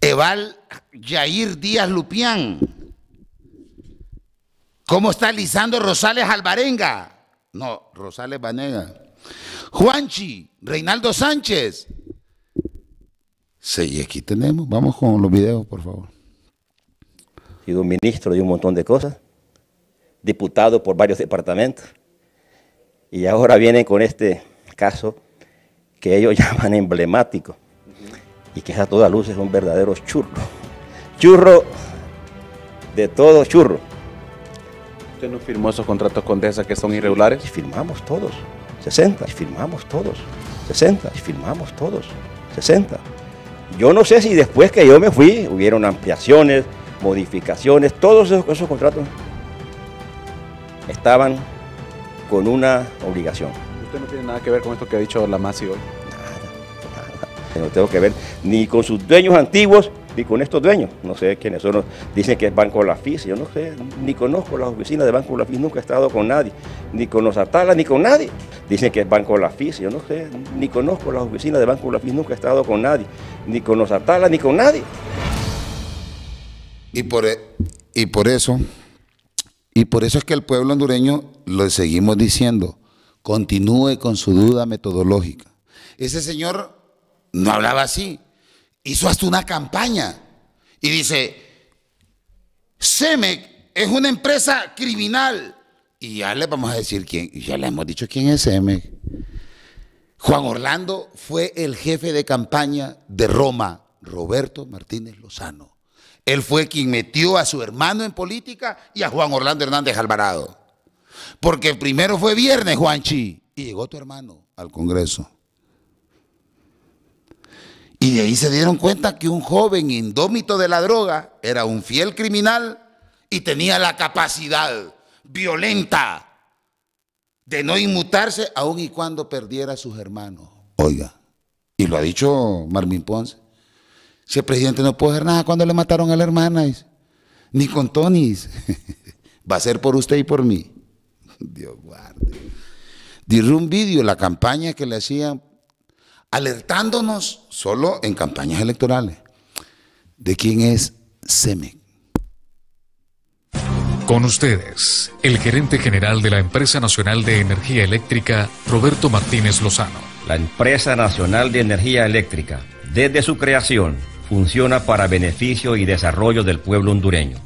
Eval Yair Díaz Lupián. ¿Cómo está Lisando Rosales Alvarenga? No, Rosales Banega, Juanchi, Reinaldo Sánchez. Sí, aquí tenemos. Vamos con los videos, por favor un ministro de un montón de cosas, diputado por varios departamentos, y ahora viene con este caso que ellos llaman emblemático y que a toda luz es un verdadero churro. Churro de todo churro. ¿Usted no firmó esos contratos con DESA que son irregulares? Y firmamos todos, 60, firmamos todos, 60, firmamos todos, 60. Yo no sé si después que yo me fui hubieron ampliaciones, modificaciones, todos esos, contratos estaban con una obligación. ¿Usted no tiene nada que ver con esto que ha dicho la MASI hoy? Nada, nada. No tengo que ver ni con sus dueños antiguos ni con estos dueños. No sé quiénes son. Dicen que es Banco Lafis. Yo no sé, ni conozco las oficinas de Banco Lafis. Nunca he estado con nadie. Ni con los Atala, ni con nadie. Dicen que es Banco Lafis. Yo no sé, ni conozco las oficinas de Banco Lafis. Nunca he estado con nadie. Ni con los Atala, ni con nadie. Y por, e, y por eso, y por eso es que el pueblo hondureño lo seguimos diciendo, continúe con su duda metodológica. Ese señor no hablaba así, hizo hasta una campaña y dice, CEMEC es una empresa criminal. Y ya le vamos a decir quién, ya le hemos dicho quién es CEMEC. Juan Orlando fue el jefe de campaña de Roma, Roberto Martínez Lozano. Él fue quien metió a su hermano en política y a Juan Orlando Hernández Alvarado. Porque primero fue viernes, Juanchi, y llegó tu hermano al Congreso. Y de ahí se dieron cuenta que un joven indómito de la droga era un fiel criminal y tenía la capacidad violenta de no inmutarse aun y cuando perdiera a sus hermanos. Oiga, y lo ha dicho Marvin Ponce. Si el presidente no puede hacer nada, cuando le mataron a la hermana? Ni con Tony. Va a ser por usted y por mí. Dios guarde. vídeo Video, la campaña que le hacían, alertándonos solo en campañas electorales. ¿De quién es CEMEC? Con ustedes, el gerente general de la Empresa Nacional de Energía Eléctrica, Roberto Martínez Lozano. La Empresa Nacional de Energía Eléctrica, desde su creación funciona para beneficio y desarrollo del pueblo hondureño.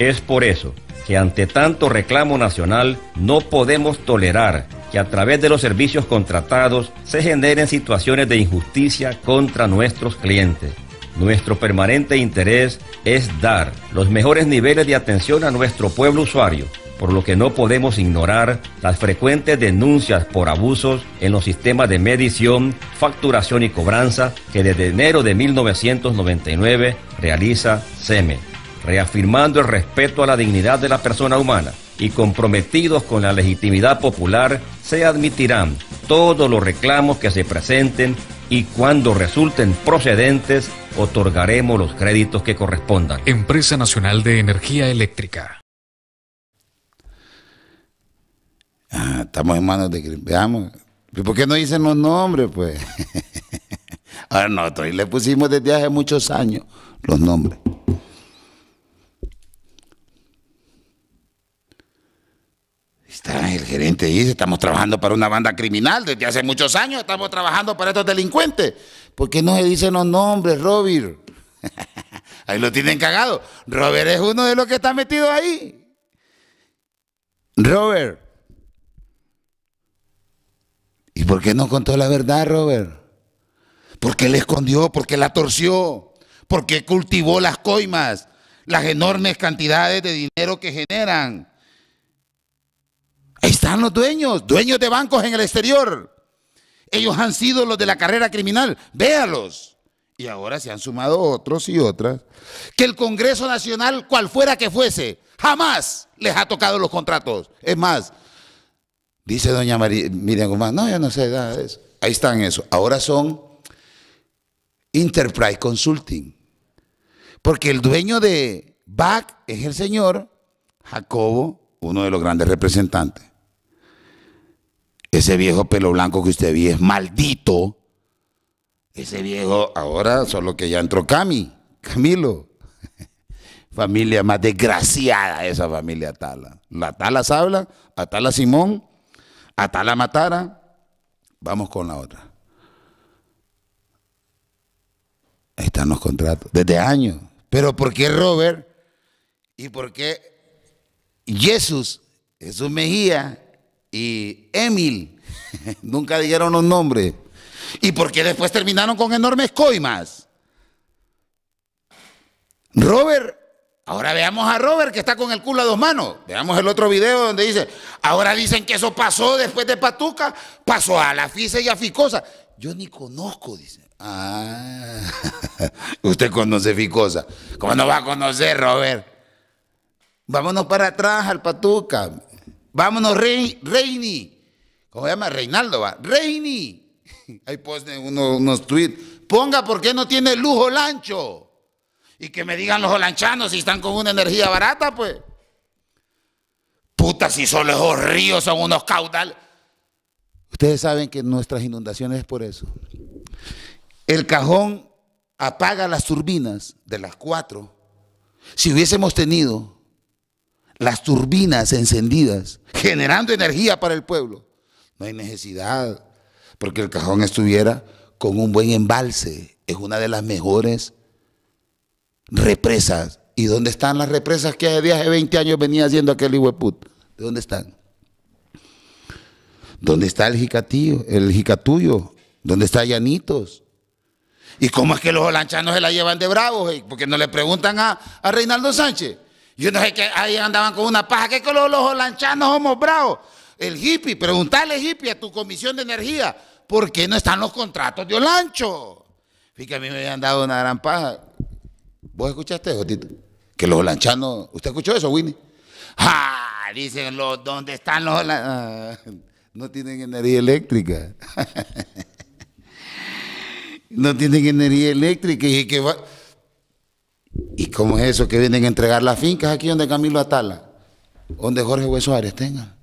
Es por eso que ante tanto reclamo nacional no podemos tolerar que a través de los servicios contratados se generen situaciones de injusticia contra nuestros clientes. Nuestro permanente interés es dar los mejores niveles de atención a nuestro pueblo usuario por lo que no podemos ignorar las frecuentes denuncias por abusos en los sistemas de medición, facturación y cobranza que desde enero de 1999 realiza SEME, reafirmando el respeto a la dignidad de la persona humana y comprometidos con la legitimidad popular, se admitirán todos los reclamos que se presenten y cuando resulten procedentes, otorgaremos los créditos que correspondan. Empresa Nacional de Energía Eléctrica. Ah, estamos en manos de Veamos. por qué no dicen los nombres, pues? Ahora nosotros le pusimos desde hace muchos años los nombres. Está el gerente dice, estamos trabajando para una banda criminal desde hace muchos años, estamos trabajando para estos delincuentes. ¿Por qué no se dicen los nombres, Robert? ahí lo tienen cagado. Robert es uno de los que está metido ahí. Robert, ¿Y por qué no contó la verdad, Robert? ¿Por qué la escondió, ¿Por qué la torció, ¿Por qué cultivó las coimas, las enormes cantidades de dinero que generan. Ahí están los dueños, dueños de bancos en el exterior. Ellos han sido los de la carrera criminal, véalos. Y ahora se han sumado otros y otras. Que el Congreso Nacional, cual fuera que fuese, jamás les ha tocado los contratos. Es más, Dice doña María, Miriam Guzmán, no, yo no sé nada de eso. Ahí están eso. Ahora son Enterprise Consulting. Porque el dueño de BAC es el señor Jacobo, uno de los grandes representantes. Ese viejo pelo blanco que usted vi es maldito. Ese viejo ahora, solo que ya entró Cami, Camilo. Familia más desgraciada esa familia Atala. La Atala habla, Atala Simón la Matara, vamos con la otra. Ahí están los contratos, desde años. Pero ¿por qué Robert? ¿Y por qué Jesús, Jesús Mejía y Emil? Nunca dijeron los nombres. ¿Y por qué después terminaron con enormes coimas? Robert Ahora veamos a Robert que está con el culo a dos manos. Veamos el otro video donde dice, ahora dicen que eso pasó después de Patuca, pasó a la Fisa y a Ficosa. Yo ni conozco, dice. Ah, usted conoce Ficosa. ¿Cómo no va a conocer, Robert? Vámonos para atrás al Patuca. Vámonos, Rey, Reini. ¿Cómo se llama? Reinaldo, va. Reini. Ahí pone unos, unos tweets. Ponga porque no tiene lujo Lancho. Y que me digan los holanchanos si están con una energía barata, pues. Puta, si solo los ríos son unos caudales. Ustedes saben que nuestras inundaciones es por eso. El cajón apaga las turbinas de las cuatro. Si hubiésemos tenido las turbinas encendidas, generando energía para el pueblo, no hay necesidad, porque el cajón estuviera con un buen embalse. Es una de las mejores represas. ¿Y dónde están las represas que hace 20 años venía haciendo aquel hueput? ¿De dónde están? ¿Dónde está el jicatillo, el jicatuyo? ¿Dónde está Llanitos? ¿Y cómo es que los holanchanos se la llevan de bravos? Eh? Porque no le preguntan a, Reinaldo Sánchez. Yo no sé que ahí andaban con una paja. ¿Qué con los holanchanos somos bravos? El hippie, preguntarle hippie a tu comisión de energía. ¿Por qué no están los contratos de Olancho? Fíjate, a mí me habían dado una gran paja. ¿Vos escuchaste, Jotito? Que los holanchanos. ¿Usted escuchó eso, Winnie? ¡Ja! Ah, dicen los, ¿dónde están los ah, No tienen energía eléctrica. no tienen energía eléctrica. Y que va. ¿Y cómo es eso que vienen a entregar las fincas aquí donde Camilo Atala? Donde Jorge Hueso Arias tenga.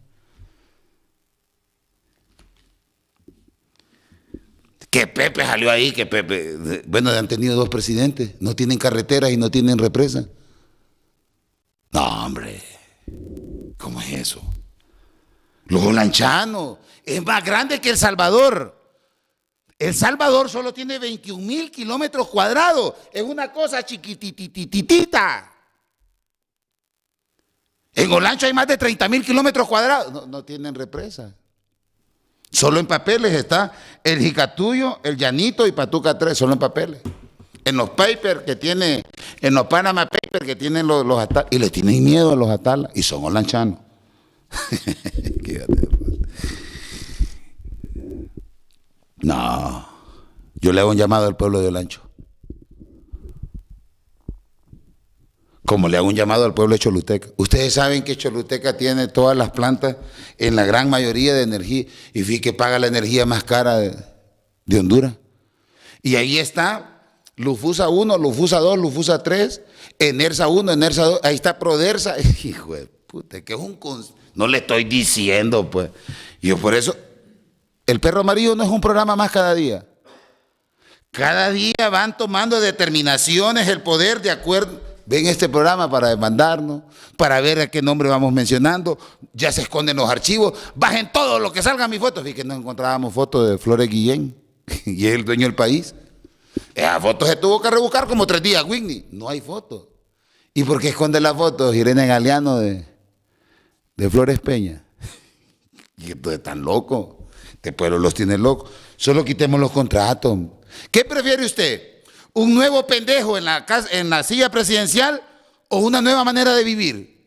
que Pepe salió ahí, que Pepe... Bueno, han tenido dos presidentes, no tienen carreteras y no tienen represa. No, hombre, ¿cómo es eso? Los holanchanos, es más grande que El Salvador. El Salvador solo tiene 21 mil kilómetros cuadrados. Es una cosa chiquitititita. En Olancho hay más de 30 mil kilómetros cuadrados. no tienen represa. Solo en papeles está el Jicatuyo, el Llanito y Patuca 3, solo en papeles. En los papers que tiene, en los Panama Papers que tienen los, atalas, y le tienen miedo a los atalas, y son holanchanos. no, yo le hago un llamado al pueblo de Olancho. como le hago un llamado al pueblo de Choluteca. Ustedes saben que Choluteca tiene todas las plantas en la gran mayoría de energía y vi que paga la energía más cara de, Honduras. Y ahí está Lufusa 1, Lufusa 2, Lufusa 3, Enersa 1, Enersa 2, ahí está Prodersa. Hijo de puta, que es un... No le estoy diciendo, pues. Yo por eso... El perro amarillo no es un programa más cada día. Cada día van tomando determinaciones el poder de acuerdo ven este programa para demandarnos, para ver a qué nombre vamos mencionando, ya se esconden los archivos, bajen todo lo que salgan mis fotos. Vi que no encontrábamos fotos de Flores Guillén, y es el dueño del país. Esa fotos se tuvo que rebuscar como tres días, Whitney. No hay fotos. ¿Y por qué esconde las fotos Irene Galeano de, de Flores Peña? Y esto es tan loco. Este pueblo los tiene locos. Solo quitemos los contratos. ¿Qué prefiere usted? un nuevo pendejo en la, en la silla presidencial o una nueva manera de vivir.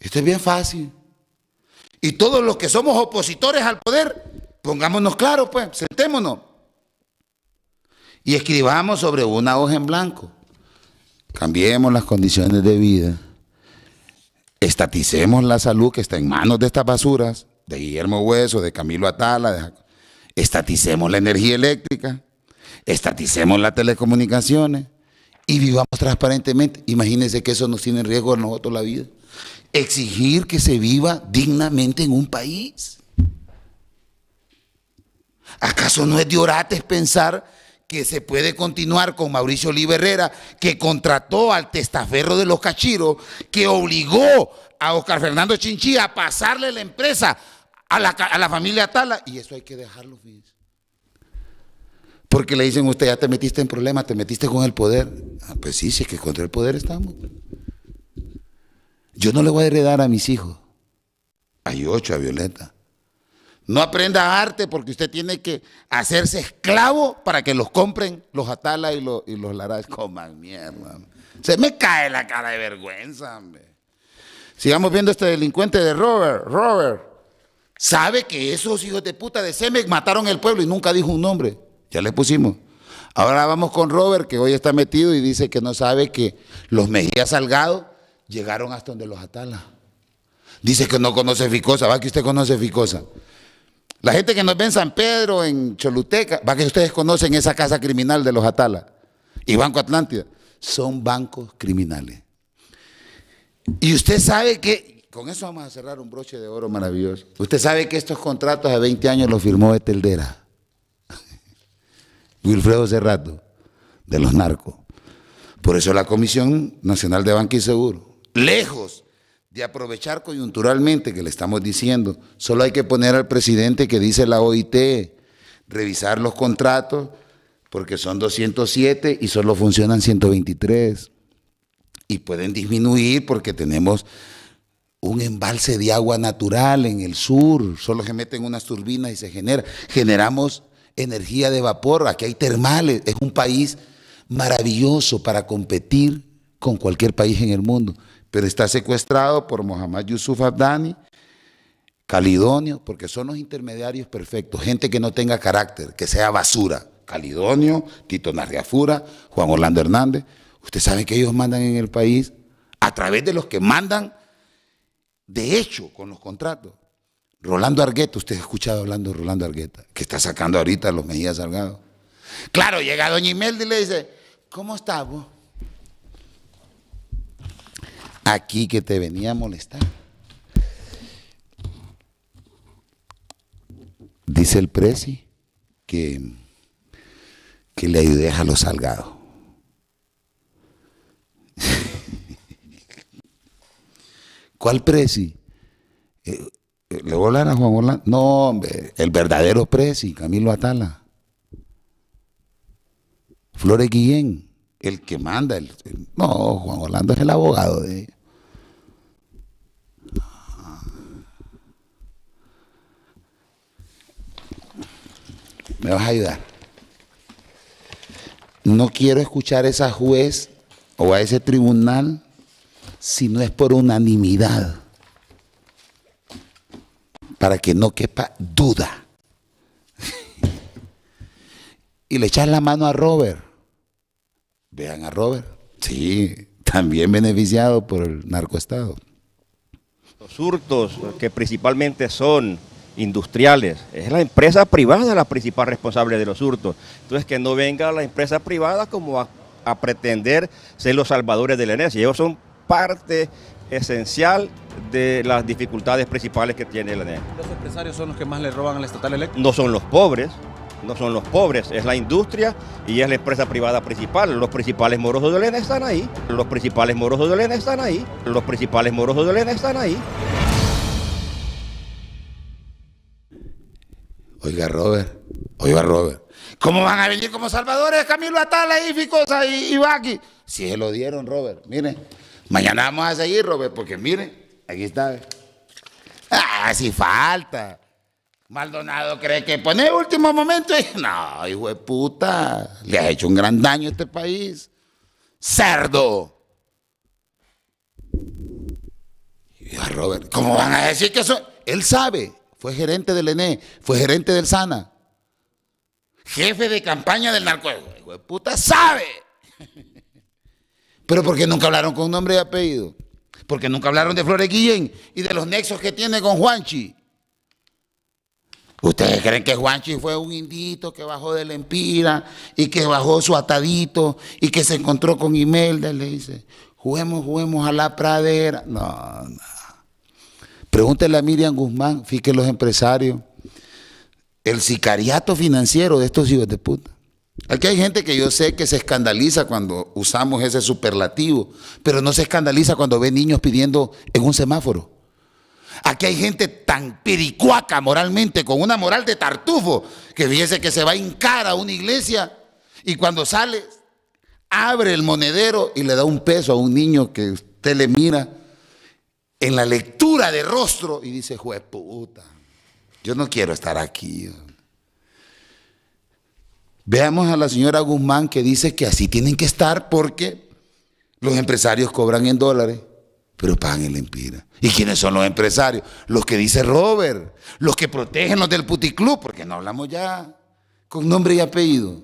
Esto es bien fácil. Y todos los que somos opositores al poder, pongámonos claros, pues, sentémonos. Y escribamos sobre una hoja en blanco. Cambiemos las condiciones de vida. Estaticemos la salud que está en manos de estas basuras, de Guillermo Hueso, de Camilo Atala. Estaticemos la energía eléctrica estaticemos las telecomunicaciones y vivamos transparentemente. Imagínense que eso nos tiene en riesgo a nosotros la vida. Exigir que se viva dignamente en un país. ¿Acaso no es de orates pensar que se puede continuar con Mauricio Oliva Herrera, que contrató al testaferro de los cachiros, que obligó a Oscar Fernando Chinchilla a pasarle la empresa a la, familia Tala? Y eso hay que dejarlo, fíjense. Porque le dicen, usted ya te metiste en problemas, te metiste con el poder. Ah, pues sí, sí, es que contra el poder estamos. Yo no le voy a heredar a mis hijos. Hay ocho Violeta. No aprenda arte porque usted tiene que hacerse esclavo para que los compren los Atala y los, y los más Coman mierda. Se me cae la cara de vergüenza, hombre. Sigamos viendo este delincuente de Robert. Robert sabe que esos hijos de puta de SEMEC mataron el pueblo y nunca dijo un nombre ya le pusimos. Ahora vamos con Robert, que hoy está metido y dice que no sabe que los Mejía Salgado llegaron hasta donde los Atala. Dice que no conoce Ficosa, va que usted conoce Ficosa. La gente que nos ve en San Pedro, en Choluteca, va que ustedes conocen esa casa criminal de los Atala y Banco Atlántida. Son bancos criminales. Y usted sabe que, con eso vamos a cerrar un broche de oro maravilloso. Usted sabe que estos contratos de 20 años los firmó Eteldera. Wilfredo Cerrato, de los narcos. Por eso la Comisión Nacional de Banca y Seguro, lejos de aprovechar coyunturalmente que le estamos diciendo, solo hay que poner al presidente que dice la OIT, revisar los contratos, porque son 207 y solo funcionan 123. Y pueden disminuir porque tenemos un embalse de agua natural en el sur, solo se meten unas turbinas y se genera. Generamos energía de vapor, aquí hay termales, es un país maravilloso para competir con cualquier país en el mundo, pero está secuestrado por Mohammad Yusuf Abdani, Calidonio, porque son los intermediarios perfectos, gente que no tenga carácter, que sea basura. Calidonio, Tito Narriafura, Juan Orlando Hernández, Usted sabe que ellos mandan en el país a través de los que mandan de hecho con los contratos. Rolando Argueta, usted ha escuchado hablando de Rolando Argueta, que está sacando ahorita los Mejía Salgado. Claro, llega Doña Imelda y le dice, ¿cómo está, vos? Aquí que te venía a molestar. Dice el presi que, que le ayudes a los salgados. ¿Cuál presi? Eh, eh, ¿Le voy a hablar a Juan Orlando? No, hombre, el verdadero presi, Camilo Atala. Flores Guillén, el que manda. no, Juan Orlando es el abogado de ah. Me vas a ayudar. No quiero escuchar a esa juez o a ese tribunal si no es por unanimidad para que no quepa duda. y le echan la mano a Robert. Vean a Robert. Sí, también beneficiado por el narcoestado. Los hurtos que principalmente son industriales, es la empresa privada la principal responsable de los hurtos. Entonces que no venga la empresa privada como a, pretender ser los salvadores de la energía. Ellos son parte esencial de las dificultades principales que tiene el ENE. ¿Los empresarios son los que más le roban al estatal eléctrico? No son los pobres, no son los pobres, es la industria y es la empresa privada principal. Los principales morosos del ENE están ahí, los principales morosos del ENE están ahí, los principales morosos de ENE están ahí. Oiga, Robert, oiga, Robert, ¿cómo van a venir como salvadores Camilo Atala y Ficosa y, y Si se lo dieron, Robert, miren. Mañana vamos a seguir, Robert, porque miren, aquí está. Ah, sí falta. Maldonado cree que pone último momento. no, hijo de puta, le ha hecho un gran daño a este país. Cerdo. Y a Robert, ¿cómo van a decir que eso? Él sabe, fue gerente del ENE, fue gerente del SANA, jefe de campaña del narco. Hijo de puta, sabe. Pero ¿por qué nunca hablaron con nombre y apellido? Porque nunca hablaron de Flores Guillén y de los nexos que tiene con Juanchi. ¿Ustedes creen que Juanchi fue un indito que bajó de la empira y que bajó su atadito y que se encontró con Imelda y le dice, juguemos, juguemos a la pradera? No, no. a Miriam Guzmán, fíjense los empresarios, el sicariato financiero de estos hijos de puta. Aquí hay gente que yo sé que se escandaliza cuando usamos ese superlativo, pero no se escandaliza cuando ve niños pidiendo en un semáforo. Aquí hay gente tan piricuaca moralmente, con una moral de tartufo, que fíjese que se va a hincar a una iglesia y cuando sale, abre el monedero y le da un peso a un niño que usted le mira en la lectura de rostro y dice, juez puta, yo no quiero estar aquí. Veamos a la señora Guzmán que dice que así tienen que estar porque los empresarios cobran en dólares, pero pagan en la empira. ¿Y quiénes son los empresarios? Los que dice Robert, los que protegen los del puticlub, porque no hablamos ya con nombre y apellido.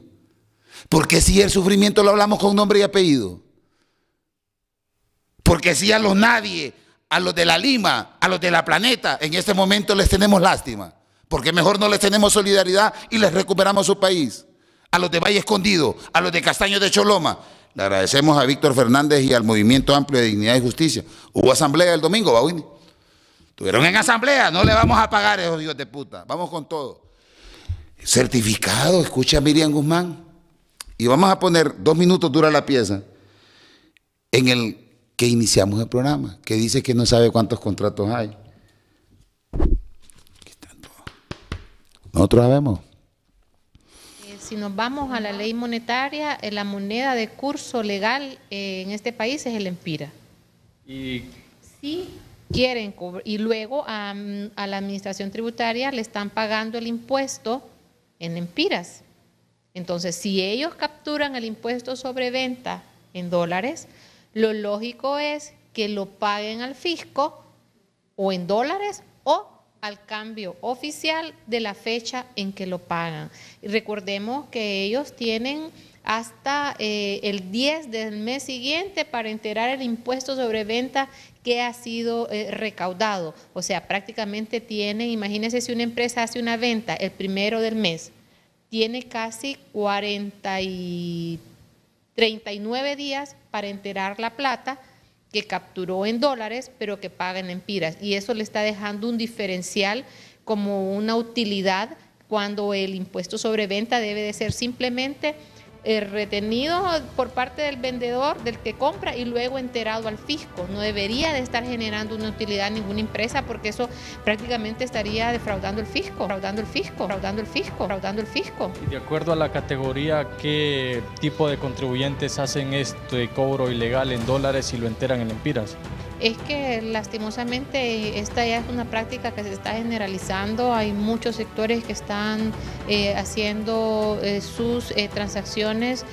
Porque si el sufrimiento lo hablamos con nombre y apellido. Porque si a los nadie, a los de la Lima, a los de la planeta, en este momento les tenemos lástima. Porque mejor no les tenemos solidaridad y les recuperamos su país a los de Valle Escondido, a los de Castaño de Choloma. Le agradecemos a Víctor Fernández y al Movimiento Amplio de Dignidad y Justicia. Hubo asamblea el domingo, va Tuvieron en asamblea, no le vamos a pagar esos hijos de puta. Vamos con todo. Certificado, escucha a Miriam Guzmán. Y vamos a poner, dos minutos dura la pieza, en el que iniciamos el programa, que dice que no sabe cuántos contratos hay. Nosotros sabemos. Si nos vamos a la ley monetaria, eh, la moneda de curso legal eh, en este país es el empira. Y si quieren y luego a, mm, a, la administración tributaria le están pagando el impuesto en empiras. Entonces, si ellos capturan el impuesto sobre venta en dólares, lo lógico es que lo paguen al fisco o en dólares o al cambio oficial de la fecha en que lo pagan. recordemos que ellos tienen hasta eh, el 10 del mes siguiente para enterar el impuesto sobre venta que ha sido eh, recaudado. O sea, prácticamente tienen, imagínense si una empresa hace una venta el primero del mes, tiene casi 40 y 39 días para enterar la plata que capturó en dólares, pero que pagan en piras Y eso le está dejando un diferencial como una utilidad cuando el impuesto sobre venta debe de ser simplemente eh, retenido por parte del vendedor, del que compra y luego enterado al fisco. No debería de estar generando una utilidad ninguna empresa porque eso prácticamente estaría defraudando el fisco, Fraudando el fisco, fraudando el fisco, fraudando el fisco. Y de acuerdo a la categoría, ¿qué tipo de contribuyentes hacen este cobro ilegal en dólares y lo enteran en Empiras es que lastimosamente esta ya es una práctica que se está generalizando. Hay muchos sectores que están eh, haciendo eh, sus eh, transacciones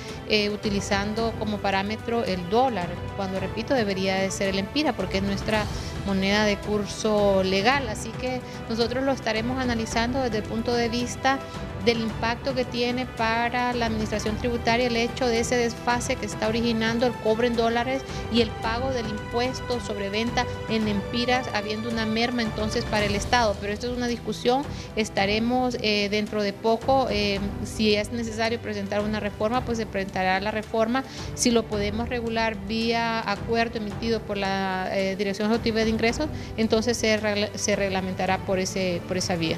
utilizando como parámetro el dólar, cuando repito debería de ser el empira porque es nuestra moneda de curso legal. Así que nosotros lo estaremos analizando desde el punto de vista del impacto que tiene para la administración tributaria el hecho de ese desfase que está originando el cobre en dólares y el pago del impuesto sobre venta en empiras, habiendo una merma entonces para el Estado. Pero esto es una discusión, estaremos eh, dentro de poco, eh, si es necesario presentar una reforma, pues se presentará la reforma. Si lo podemos regular vía acuerdo emitido por la eh, Dirección Ejecutiva de Ingresos, entonces se, reglamentará por, ese, por esa vía.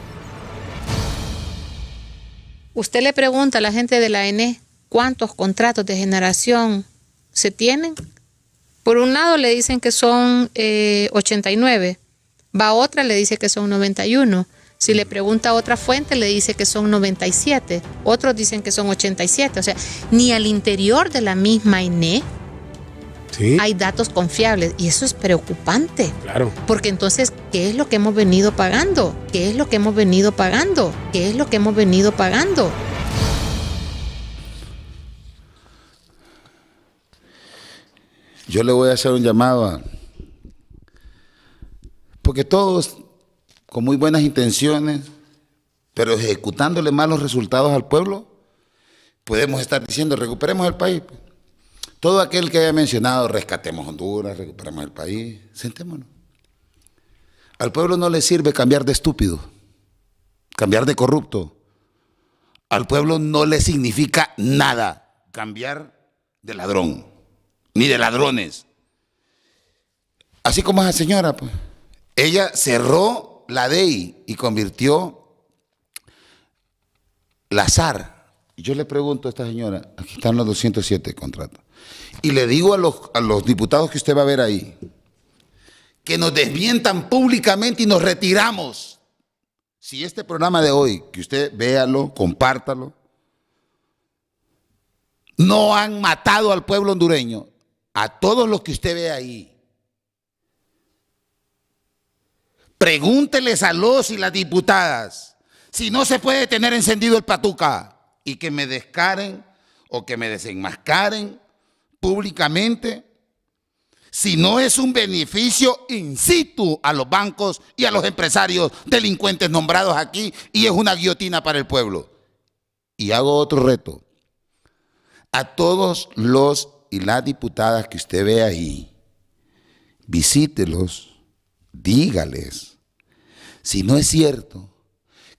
Usted le pregunta a la gente de la ENE cuántos contratos de generación se tienen. Por un lado le dicen que son 89, eh, va otra le dice que son 91. Si le pregunta a otra fuente, le dice que son 97. Otros dicen que son 87. O sea, ni al interior de la misma ENE. Hay datos confiables y eso es preocupante. Claro. Porque entonces, ¿qué es lo que hemos venido pagando? ¿Qué es lo que hemos venido pagando? ¿Qué es lo que hemos venido pagando? Yo le voy a hacer un llamado a... Porque todos con muy buenas intenciones, pero ejecutándole malos resultados al pueblo, podemos estar diciendo, recuperemos el país. Todo aquel que haya mencionado, rescatemos Honduras, recuperemos el país, sentémonos. Al pueblo no le sirve cambiar de estúpido, cambiar de corrupto. Al pueblo no le significa nada cambiar de ladrón, ni de ladrones. Así como esa señora, pues. Ella cerró la DEI y convirtió la SAR. Yo le pregunto a esta señora, aquí están los 207 contratos. Y le digo a los, diputados que usted va a ver ahí, que nos desmientan públicamente y nos retiramos. Si este programa de hoy, que usted véalo, compártalo, no han matado al pueblo hondureño, a todos los que usted ve ahí, pregúnteles a los y las diputadas si no se puede tener encendido el patuca y que me descaren o que me desenmascaren públicamente, si no es un beneficio in situ a los bancos y a los empresarios delincuentes nombrados aquí y es una guillotina para el pueblo. Y hago otro reto. A todos los y las diputadas que usted ve ahí, visítelos, dígales, si no es cierto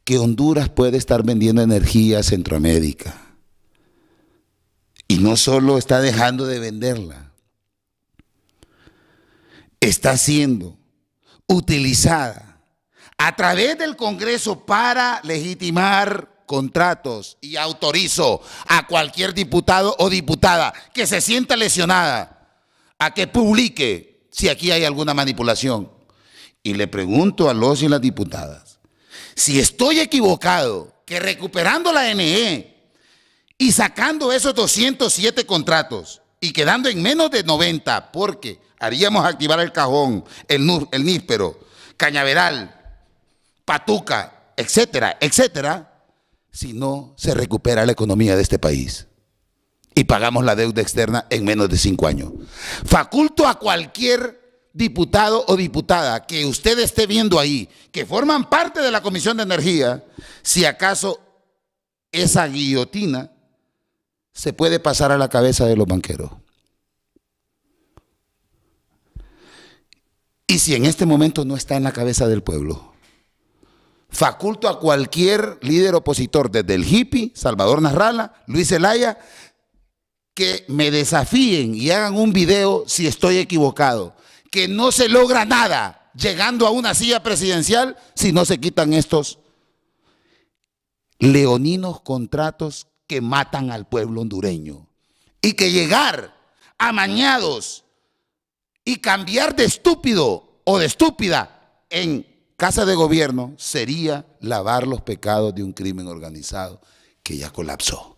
que Honduras puede estar vendiendo energía a Centroamérica y no solo está dejando de venderla, está siendo utilizada a través del Congreso para legitimar contratos y autorizo a cualquier diputado o diputada que se sienta lesionada a que publique si aquí hay alguna manipulación. Y le pregunto a los y las diputadas, si estoy equivocado que recuperando la NE y sacando esos 207 contratos y quedando en menos de 90, porque haríamos activar el cajón, el, níspero, cañaveral, patuca, etcétera, etcétera, si no se recupera la economía de este país y pagamos la deuda externa en menos de cinco años. Faculto a cualquier diputado o diputada que usted esté viendo ahí, que forman parte de la Comisión de Energía, si acaso esa guillotina se puede pasar a la cabeza de los banqueros. Y si en este momento no está en la cabeza del pueblo, faculto a cualquier líder opositor, desde el hippie, Salvador Narrala, Luis Zelaya, que me desafíen y hagan un video si estoy equivocado. Que no se logra nada llegando a una silla presidencial si no se quitan estos leoninos contratos que matan al pueblo hondureño. Y que llegar amañados y cambiar de estúpido o de estúpida en casa de gobierno sería lavar los pecados de un crimen organizado que ya colapsó.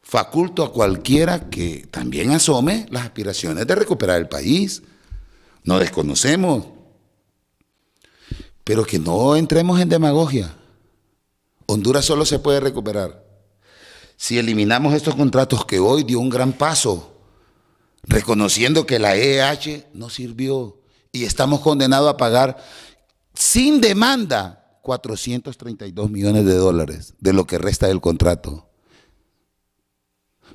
Faculto a cualquiera que también asome las aspiraciones de recuperar el país. No desconocemos. Pero que no entremos en demagogia. Honduras solo se puede recuperar si eliminamos estos contratos que hoy dio un gran paso, reconociendo que la EEH no sirvió y estamos condenados a pagar sin demanda 432 millones de dólares de lo que resta del contrato.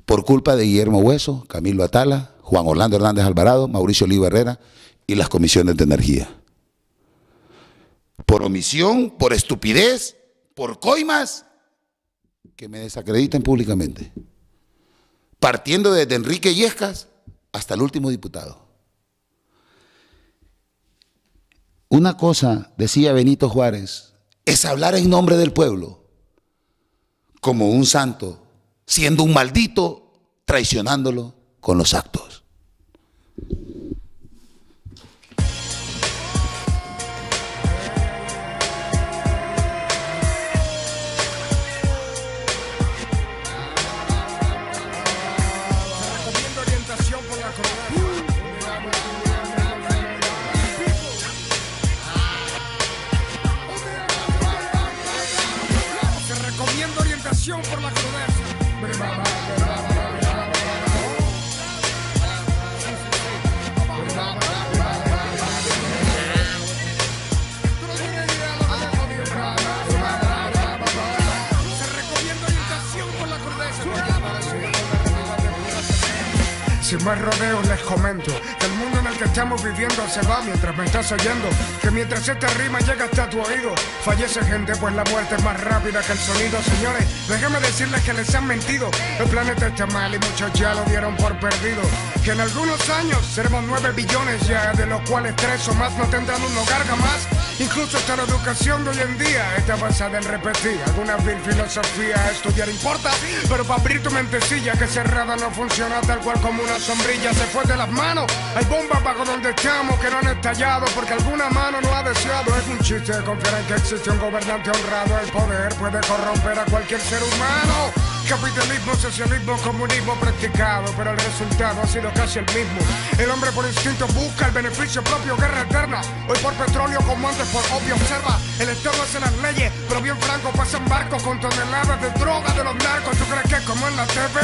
Por culpa de Guillermo Hueso, Camilo Atala, Juan Orlando Hernández Alvarado, Mauricio Oliva Herrera y las comisiones de energía. Por omisión, por estupidez por coimas que me desacrediten públicamente. Partiendo desde Enrique Yescas hasta el último diputado. Una cosa, decía Benito Juárez, es hablar en nombre del pueblo, como un santo, siendo un maldito, traicionándolo con los actos. rodeos rodeo, les comento. Que el mundo en el que estamos viviendo se va mientras me estás oyendo. Que mientras esta rima llega hasta tu oído, fallece gente, pues la muerte es más rápida que el sonido. Señores, déjame decirles que les han mentido. El planeta está mal y muchos ya lo dieron por perdido. Que en algunos años seremos 9 billones ya, de los cuales 3 o más no tendrán un hogar jamás. Incluso hasta la educación de hoy en día está basada en repetir alguna vil filosofía. Estudiar importa, pero para abrir tu mentecilla que cerrada no funciona tal cual como una sombrilla se fue de las manos. Hay bombas bajo donde estamos que no han estallado porque alguna mano no ha deseado. Es un chiste confiar en que existe un gobernante honrado. El poder puede corromper a cualquier ser humano. Capitalismo, socialismo, comunismo practicado, pero el resultado ha sido casi el mismo. El hombre por instinto busca el beneficio propio, guerra eterna. Hoy por petróleo, como antes por obvio, observa. El Estado hace las leyes, pero bien franco pasan barcos con toneladas de droga de los narcos. ¿Tú crees que como en la TV?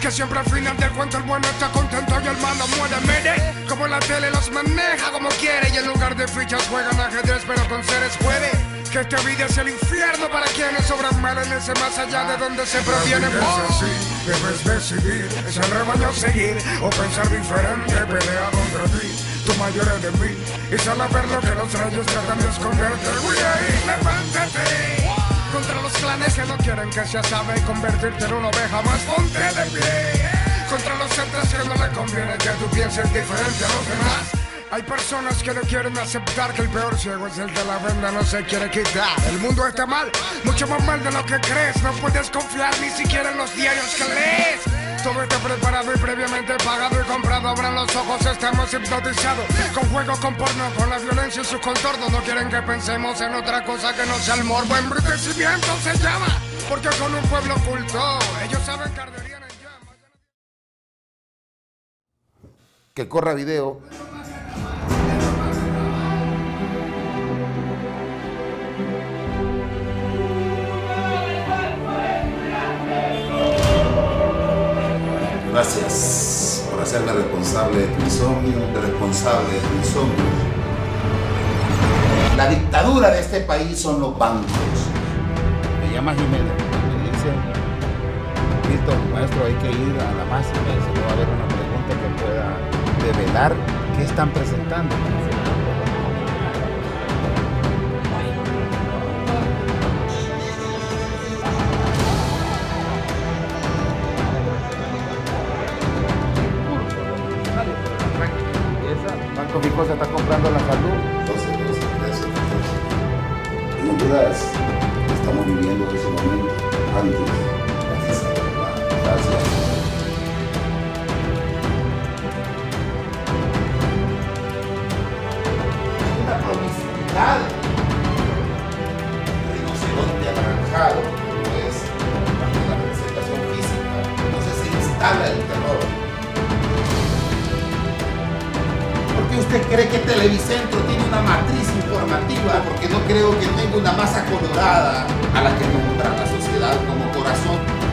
Que siempre al final del cuento el bueno está contento y el malo muere, mire Como en la tele los maneja como quiere Y en lugar de fichas juegan ajedrez pero con seres puede que esta vida es el infierno para quienes obran mal en ese más allá de donde se proviene. así, debes decidir, es el rebaño seguir o pensar diferente, pelea contra ti. Tu mayor enemigo y a ver lo que los rayos tratan de esconderte. ahí, levántate. Contra los clanes que no quieren que sea sabe convertirte en una oveja más, ponte de pie. Contra los centros que no le conviene que tú pienses diferente a los demás. Hay personas que no quieren aceptar que el peor ciego es el de la venda, no se quiere quitar. El mundo está mal, mucho más mal de lo que crees. No puedes confiar ni siquiera en los diarios que lees. Todo está preparado y previamente pagado y comprado. Abran los ojos, estamos hipnotizados. Con juego, con porno, con la violencia y sus contorno. No quieren que pensemos en otra cosa que no sea el morbo. Embrutecimiento se llama, porque con un pueblo oculto. Ellos saben que arderían en llamas. Que corra video. Gracias por hacerme responsable de tu insomnio, responsable de insomnio. La dictadura de este país son los bancos. Me llama Jiménez, me dice, maestro, hay que ir a la máxima y ¿no va a haber una pregunta que pueda develar qué están presentando. se está comprando la salud. Entonces, entonces, gracias En estamos viviendo en ese momento antes. de la Gracias. Una promiscuidad. Rinoceronte anaranjado, es la presentación física, entonces se instala el terror. usted cree que Televicentro tiene una matriz informativa? Porque no creo que tenga una masa colorada a la que nombrar la sociedad como corazón